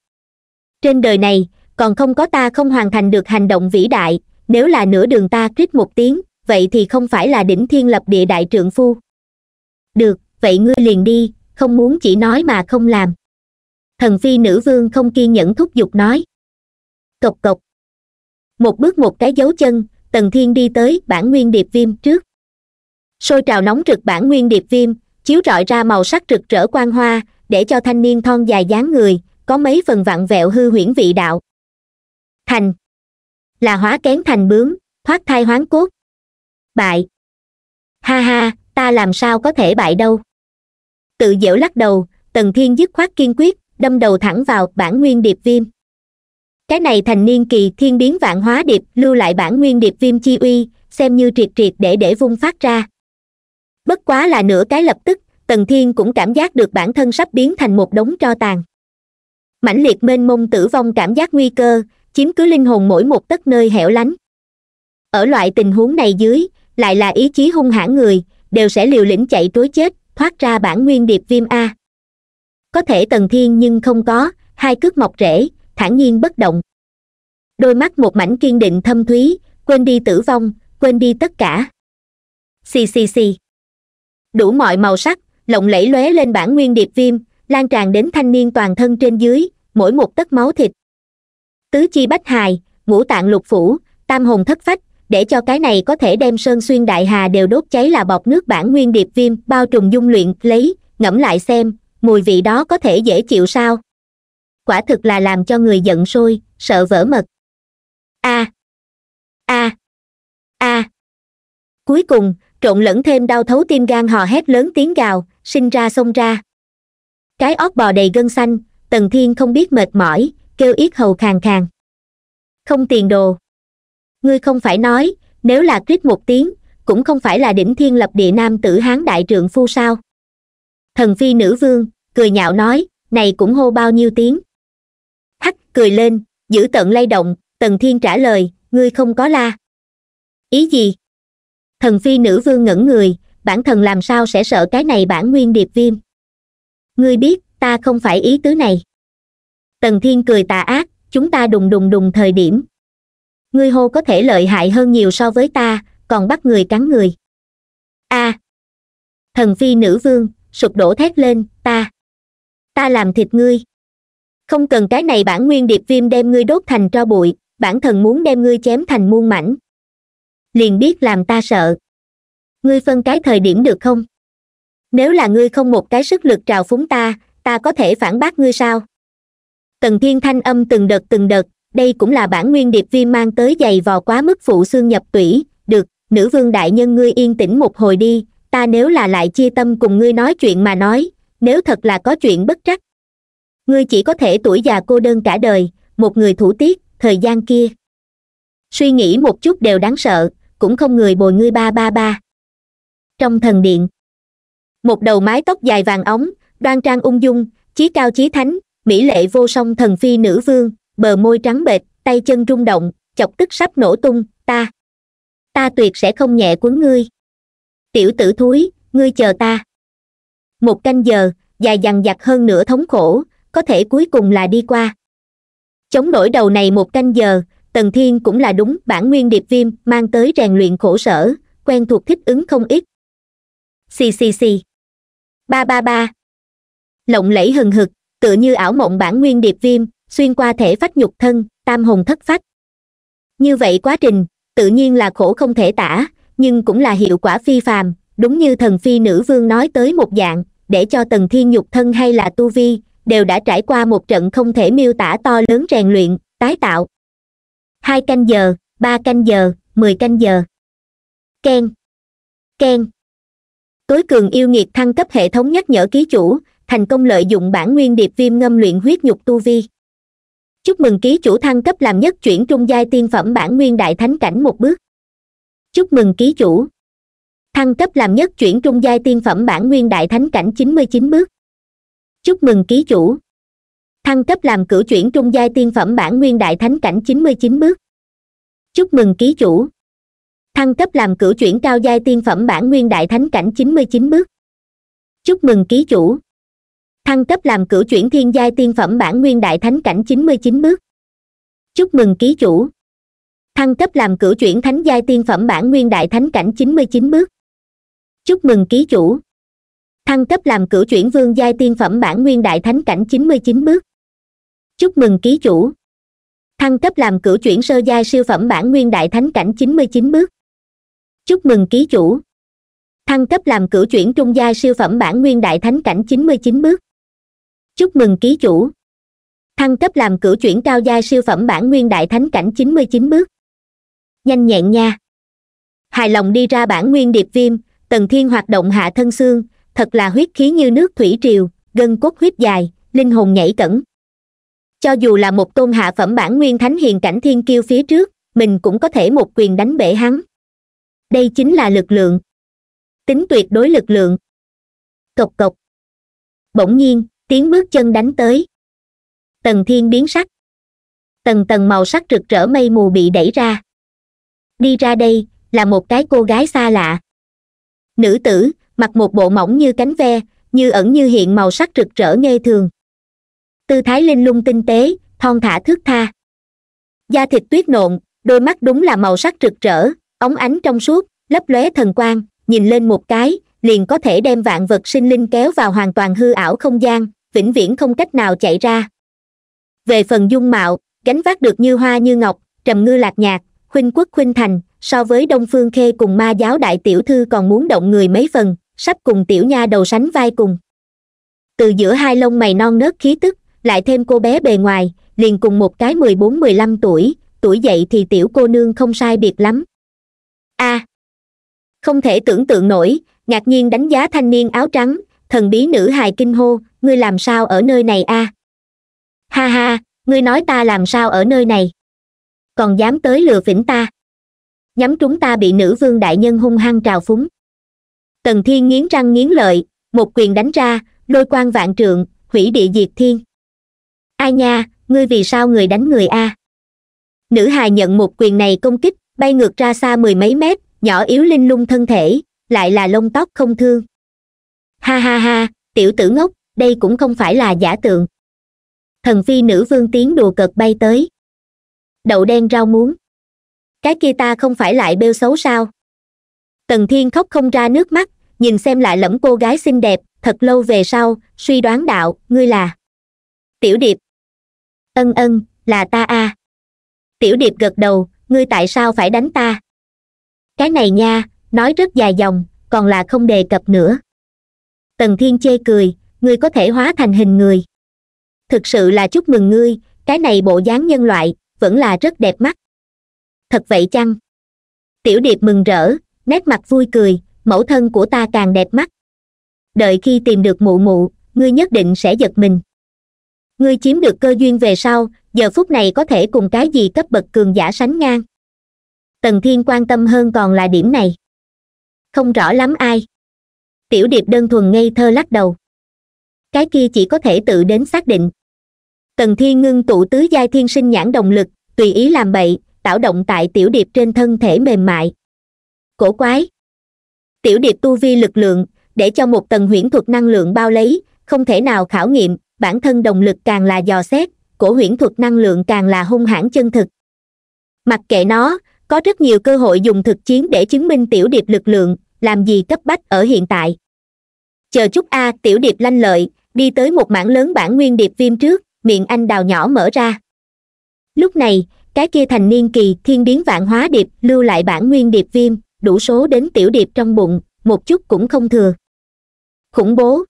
trên đời này còn không có ta không hoàn thành được hành động vĩ đại nếu là nửa đường ta rít một tiếng vậy thì không phải là đỉnh thiên lập địa đại trượng phu được vậy ngươi liền đi không muốn chỉ nói mà không làm thần phi nữ vương không kiên nhẫn thúc giục nói cộc cộc một bước một cái dấu chân tần thiên đi tới bản nguyên điệp viêm trước sôi trào nóng rực bản nguyên điệp viêm chiếu rọi ra màu sắc rực rỡ quang hoa để cho thanh niên thon dài dáng người có mấy phần vặn vẹo hư huyễn vị đạo thành là hóa kén thành bướm thoát thai hoán cốt bại ha ha ta làm sao có thể bại đâu tự dễu lắc đầu tần thiên dứt khoát kiên quyết đâm đầu thẳng vào bản nguyên điệp viêm cái này thành niên kỳ thiên biến vạn hóa điệp lưu lại bản nguyên điệp viêm chi uy xem như triệt triệt để để vung phát ra bất quá là nửa cái lập tức tần thiên cũng cảm giác được bản thân sắp biến thành một đống tro tàn mãnh liệt mênh mông tử vong cảm giác nguy cơ chiếm cứ linh hồn mỗi một tất nơi hẻo lánh ở loại tình huống này dưới lại là ý chí hung hãn người đều sẽ liều lĩnh chạy trối chết thoát ra bản nguyên điệp viêm a có thể tần thiên nhưng không có hai cước mọc rễ thản nhiên bất động đôi mắt một mảnh kiên định thâm thúy quên đi tử vong quên đi tất cả xì xì xì đủ mọi màu sắc lộng lẫy lóe lên bản nguyên điệp viêm lan tràn đến thanh niên toàn thân trên dưới mỗi một tấc máu thịt tứ chi bách hài ngũ tạng lục phủ tam hồn thất phách để cho cái này có thể đem sơn xuyên đại hà đều đốt cháy là bọc nước bản nguyên điệp viêm bao trùm dung luyện lấy ngẫm lại xem mùi vị đó có thể dễ chịu sao quả thực là làm cho người giận sôi sợ vỡ mật a a a cuối cùng trộn lẫn thêm đau thấu tim gan hò hét lớn tiếng gào sinh ra xông ra cái ót bò đầy gân xanh tần thiên không biết mệt mỏi kêu yết hầu khàn khàn không tiền đồ ngươi không phải nói nếu là krít một tiếng cũng không phải là đỉnh thiên lập địa nam tử hán đại trượng phu sao thần phi nữ vương cười nhạo nói này cũng hô bao nhiêu tiếng hắc cười lên giữ tận lay động tần thiên trả lời ngươi không có la ý gì thần phi nữ vương ngẩn người bản thân làm sao sẽ sợ cái này bản nguyên điệp viêm ngươi biết ta không phải ý tứ này tần thiên cười tà ác chúng ta đùng đùng đùng thời điểm ngươi hô có thể lợi hại hơn nhiều so với ta còn bắt người cắn người a à, thần phi nữ vương sụp đổ thét lên ta ta làm thịt ngươi không cần cái này bản nguyên điệp viêm đem ngươi đốt thành tro bụi bản thần muốn đem ngươi chém thành muôn mảnh liền biết làm ta sợ ngươi phân cái thời điểm được không nếu là ngươi không một cái sức lực trào phúng ta ta có thể phản bác ngươi sao tần thiên thanh âm từng đợt từng đợt đây cũng là bản nguyên điệp viêm mang tới giày vò quá mức phụ xương nhập tủy được nữ vương đại nhân ngươi yên tĩnh một hồi đi ta nếu là lại chia tâm cùng ngươi nói chuyện mà nói nếu thật là có chuyện bất trắc ngươi chỉ có thể tuổi già cô đơn cả đời một người thủ tiết thời gian kia suy nghĩ một chút đều đáng sợ cũng không người bồi ngươi ba ba ba trong thần điện một đầu mái tóc dài vàng óng đoan trang ung dung chí cao chí thánh mỹ lệ vô song thần phi nữ vương bờ môi trắng bệt, tay chân rung động chọc tức sắp nổ tung ta ta tuyệt sẽ không nhẹ quấn ngươi tiểu tử thúi ngươi chờ ta một canh giờ dài dằng dặc hơn nửa thống khổ có thể cuối cùng là đi qua chống nổi đầu này một canh giờ tần thiên cũng là đúng bản nguyên điệp viêm mang tới rèn luyện khổ sở quen thuộc thích ứng không ít xì xì xì ba ba ba lộng lẫy hừng hực tựa như ảo mộng bản nguyên điệp viêm xuyên qua thể phách nhục thân tam hồn thất phách như vậy quá trình tự nhiên là khổ không thể tả nhưng cũng là hiệu quả phi phàm đúng như thần phi nữ vương nói tới một dạng để cho tần thiên nhục thân hay là tu vi đều đã trải qua một trận không thể miêu tả to lớn rèn luyện tái tạo hai canh giờ ba canh giờ mười canh giờ keng keng tối cường yêu nghiệt thăng cấp hệ thống nhắc nhở ký chủ thành công lợi dụng bản nguyên điệp viêm ngâm luyện huyết nhục tu vi chúc mừng ký chủ thăng cấp làm nhất chuyển trung giai tiên phẩm bản nguyên đại thánh cảnh một bước chúc mừng ký chủ thăng cấp làm nhất chuyển trung giai tiên phẩm bản nguyên đại thánh cảnh chín mươi chín bước chúc mừng ký chủ thăng cấp làm cửu chuyển trung giai tiên phẩm bản nguyên đại thánh cảnh chín mươi chín bước chúc mừng ký chủ thăng cấp làm cửu chuyển cao giai tiên phẩm bản nguyên đại thánh cảnh chín mươi chín bước chúc mừng ký chủ thăng cấp làm cửu chuyển thiên giai tiên phẩm bản nguyên đại thánh cảnh chín mươi chín bước chúc mừng ký chủ thăng cấp làm cửu chuyển thánh giai tiên phẩm bản nguyên đại thánh cảnh chín mươi chín bước chúc mừng ký chủ thăng cấp làm cửu chuyển vương giai tiên phẩm bản nguyên đại thánh cảnh chín mươi chín bước chúc mừng ký chủ thăng cấp làm cửu chuyển sơ giai siêu phẩm bản nguyên đại thánh cảnh chín mươi chín bước chúc mừng ký chủ thăng cấp làm cửu chuyển trung gia siêu phẩm bản nguyên đại thánh cảnh chín mươi chín bước chúc mừng ký chủ thăng cấp làm cửu chuyển cao gia siêu phẩm bản nguyên đại thánh cảnh chín mươi chín bước nhanh nhẹn nha hài lòng đi ra bản nguyên điệp viêm tần thiên hoạt động hạ thân xương thật là huyết khí như nước thủy triều gân cốt huyết dài linh hồn nhảy cẩn cho dù là một tôn hạ phẩm bản nguyên thánh hiền cảnh thiên kiêu phía trước mình cũng có thể một quyền đánh bể hắn đây chính là lực lượng tính tuyệt đối lực lượng cộc cộc bỗng nhiên tiếng bước chân đánh tới tầng thiên biến sắc tầng tầng màu sắc rực rỡ mây mù bị đẩy ra đi ra đây là một cái cô gái xa lạ nữ tử mặc một bộ mỏng như cánh ve như ẩn như hiện màu sắc rực rỡ nghe thường tư thái linh lung tinh tế thon thả thước tha da thịt tuyết nộn đôi mắt đúng là màu sắc rực rỡ ống ánh trong suốt lấp lóe thần quang nhìn lên một cái liền có thể đem vạn vật sinh linh kéo vào hoàn toàn hư ảo không gian vĩnh viễn không cách nào chạy ra về phần dung mạo gánh vác được như hoa như ngọc trầm ngư lạc nhạc khuynh quốc khuynh thành so với đông phương khê cùng ma giáo đại tiểu thư còn muốn động người mấy phần sắp cùng tiểu nha đầu sánh vai cùng từ giữa hai lông mày non nớt khí tức lại thêm cô bé bề ngoài liền cùng một cái mười bốn mười lăm tuổi tuổi dậy thì tiểu cô nương không sai biệt lắm a à, không thể tưởng tượng nổi ngạc nhiên đánh giá thanh niên áo trắng thần bí nữ hài kinh hô ngươi làm sao ở nơi này a à? ha ha ngươi nói ta làm sao ở nơi này còn dám tới lừa phỉnh ta nhắm chúng ta bị nữ vương đại nhân hung hăng trào phúng tần thiên nghiến răng nghiến lợi một quyền đánh ra lôi quan vạn trượng hủy địa diệt thiên ai nha ngươi vì sao người đánh người a nữ hài nhận một quyền này công kích bay ngược ra xa mười mấy mét nhỏ yếu linh lung thân thể lại là lông tóc không thương ha ha ha tiểu tử ngốc đây cũng không phải là giả tượng thần phi nữ vương tiếng đùa cợt bay tới đậu đen rau muống cái kia ta không phải lại bêu xấu sao tần thiên khóc không ra nước mắt nhìn xem lại lẫm cô gái xinh đẹp thật lâu về sau suy đoán đạo ngươi là tiểu điệp ân ân là ta a à. tiểu điệp gật đầu ngươi tại sao phải đánh ta cái này nha nói rất dài dòng còn là không đề cập nữa tần thiên chê cười ngươi có thể hóa thành hình người thực sự là chúc mừng ngươi cái này bộ dáng nhân loại vẫn là rất đẹp mắt thật vậy chăng tiểu điệp mừng rỡ nét mặt vui cười mẫu thân của ta càng đẹp mắt đợi khi tìm được mụ mụ ngươi nhất định sẽ giật mình ngươi chiếm được cơ duyên về sau giờ phút này có thể cùng cái gì cấp bậc cường giả sánh ngang tần thiên quan tâm hơn còn là điểm này không rõ lắm ai tiểu điệp đơn thuần ngây thơ lắc đầu cái kia chỉ có thể tự đến xác định tần thiên ngưng tụ tứ giai thiên sinh nhãn đồng lực tùy ý làm bậy tạo động tại tiểu điệp trên thân thể mềm mại cổ quái tiểu điệp tu vi lực lượng để cho một tầng huyễn thuật năng lượng bao lấy không thể nào khảo nghiệm bản thân đồng lực càng là dò xét của huyễn thuật năng lượng càng là hung hãn chân thực mặc kệ nó có rất nhiều cơ hội dùng thực chiến để chứng minh tiểu điệp lực lượng làm gì cấp bách ở hiện tại chờ chút a tiểu điệp lanh lợi đi tới một mảng lớn bản nguyên điệp viêm trước miệng anh đào nhỏ mở ra lúc này cái kia thành niên kỳ thiên biến vạn hóa điệp lưu lại bản nguyên điệp viêm đủ số đến tiểu điệp trong bụng một chút cũng không thừa khủng bố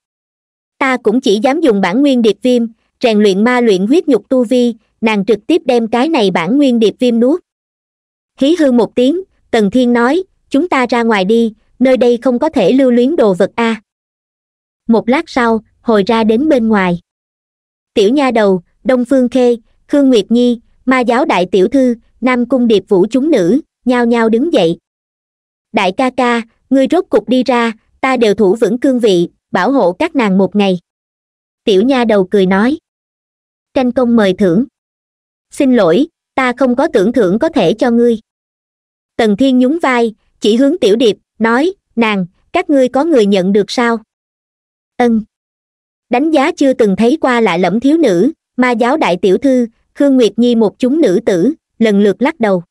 ta cũng chỉ dám dùng bản nguyên điệp viêm rèn luyện ma luyện huyết nhục tu vi nàng trực tiếp đem cái này bản nguyên điệp viêm nuốt hí hư một tiếng tần thiên nói chúng ta ra ngoài đi nơi đây không có thể lưu luyến đồ vật a một lát sau hồi ra đến bên ngoài tiểu nha đầu đông phương khê khương nguyệt nhi ma giáo đại tiểu thư nam cung điệp vũ chúng nữ nhao nhao đứng dậy đại ca ca ngươi rốt cục đi ra ta đều thủ vững cương vị bảo hộ các nàng một ngày tiểu nha đầu cười nói tranh công mời thưởng xin lỗi ta không có tưởng thưởng có thể cho ngươi tần thiên nhún vai chỉ hướng tiểu điệp nói nàng các ngươi có người nhận được sao ân đánh giá chưa từng thấy qua lạ lẫm thiếu nữ ma giáo đại tiểu thư khương nguyệt nhi một chúng nữ tử lần lượt lắc đầu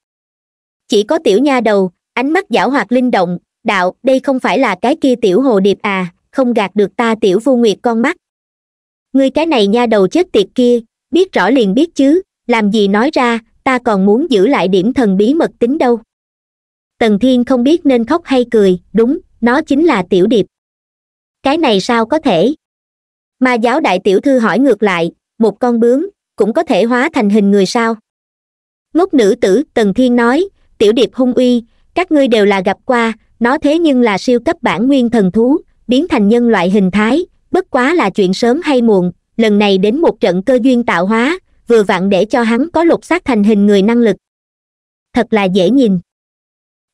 chỉ có tiểu nha đầu ánh mắt giảo hoạt linh động đạo đây không phải là cái kia tiểu hồ điệp à không gạt được ta tiểu vô nguyệt con mắt ngươi cái này nha đầu chết tiệt kia biết rõ liền biết chứ làm gì nói ra ta còn muốn giữ lại điểm thần bí mật tính đâu tần thiên không biết nên khóc hay cười đúng nó chính là tiểu điệp cái này sao có thể ma giáo đại tiểu thư hỏi ngược lại một con bướm cũng có thể hóa thành hình người sao ngốc nữ tử tần thiên nói tiểu điệp hung uy các ngươi đều là gặp qua nó thế nhưng là siêu cấp bản nguyên thần thú biến thành nhân loại hình thái bất quá là chuyện sớm hay muộn lần này đến một trận cơ duyên tạo hóa vừa vặn để cho hắn có lột xác thành hình người năng lực thật là dễ nhìn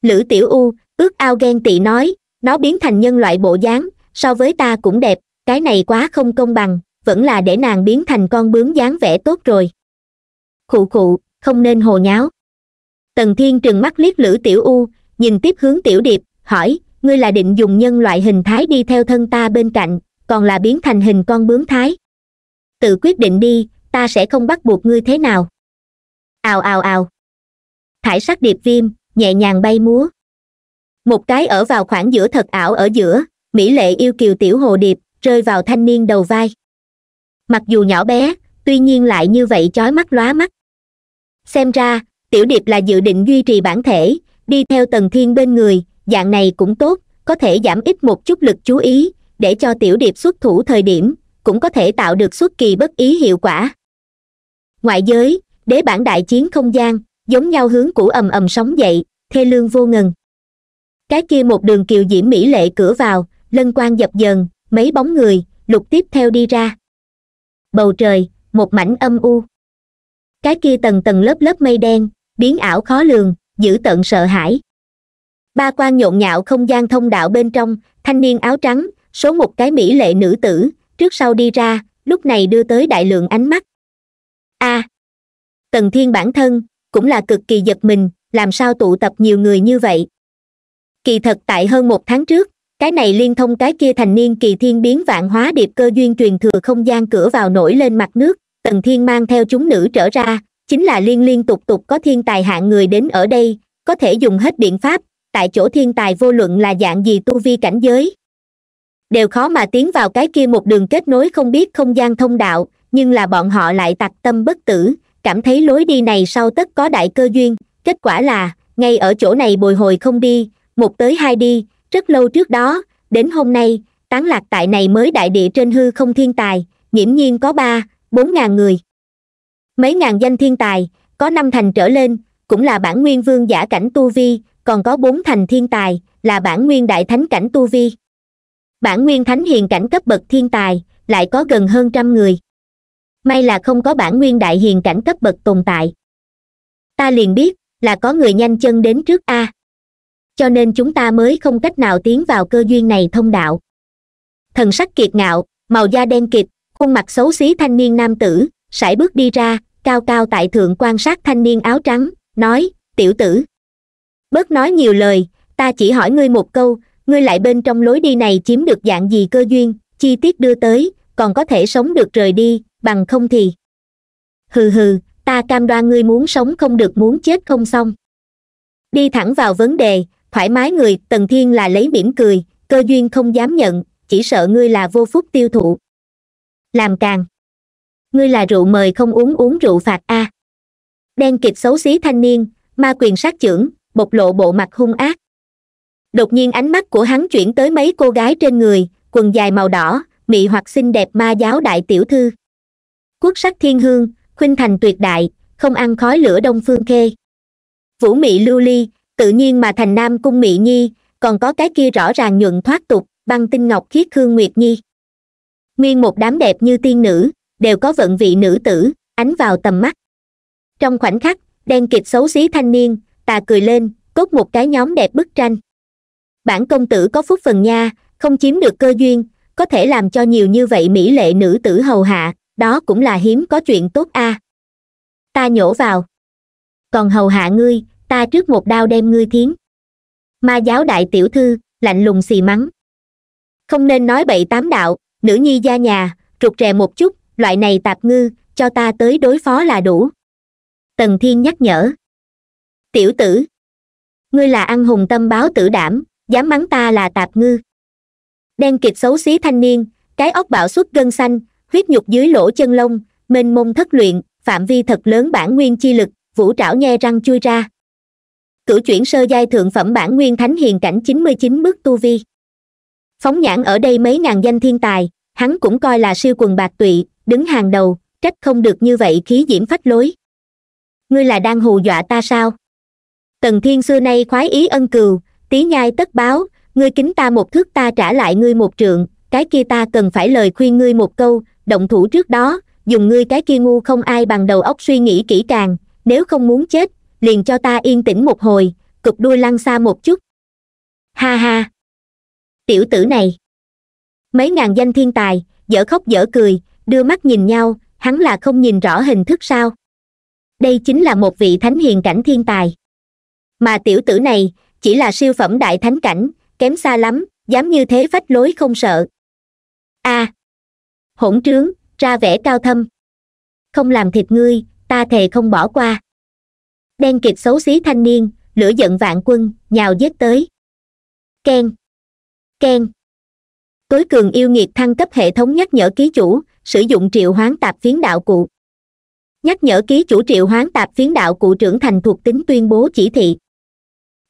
lữ tiểu u ước ao ghen tị nói nó biến thành nhân loại bộ dáng so với ta cũng đẹp cái này quá không công bằng vẫn là để nàng biến thành con bướm dáng vẻ tốt rồi khụ khụ không nên hồ nháo tần thiên trừng mắt liếc lữ tiểu u nhìn tiếp hướng tiểu điệp hỏi ngươi là định dùng nhân loại hình thái đi theo thân ta bên cạnh còn là biến thành hình con bướm thái tự quyết định đi ta sẽ không bắt buộc ngươi thế nào ào ào ào thải sắc điệp viêm nhẹ nhàng bay múa một cái ở vào khoảng giữa thật ảo ở giữa mỹ lệ yêu kiều tiểu hồ điệp rơi vào thanh niên đầu vai mặc dù nhỏ bé tuy nhiên lại như vậy chói mắt lóa mắt xem ra tiểu điệp là dự định duy trì bản thể đi theo tần thiên bên người dạng này cũng tốt có thể giảm ít một chút lực chú ý để cho tiểu điệp xuất thủ thời điểm cũng có thể tạo được xuất kỳ bất ý hiệu quả ngoại giới đế bản đại chiến không gian giống nhau hướng cũ ầm ầm sóng dậy thê lương vô ngần cái kia một đường kiều diễm mỹ lệ cửa vào lân quan dập dần mấy bóng người lục tiếp theo đi ra bầu trời một mảnh âm u cái kia tầng tầng lớp lớp mây đen biến ảo khó lường giữ tận sợ hãi ba quan nhộn nhạo không gian thông đạo bên trong thanh niên áo trắng số một cái mỹ lệ nữ tử trước sau đi ra lúc này đưa tới đại lượng ánh mắt a à, tần thiên bản thân cũng là cực kỳ giật mình làm sao tụ tập nhiều người như vậy kỳ thật tại hơn một tháng trước cái này liên thông cái kia thành niên kỳ thiên biến vạn hóa điệp cơ duyên truyền thừa không gian cửa vào nổi lên mặt nước tần thiên mang theo chúng nữ trở ra chính là liên liên tục tục có thiên tài hạng người đến ở đây có thể dùng hết biện pháp tại chỗ thiên tài vô luận là dạng gì tu vi cảnh giới đều khó mà tiến vào cái kia một đường kết nối không biết không gian thông đạo nhưng là bọn họ lại tặc tâm bất tử cảm thấy lối đi này sau tất có đại cơ duyên kết quả là ngay ở chỗ này bồi hồi không đi một tới hai đi rất lâu trước đó đến hôm nay tán lạc tại này mới đại địa trên hư không thiên tài nghiễm nhiên có ba bốn ngàn người mấy ngàn danh thiên tài có năm thành trở lên cũng là bản nguyên vương giả cảnh tu vi còn có bốn thành thiên tài là bản nguyên đại thánh cảnh tu vi bản nguyên thánh hiền cảnh cấp bậc thiên tài lại có gần hơn trăm người may là không có bản nguyên đại hiền cảnh cấp bậc tồn tại ta liền biết là có người nhanh chân đến trước a cho nên chúng ta mới không cách nào tiến vào cơ duyên này thông đạo thần sắc kiệt ngạo màu da đen kịt khuôn mặt xấu xí thanh niên nam tử sải bước đi ra cao cao tại thượng quan sát thanh niên áo trắng nói tiểu tử bớt nói nhiều lời ta chỉ hỏi ngươi một câu ngươi lại bên trong lối đi này chiếm được dạng gì cơ duyên chi tiết đưa tới còn có thể sống được rời đi bằng không thì hừ hừ ta cam đoan ngươi muốn sống không được muốn chết không xong đi thẳng vào vấn đề thoải mái người tần thiên là lấy mỉm cười cơ duyên không dám nhận chỉ sợ ngươi là vô phúc tiêu thụ làm càng ngươi là rượu mời không uống uống rượu phạt a à. đen kịch xấu xí thanh niên ma quyền sát trưởng, bộc lộ bộ mặt hung ác đột nhiên ánh mắt của hắn chuyển tới mấy cô gái trên người quần dài màu đỏ mị hoặc xinh đẹp ma giáo đại tiểu thư quốc sắc thiên hương khuynh thành tuyệt đại không ăn khói lửa đông phương khê vũ mị lưu ly tự nhiên mà thành nam cung mị nhi còn có cái kia rõ ràng nhuận thoát tục băng tinh ngọc khiết khương nguyệt nhi nguyên một đám đẹp như tiên nữ đều có vận vị nữ tử ánh vào tầm mắt trong khoảnh khắc đen kịt xấu xí thanh niên ta cười lên cốt một cái nhóm đẹp bức tranh bản công tử có phúc phần nha không chiếm được cơ duyên có thể làm cho nhiều như vậy mỹ lệ nữ tử hầu hạ đó cũng là hiếm có chuyện tốt a à. ta nhổ vào còn hầu hạ ngươi ta trước một đao đem ngươi thiến ma giáo đại tiểu thư lạnh lùng xì mắng không nên nói bậy tám đạo nữ nhi gia nhà trục rè một chút loại này tạp ngư cho ta tới đối phó là đủ tần thiên nhắc nhở tiểu tử ngươi là ăn hùng tâm báo tử đảm dám mắng ta là tạp ngư đen kịt xấu xí thanh niên cái óc bạo xuất gân xanh huyết nhục dưới lỗ chân lông mênh mông thất luyện phạm vi thật lớn bản nguyên chi lực vũ trảo nhe răng chui ra cử chuyển sơ giai thượng phẩm bản nguyên thánh hiền cảnh chín mươi chín bước tu vi phóng nhãn ở đây mấy ngàn danh thiên tài hắn cũng coi là siêu quần bạc tụy đứng hàng đầu trách không được như vậy khí diễm phách lối ngươi là đang hù dọa ta sao tần thiên xưa nay khoái ý ân cừu tí nhai tất báo ngươi kính ta một thước ta trả lại ngươi một trượng cái kia ta cần phải lời khuyên ngươi một câu động thủ trước đó dùng ngươi cái kia ngu không ai bằng đầu óc suy nghĩ kỹ càng nếu không muốn chết liền cho ta yên tĩnh một hồi cục đuôi lăn xa một chút ha ha tiểu tử này mấy ngàn danh thiên tài dở khóc dở cười đưa mắt nhìn nhau hắn là không nhìn rõ hình thức sao đây chính là một vị thánh hiền cảnh thiên tài mà tiểu tử này chỉ là siêu phẩm đại thánh cảnh kém xa lắm dám như thế phách lối không sợ a à, hỗn trướng ra vẻ cao thâm không làm thịt ngươi ta thề không bỏ qua đen kịp xấu xí thanh niên lửa giận vạn quân nhào giết tới ken, ken, tối cường yêu nghiệt thăng cấp hệ thống nhắc nhở ký chủ sử dụng triệu hoán tạp phiến đạo cụ nhắc nhở ký chủ triệu hoán tạp phiến đạo cụ trưởng thành thuộc tính tuyên bố chỉ thị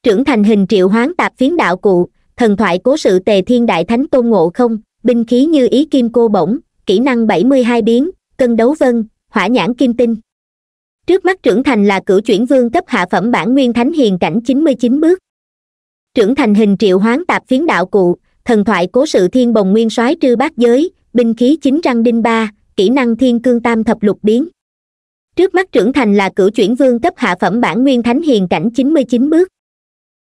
trưởng thành hình triệu hoán tạp phiến đạo cụ thần thoại cố sự tề thiên đại thánh tôn ngộ không binh khí như ý kim cô bổng kỹ năng bảy mươi hai biến cân đấu vân hỏa nhãn kim tinh trước mắt trưởng thành là cửu chuyển vương cấp hạ phẩm bản nguyên thánh hiền cảnh chín mươi chín bước trưởng thành hình triệu hoán tạp phiến đạo cụ thần thoại cố sự thiên bồng nguyên soái trư bát giới binh khí chín răng đinh ba kỹ năng thiên cương tam thập lục biến trước mắt trưởng thành là cửu chuyển vương cấp hạ phẩm bản nguyên thánh hiền cảnh chín mươi chín bước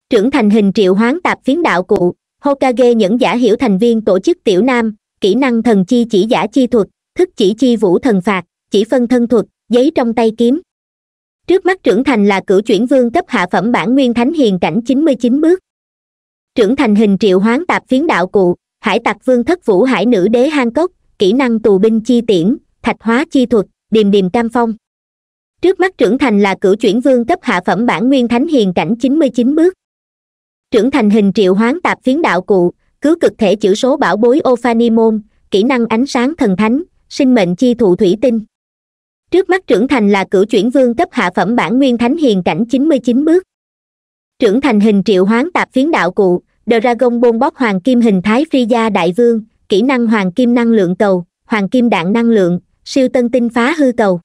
trưởng thành hình triệu hoán tạp phiến đạo cụ hokage những giả hiểu thành viên tổ chức tiểu nam kỹ năng thần chi chỉ giả chi thuật thức chỉ chi vũ thần phạt chỉ phân thân thuật giấy trong tay kiếm trước mắt trưởng thành là cửu chuyển vương cấp hạ phẩm bản nguyên thánh hiền cảnh chín mươi chín bước trưởng thành hình triệu hoán tạp phiến đạo cụ hải tặc vương thất vũ hải nữ đế hang cốc kỹ năng tù binh chi tiễn thạch hóa chi thuật điềm điềm cam phong trước mắt trưởng thành là cửu chuyển vương cấp hạ phẩm bản nguyên thánh hiền cảnh chín mươi chín bước trưởng thành hình triệu hoán tạp phiến đạo cụ cứu cực thể chữ số bảo bối ophanimon kỹ năng ánh sáng thần thánh sinh mệnh chi thụ thủy tinh trước mắt trưởng thành là cửu chuyển vương cấp hạ phẩm bản nguyên thánh hiền cảnh chín mươi chín bước trưởng thành hình triệu hoán tạp phiến đạo cụ dragon bôn bóp hoàng kim hình thái phi gia đại vương kỹ năng hoàng kim năng lượng cầu hoàng kim đạn năng lượng siêu tân tinh phá hư cầu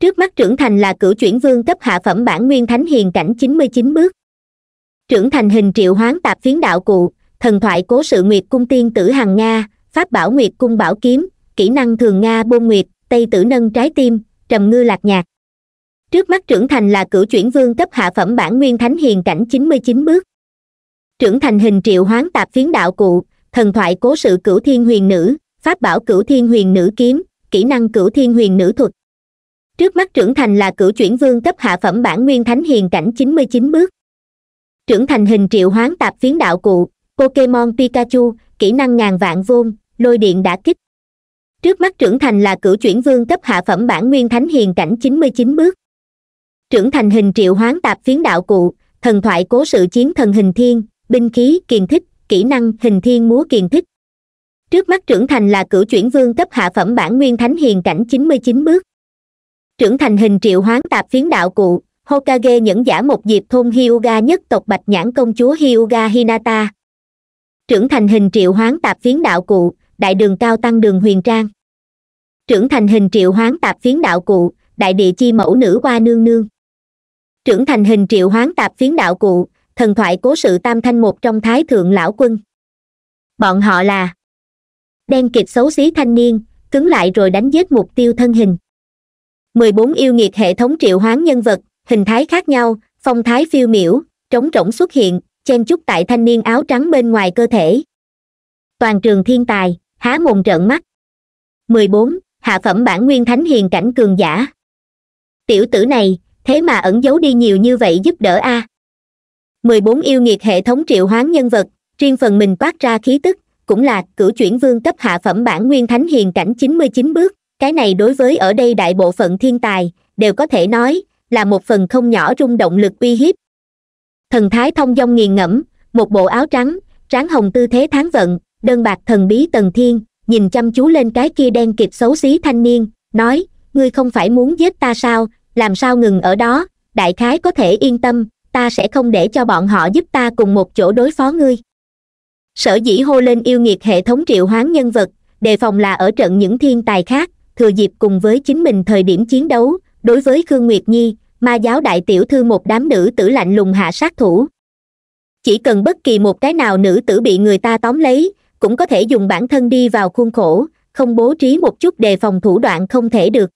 trước mắt trưởng thành là cửu chuyển vương cấp hạ phẩm bản nguyên thánh hiền cảnh chín mươi chín bước trưởng thành hình triệu hoán tạp phiến đạo cụ thần thoại cố sự nguyệt cung tiên tử hằng nga pháp bảo nguyệt cung bảo kiếm kỹ năng thường nga bôn nguyệt tây tử nâng trái tim trầm ngư lạc nhạc trước mắt trưởng thành là cửu chuyển vương cấp hạ phẩm bản nguyên thánh hiền cảnh 99 bước trưởng thành hình triệu hoán tạp phiến đạo cụ thần thoại cố sự cửu thiên huyền nữ pháp bảo cửu thiên huyền nữ kiếm kỹ năng cửu thiên huyền nữ thuật trước mắt trưởng thành là cửu chuyển vương cấp hạ phẩm bản nguyên thánh hiền cảnh 99 bước trưởng thành hình triệu hoán tạp phiến đạo cụ pokemon pikachu kỹ năng ngàn vạn vôn lôi điện đã kích trước mắt trưởng thành là cửu chuyển vương cấp hạ phẩm bản nguyên thánh hiền cảnh 99 bước trưởng thành hình triệu hoán tạp phiến đạo cụ thần thoại cố sự chiến thần hình thiên binh khí kiền thích kỹ năng hình thiên múa kiền thích trước mắt trưởng thành là cửu chuyển vương cấp hạ phẩm bản nguyên thánh hiền cảnh 99 bước trưởng thành hình triệu hoán tạp phiến đạo cụ hokage nhẫn giả một diệp thôn hyuga nhất tộc bạch nhãn công chúa hyuga hinata trưởng thành hình triệu hoán tạp phiến đạo cụ đại đường cao tăng đường huyền trang trưởng thành hình triệu hoán tạp phiến đạo cụ đại địa chi mẫu nữ hoa nương nương trưởng thành hình triệu hoán tạp phiến đạo cụ thần thoại cố sự tam thanh một trong thái thượng lão quân bọn họ là đen kịt xấu xí thanh niên cứng lại rồi đánh giết mục tiêu thân hình 14 yêu nghiệt hệ thống triệu hoán nhân vật hình thái khác nhau phong thái phiêu miểu trống rỗng xuất hiện chen chúc tại thanh niên áo trắng bên ngoài cơ thể toàn trường thiên tài há mồm trợn mắt 14. hạ phẩm bản nguyên thánh hiền cảnh cường giả tiểu tử này thế mà ẩn giấu đi nhiều như vậy giúp đỡ a à. 14 yêu nghiệt hệ thống triệu hoán nhân vật riêng phần mình toát ra khí tức cũng là cửu chuyển vương cấp hạ phẩm bản nguyên thánh hiền cảnh 99 bước cái này đối với ở đây đại bộ phận thiên tài đều có thể nói là một phần không nhỏ rung động lực uy hiếp thần thái thông dong nghiền ngẫm một bộ áo trắng tráng hồng tư thế tháng vận đơn bạc thần bí tần thiên nhìn chăm chú lên cái kia đen kịp xấu xí thanh niên nói ngươi không phải muốn giết ta sao làm sao ngừng ở đó đại khái có thể yên tâm ta sẽ không để cho bọn họ giúp ta cùng một chỗ đối phó ngươi sở dĩ hô lên yêu nghiệt hệ thống triệu hoán nhân vật đề phòng là ở trận những thiên tài khác thừa dịp cùng với chính mình thời điểm chiến đấu đối với khương nguyệt nhi ma giáo đại tiểu thư một đám nữ tử lạnh lùng hạ sát thủ chỉ cần bất kỳ một cái nào nữ tử bị người ta tóm lấy cũng có thể dùng bản thân đi vào khuôn khổ không bố trí một chút đề phòng thủ đoạn không thể được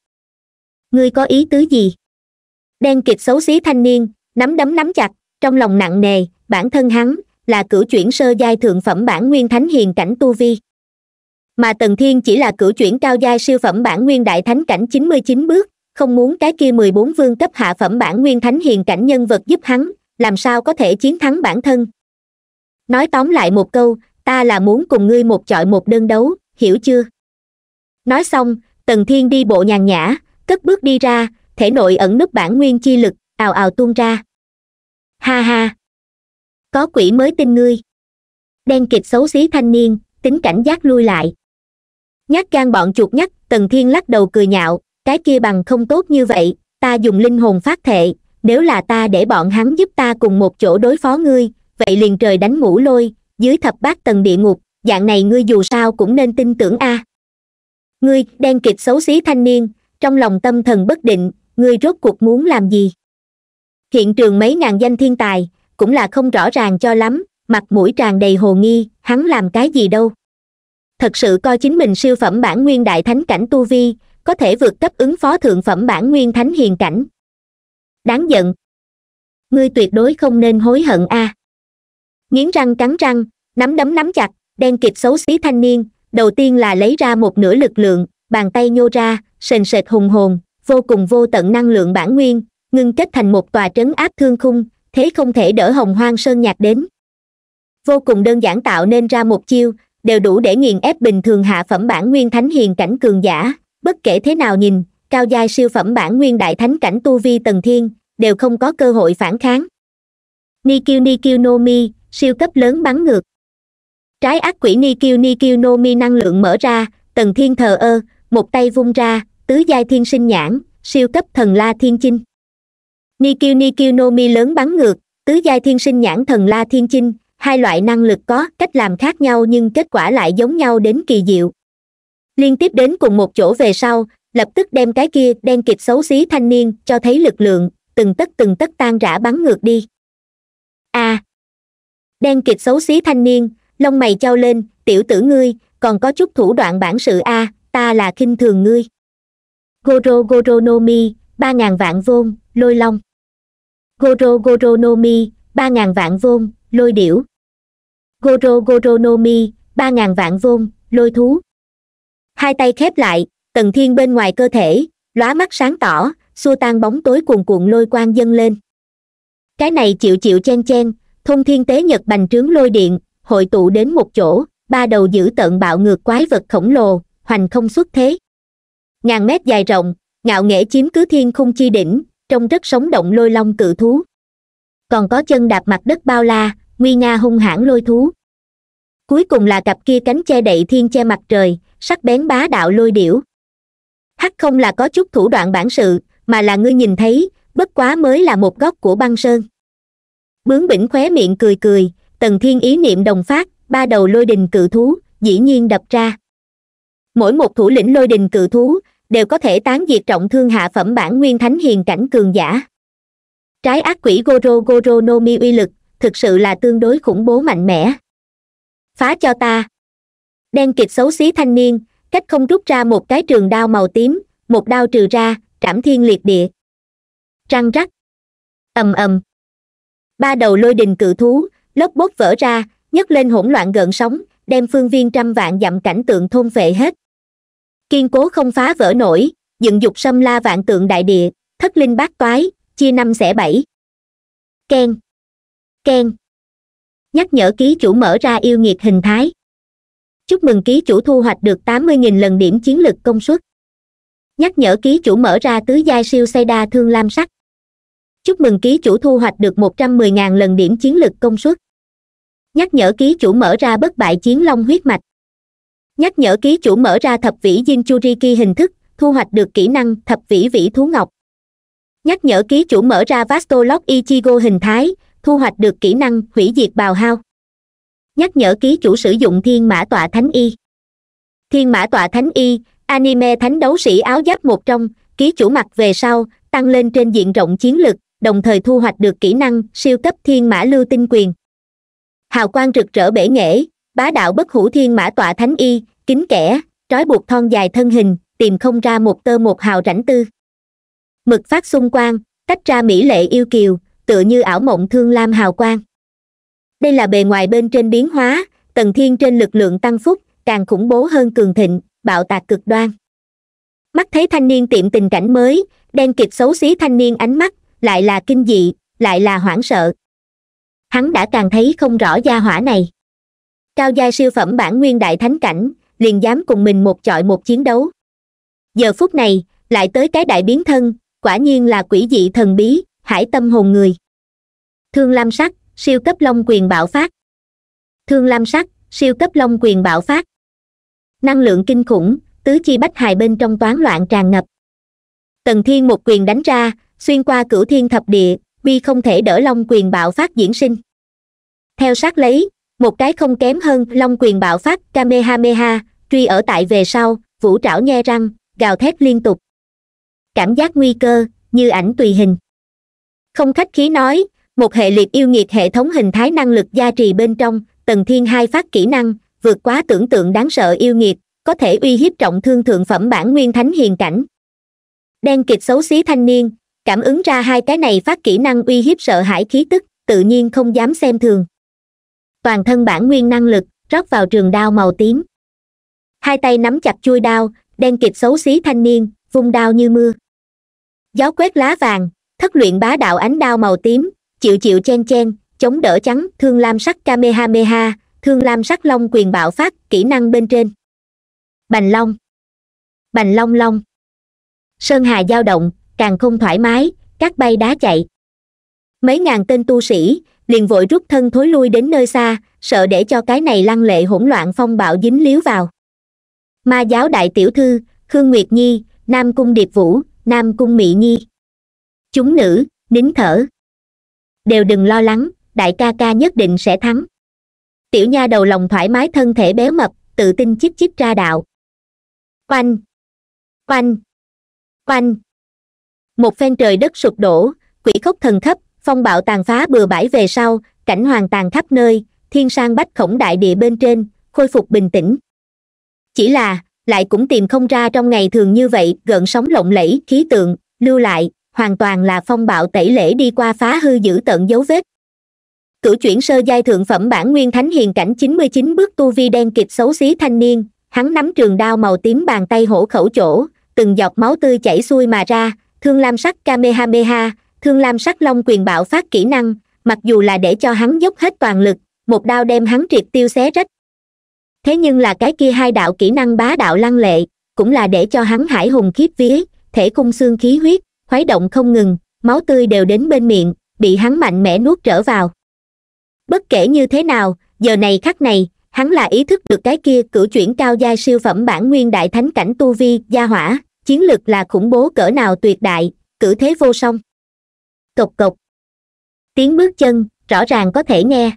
ngươi có ý tứ gì đen kịt xấu xí thanh niên nắm đấm nắm chặt trong lòng nặng nề bản thân hắn là cửu chuyển sơ giai thượng phẩm bản nguyên thánh hiền cảnh tu vi mà tần thiên chỉ là cửu chuyển cao giai siêu phẩm bản nguyên đại thánh cảnh chín mươi chín bước không muốn cái kia mười bốn vương cấp hạ phẩm bản nguyên thánh hiền cảnh nhân vật giúp hắn làm sao có thể chiến thắng bản thân nói tóm lại một câu ta là muốn cùng ngươi một chọi một đơn đấu hiểu chưa nói xong tần thiên đi bộ nhàn nhã cất bước đi ra thể nội ẩn núp bản nguyên chi lực ào ào tuôn ra ha ha có quỷ mới tin ngươi đen kịch xấu xí thanh niên tính cảnh giác lui lại nhát gan bọn chuột nhắt tần thiên lắc đầu cười nhạo cái kia bằng không tốt như vậy ta dùng linh hồn phát thệ nếu là ta để bọn hắn giúp ta cùng một chỗ đối phó ngươi vậy liền trời đánh ngũ lôi dưới thập bát tầng địa ngục dạng này ngươi dù sao cũng nên tin tưởng a à. ngươi đen kịt xấu xí thanh niên trong lòng tâm thần bất định ngươi rốt cuộc muốn làm gì hiện trường mấy ngàn danh thiên tài cũng là không rõ ràng cho lắm mặt mũi tràn đầy hồ nghi hắn làm cái gì đâu thật sự coi chính mình siêu phẩm bản nguyên đại thánh cảnh tu vi có thể vượt cấp ứng phó thượng phẩm bản nguyên thánh hiền cảnh đáng giận ngươi tuyệt đối không nên hối hận a à. nghiến răng cắn răng nắm đấm nắm chặt đen kịp xấu xí thanh niên đầu tiên là lấy ra một nửa lực lượng bàn tay nhô ra sền sệt hùng hồn vô cùng vô tận năng lượng bản nguyên ngưng kết thành một tòa trấn áp thương khung thế không thể đỡ hồng hoang sơn nhạc đến vô cùng đơn giản tạo nên ra một chiêu đều đủ để nghiền ép bình thường hạ phẩm bản nguyên thánh hiền cảnh cường giả bất kể thế nào nhìn cao giai siêu phẩm bản nguyên đại thánh cảnh tu vi tần thiên đều không có cơ hội phản kháng nikyu nikyu no mi siêu cấp lớn bắn ngược trái ác quỷ nikyu nikyu no mi năng lượng mở ra tần thiên thờ ơ một tay vung ra tứ giai thiên sinh nhãn siêu cấp thần la thiên chinh nikyu nikyu no mi lớn bắn ngược tứ giai thiên sinh nhãn thần la thiên chinh hai loại năng lực có cách làm khác nhau nhưng kết quả lại giống nhau đến kỳ diệu liên tiếp đến cùng một chỗ về sau lập tức đem cái kia đen kịt xấu xí thanh niên cho thấy lực lượng từng tấc từng tấc tan rã bắn ngược đi a à, đen kịt xấu xí thanh niên lông mày trao lên tiểu tử ngươi còn có chút thủ đoạn bản sự a à, ta là khinh thường ngươi goro goro goronomi ba ngàn vạn vôn lôi long goro goro goronomi ba ngàn vạn vôn lôi điểu goro goro goronomi ba ngàn vạn vôn lôi thú hai tay khép lại tần thiên bên ngoài cơ thể lóa mắt sáng tỏ xua tan bóng tối cuồn cuộn lôi quang dâng lên cái này chịu chịu chen chen thông thiên tế nhật bành trướng lôi điện hội tụ đến một chỗ ba đầu giữ tận bạo ngược quái vật khổng lồ hoành không xuất thế ngàn mét dài rộng ngạo nghễ chiếm cứ thiên khung chi đỉnh trông rất sống động lôi long cự thú còn có chân đạp mặt đất bao la nguy nga hung hãn lôi thú cuối cùng là cặp kia cánh che đậy thiên che mặt trời sắc bén bá đạo lôi điểu hắc không là có chút thủ đoạn bản sự mà là ngươi nhìn thấy bất quá mới là một góc của băng sơn bướng bỉnh khóe miệng cười cười tần thiên ý niệm đồng phát ba đầu lôi đình cự thú dĩ nhiên đập ra mỗi một thủ lĩnh lôi đình cự thú đều có thể tán diệt trọng thương hạ phẩm bản nguyên thánh hiền cảnh cường giả trái ác quỷ goro goro no mi uy lực thực sự là tương đối khủng bố mạnh mẽ phá cho ta đen kịt xấu xí thanh niên cách không rút ra một cái trường đao màu tím một đao trừ ra trảm thiên liệt địa trăng rắc ầm ầm ba đầu lôi đình cự thú lốc bốt vỡ ra nhấc lên hỗn loạn gợn sóng đem phương viên trăm vạn dặm cảnh tượng thôn phệ hết kiên cố không phá vỡ nổi dựng dục xâm la vạn tượng đại địa thất linh bát toái chia năm xẻ bảy keng keng nhắc nhở ký chủ mở ra yêu nghiệt hình thái chúc mừng ký chủ thu hoạch được 80.000 lần điểm chiến lực công suất nhắc nhở ký chủ mở ra tứ giai siêu say đa thương lam sắc chúc mừng ký chủ thu hoạch được 110.000 lần điểm chiến lực công suất nhắc nhở ký chủ mở ra bất bại chiến long huyết mạch nhắc nhở ký chủ mở ra thập vĩ jinchuriki hình thức thu hoạch được kỹ năng thập vĩ vĩ thú ngọc nhắc nhở ký chủ mở ra vasto lock ichigo hình thái thu hoạch được kỹ năng hủy diệt bào hao nhắc nhở ký chủ sử dụng thiên mã tọa thánh y thiên mã tọa thánh y anime thánh đấu sĩ áo giáp một trong ký chủ mặc về sau tăng lên trên diện rộng chiến lực đồng thời thu hoạch được kỹ năng siêu cấp thiên mã lưu tinh quyền hào quang rực rỡ bể nghệ bá đạo bất hủ thiên mã tọa thánh y kính kẻ trói buộc thon dài thân hình tìm không ra một tơ một hào rảnh tư mực phát xung quang tách ra mỹ lệ yêu kiều tựa như ảo mộng thương lam hào quang đây là bề ngoài bên trên biến hóa tần thiên trên lực lượng tăng phúc càng khủng bố hơn cường thịnh bạo tạc cực đoan mắt thấy thanh niên tiệm tình cảnh mới đen kịp xấu xí thanh niên ánh mắt lại là kinh dị lại là hoảng sợ hắn đã càng thấy không rõ gia hỏa này cao gia siêu phẩm bản nguyên đại thánh cảnh liền dám cùng mình một chọi một chiến đấu giờ phút này lại tới cái đại biến thân quả nhiên là quỷ dị thần bí hải tâm hồn người thương lam sắc siêu cấp long quyền bạo phát thương lam sắc siêu cấp long quyền bạo phát năng lượng kinh khủng tứ chi bách hài bên trong toán loạn tràn ngập tần thiên một quyền đánh ra xuyên qua cửu thiên thập địa bi không thể đỡ long quyền bạo phát diễn sinh theo sát lấy một cái không kém hơn long quyền bạo phát kamehameha truy ở tại về sau vũ trảo nhe răng gào thét liên tục cảm giác nguy cơ như ảnh tùy hình không khách khí nói một hệ liệt yêu nghiệt hệ thống hình thái năng lực gia trì bên trong tầng thiên hai phát kỹ năng vượt quá tưởng tượng đáng sợ yêu nghiệt có thể uy hiếp trọng thương thượng phẩm bản nguyên thánh hiền cảnh đen kịch xấu xí thanh niên cảm ứng ra hai cái này phát kỹ năng uy hiếp sợ hãi khí tức tự nhiên không dám xem thường toàn thân bản nguyên năng lực rót vào trường đao màu tím hai tay nắm chặt chui đao đen kịp xấu xí thanh niên vung đao như mưa gió quét lá vàng thất luyện bá đạo ánh đao màu tím chịu chịu chen chen chống đỡ trắng thương lam sắc kamehameha thương lam sắc long quyền bạo phát kỹ năng bên trên bành long bành long long sơn hà dao động càng không thoải mái các bay đá chạy mấy ngàn tên tu sĩ liền vội rút thân thối lui đến nơi xa sợ để cho cái này lăng lệ hỗn loạn phong bạo dính líu vào ma giáo đại tiểu thư khương nguyệt nhi nam cung điệp vũ nam cung mỹ nhi chúng nữ nín thở đều đừng lo lắng đại ca ca nhất định sẽ thắng tiểu nha đầu lòng thoải mái thân thể béo mập tự tin chip chip ra đạo Quanh, quanh, quanh, một phen trời đất sụp đổ quỷ khốc thần khấp phong bạo tàn phá bừa bãi về sau cảnh hoàng tàn khắp nơi thiên sang bách khổng đại địa bên trên khôi phục bình tĩnh chỉ là lại cũng tìm không ra trong ngày thường như vậy gợn sóng lộng lẫy khí tượng lưu lại hoàn toàn là phong bạo tẩy lễ đi qua phá hư giữ tận dấu vết Cửu chuyển sơ giai thượng phẩm bản nguyên thánh hiền cảnh 99 bước tu vi đen kịp xấu xí thanh niên hắn nắm trường đao màu tím bàn tay hổ khẩu chỗ từng giọt máu tươi chảy xuôi mà ra thương lam sắc kamehameha thương lam sắc long quyền bạo phát kỹ năng mặc dù là để cho hắn dốc hết toàn lực một đao đem hắn triệt tiêu xé rách thế nhưng là cái kia hai đạo kỹ năng bá đạo lăng lệ cũng là để cho hắn hải hùng khiếp vía thể cung xương khí huyết khuấy động không ngừng máu tươi đều đến bên miệng bị hắn mạnh mẽ nuốt trở vào bất kể như thế nào giờ này khắc này hắn là ý thức được cái kia cử chuyển cao giai siêu phẩm bản nguyên đại thánh cảnh tu vi gia hỏa chiến lực là khủng bố cỡ nào tuyệt đại cử thế vô song cộc cộc tiếng bước chân rõ ràng có thể nghe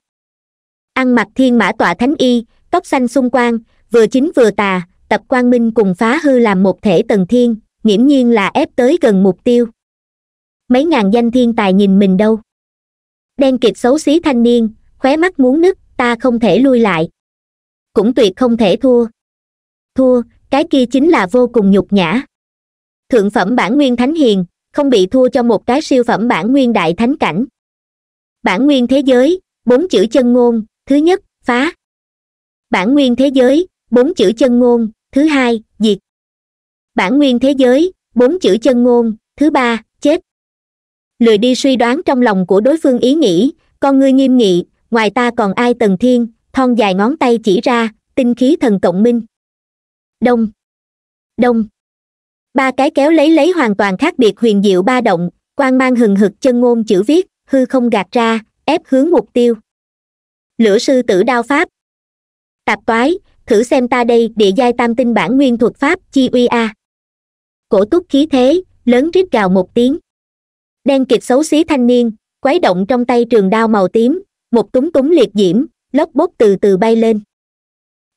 ăn mặc thiên mã tọa thánh y tóc xanh xung quang vừa chính vừa tà tập quang minh cùng phá hư làm một thể tầng thiên nghiễm nhiên là ép tới gần mục tiêu mấy ngàn danh thiên tài nhìn mình đâu đen kịt xấu xí thanh niên khóe mắt muốn nứt ta không thể lui lại cũng tuyệt không thể thua thua cái kia chính là vô cùng nhục nhã thượng phẩm bản nguyên thánh hiền không bị thua cho một cái siêu phẩm bản nguyên đại thánh cảnh bản nguyên thế giới bốn chữ chân ngôn thứ nhất phá bản nguyên thế giới bốn chữ chân ngôn thứ hai diệt bản nguyên thế giới bốn chữ chân ngôn thứ ba chết lười đi suy đoán trong lòng của đối phương ý nghĩ con ngươi nghiêm nghị ngoài ta còn ai tần thiên thon dài ngón tay chỉ ra tinh khí thần cộng minh đông đông ba cái kéo lấy lấy hoàn toàn khác biệt huyền diệu ba động quan mang hừng hực chân ngôn chữ viết hư không gạt ra ép hướng mục tiêu lửa sư tử đao pháp tạp toái thử xem ta đây địa giai tam tinh bản nguyên thuật pháp chi uy a à cổ túc khí thế lớn rít gào một tiếng đen kịt xấu xí thanh niên quấy động trong tay trường đao màu tím một túng túng liệt diễm lốc bốt từ từ bay lên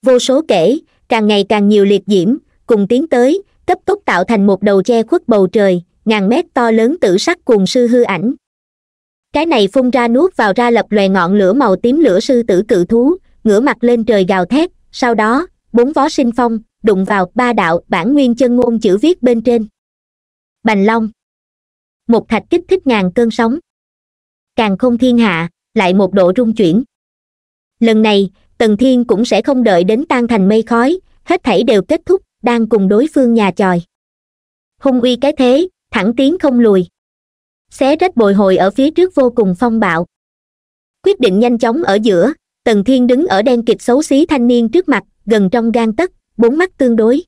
vô số kể càng ngày càng nhiều liệt diễm cùng tiến tới cấp tốc tạo thành một đầu che khuất bầu trời ngàn mét to lớn tử sắc cuồng sư hư ảnh cái này phun ra nuốt vào ra lập loè ngọn lửa màu tím lửa sư tử cự thú ngửa mặt lên trời gào thét sau đó bốn vó sinh phong đụng vào ba đạo bản nguyên chân ngôn chữ viết bên trên bành long một thạch kích thích ngàn cơn sóng càng không thiên hạ lại một độ rung chuyển lần này tần thiên cũng sẽ không đợi đến tan thành mây khói hết thảy đều kết thúc đang cùng đối phương nhà tròi hung uy cái thế thẳng tiến không lùi xé rách bồi hồi ở phía trước vô cùng phong bạo quyết định nhanh chóng ở giữa tần thiên đứng ở đen kịch xấu xí thanh niên trước mặt gần trong gan tấc bốn mắt tương đối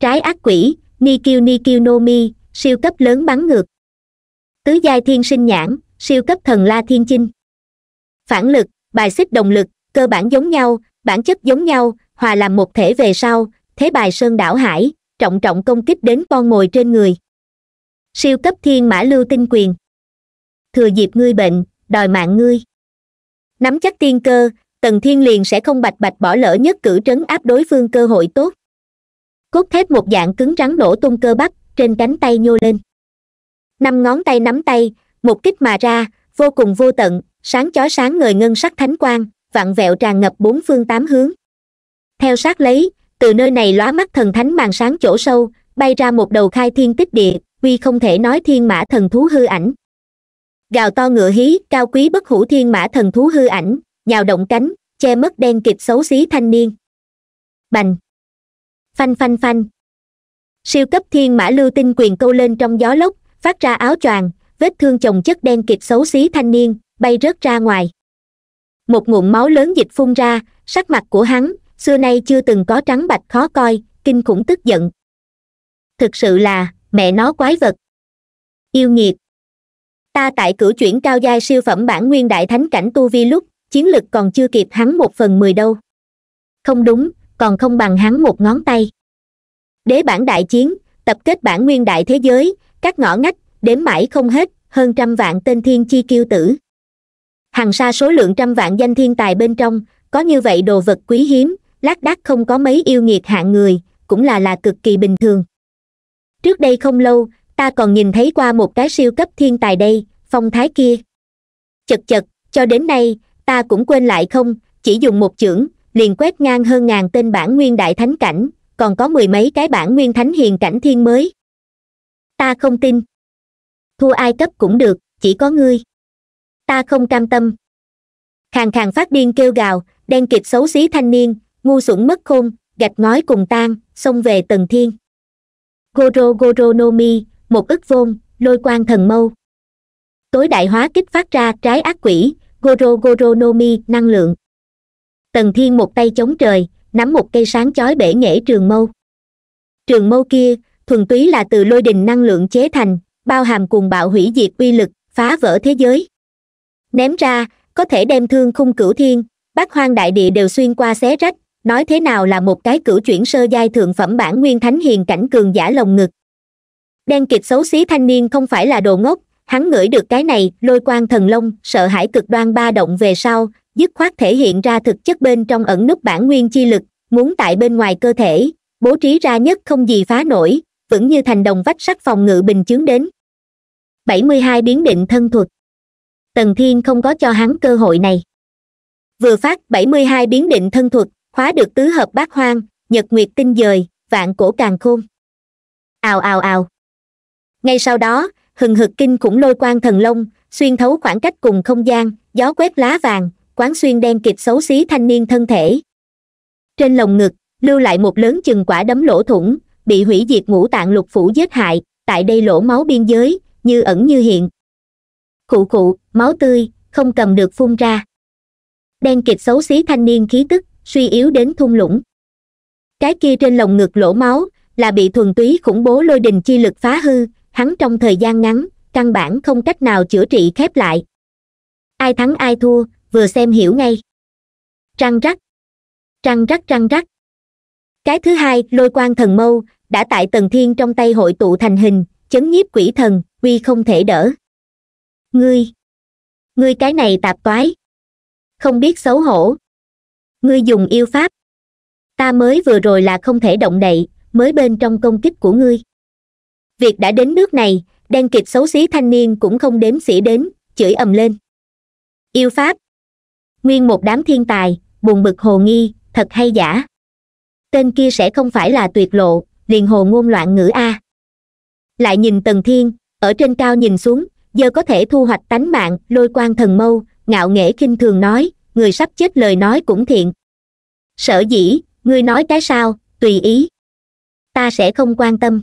trái ác quỷ nikyu nikyu no mi siêu cấp lớn bắn ngược tứ giai thiên sinh nhãn siêu cấp thần la thiên chinh phản lực bài xích đồng lực cơ bản giống nhau bản chất giống nhau hòa làm một thể về sau thế bài sơn đảo hải trọng trọng công kích đến con mồi trên người siêu cấp thiên mã lưu tinh quyền thừa dịp ngươi bệnh đòi mạng ngươi nắm chắc tiên cơ tần thiên liền sẽ không bạch bạch bỏ lỡ nhất cử trấn áp đối phương cơ hội tốt cốt thép một dạng cứng rắn nổ tung cơ bắp trên cánh tay nhô lên năm ngón tay nắm tay một kích mà ra vô cùng vô tận sáng chói sáng ngời ngân sắc thánh quang vặn vẹo tràn ngập bốn phương tám hướng theo sát lấy từ nơi này lóa mắt thần thánh màn sáng chỗ sâu bay ra một đầu khai thiên tích địa uy không thể nói thiên mã thần thú hư ảnh gào to ngựa hí cao quý bất hủ thiên mã thần thú hư ảnh nhào động cánh che mất đen kịp xấu xí thanh niên bành phanh phanh phanh siêu cấp thiên mã lưu tinh quyền câu lên trong gió lốc phát ra áo choàng vết thương chồng chất đen kịp xấu xí thanh niên bay rớt ra ngoài một ngụm máu lớn dịch phun ra sắc mặt của hắn xưa nay chưa từng có trắng bạch khó coi kinh khủng tức giận thực sự là mẹ nó quái vật yêu nghiệt ta tại cử chuyển cao giai siêu phẩm bản nguyên đại thánh cảnh tu vi lúc chiến lực còn chưa kịp hắn một phần mười đâu không đúng còn không bằng hắn một ngón tay đế bản đại chiến tập kết bản nguyên đại thế giới các ngõ ngách đếm mãi không hết hơn trăm vạn tên thiên chi kiêu tử hàng xa số lượng trăm vạn danh thiên tài bên trong có như vậy đồ vật quý hiếm lác đác không có mấy yêu nghiệt hạng người cũng là là cực kỳ bình thường trước đây không lâu ta còn nhìn thấy qua một cái siêu cấp thiên tài đây phong thái kia chật chật cho đến nay ta cũng quên lại không chỉ dùng một chưởng liền quét ngang hơn ngàn tên bản nguyên đại thánh cảnh còn có mười mấy cái bản nguyên thánh hiền cảnh thiên mới ta không tin thua ai cấp cũng được chỉ có ngươi ta không cam tâm khàn khàn phát điên kêu gào đen kịp xấu xí thanh niên ngu xuẩn mất khôn gạch ngói cùng tan xông về tầng thiên goro goro no một ức vôn lôi quang thần mâu tối đại hóa kích phát ra trái ác quỷ goro goro nomi năng lượng tần thiên một tay chống trời nắm một cây sáng chói bể nghệ trường mâu trường mâu kia thuần túy là từ lôi đình năng lượng chế thành bao hàm cùng bạo hủy diệt uy lực phá vỡ thế giới ném ra có thể đem thương khung cửu thiên bát hoang đại địa đều xuyên qua xé rách nói thế nào là một cái cửu chuyển sơ giai thượng phẩm bản nguyên thánh hiền cảnh cường giả lồng ngực đen kịt xấu xí thanh niên không phải là đồ ngốc hắn ngửi được cái này lôi quan thần long sợ hãi cực đoan ba động về sau dứt khoát thể hiện ra thực chất bên trong ẩn nút bản nguyên chi lực muốn tại bên ngoài cơ thể bố trí ra nhất không gì phá nổi vẫn như thành đồng vách sắt phòng ngự bình chướng đến 72 biến định thân thuật tần thiên không có cho hắn cơ hội này vừa phát 72 biến định thân thuật khóa được tứ hợp bát hoang nhật nguyệt tinh dời vạn cổ càng khôn ào ào ào ngay sau đó hừng hực kinh khủng lôi quang thần long xuyên thấu khoảng cách cùng không gian gió quét lá vàng quán xuyên đen kịp xấu xí thanh niên thân thể trên lồng ngực lưu lại một lớn chừng quả đấm lỗ thủng bị hủy diệt ngũ tạng lục phủ giết hại tại đây lỗ máu biên giới như ẩn như hiện cụ cụ máu tươi không cầm được phun ra đen kịt xấu xí thanh niên khí tức suy yếu đến thung lũng cái kia trên lồng ngực lỗ máu là bị thuần túy khủng bố lôi đình chi lực phá hư hắn trong thời gian ngắn căn bản không cách nào chữa trị khép lại ai thắng ai thua vừa xem hiểu ngay trăng rắc trăng rắc trăng rắc cái thứ hai lôi quan thần mâu đã tại tần thiên trong tay hội tụ thành hình chấn nhiếp quỷ thần uy không thể đỡ ngươi ngươi cái này tạp toái không biết xấu hổ ngươi dùng yêu pháp ta mới vừa rồi là không thể động đậy mới bên trong công kích của ngươi việc đã đến nước này đen kịp xấu xí thanh niên cũng không đếm xỉa đến chửi ầm lên yêu pháp nguyên một đám thiên tài buồn bực hồ nghi thật hay giả tên kia sẽ không phải là tuyệt lộ liền hồ ngôn loạn ngữ a lại nhìn tầng thiên ở trên cao nhìn xuống giờ có thể thu hoạch tánh mạng lôi quan thần mâu ngạo nghễ khinh thường nói người sắp chết lời nói cũng thiện sở dĩ ngươi nói cái sao tùy ý ta sẽ không quan tâm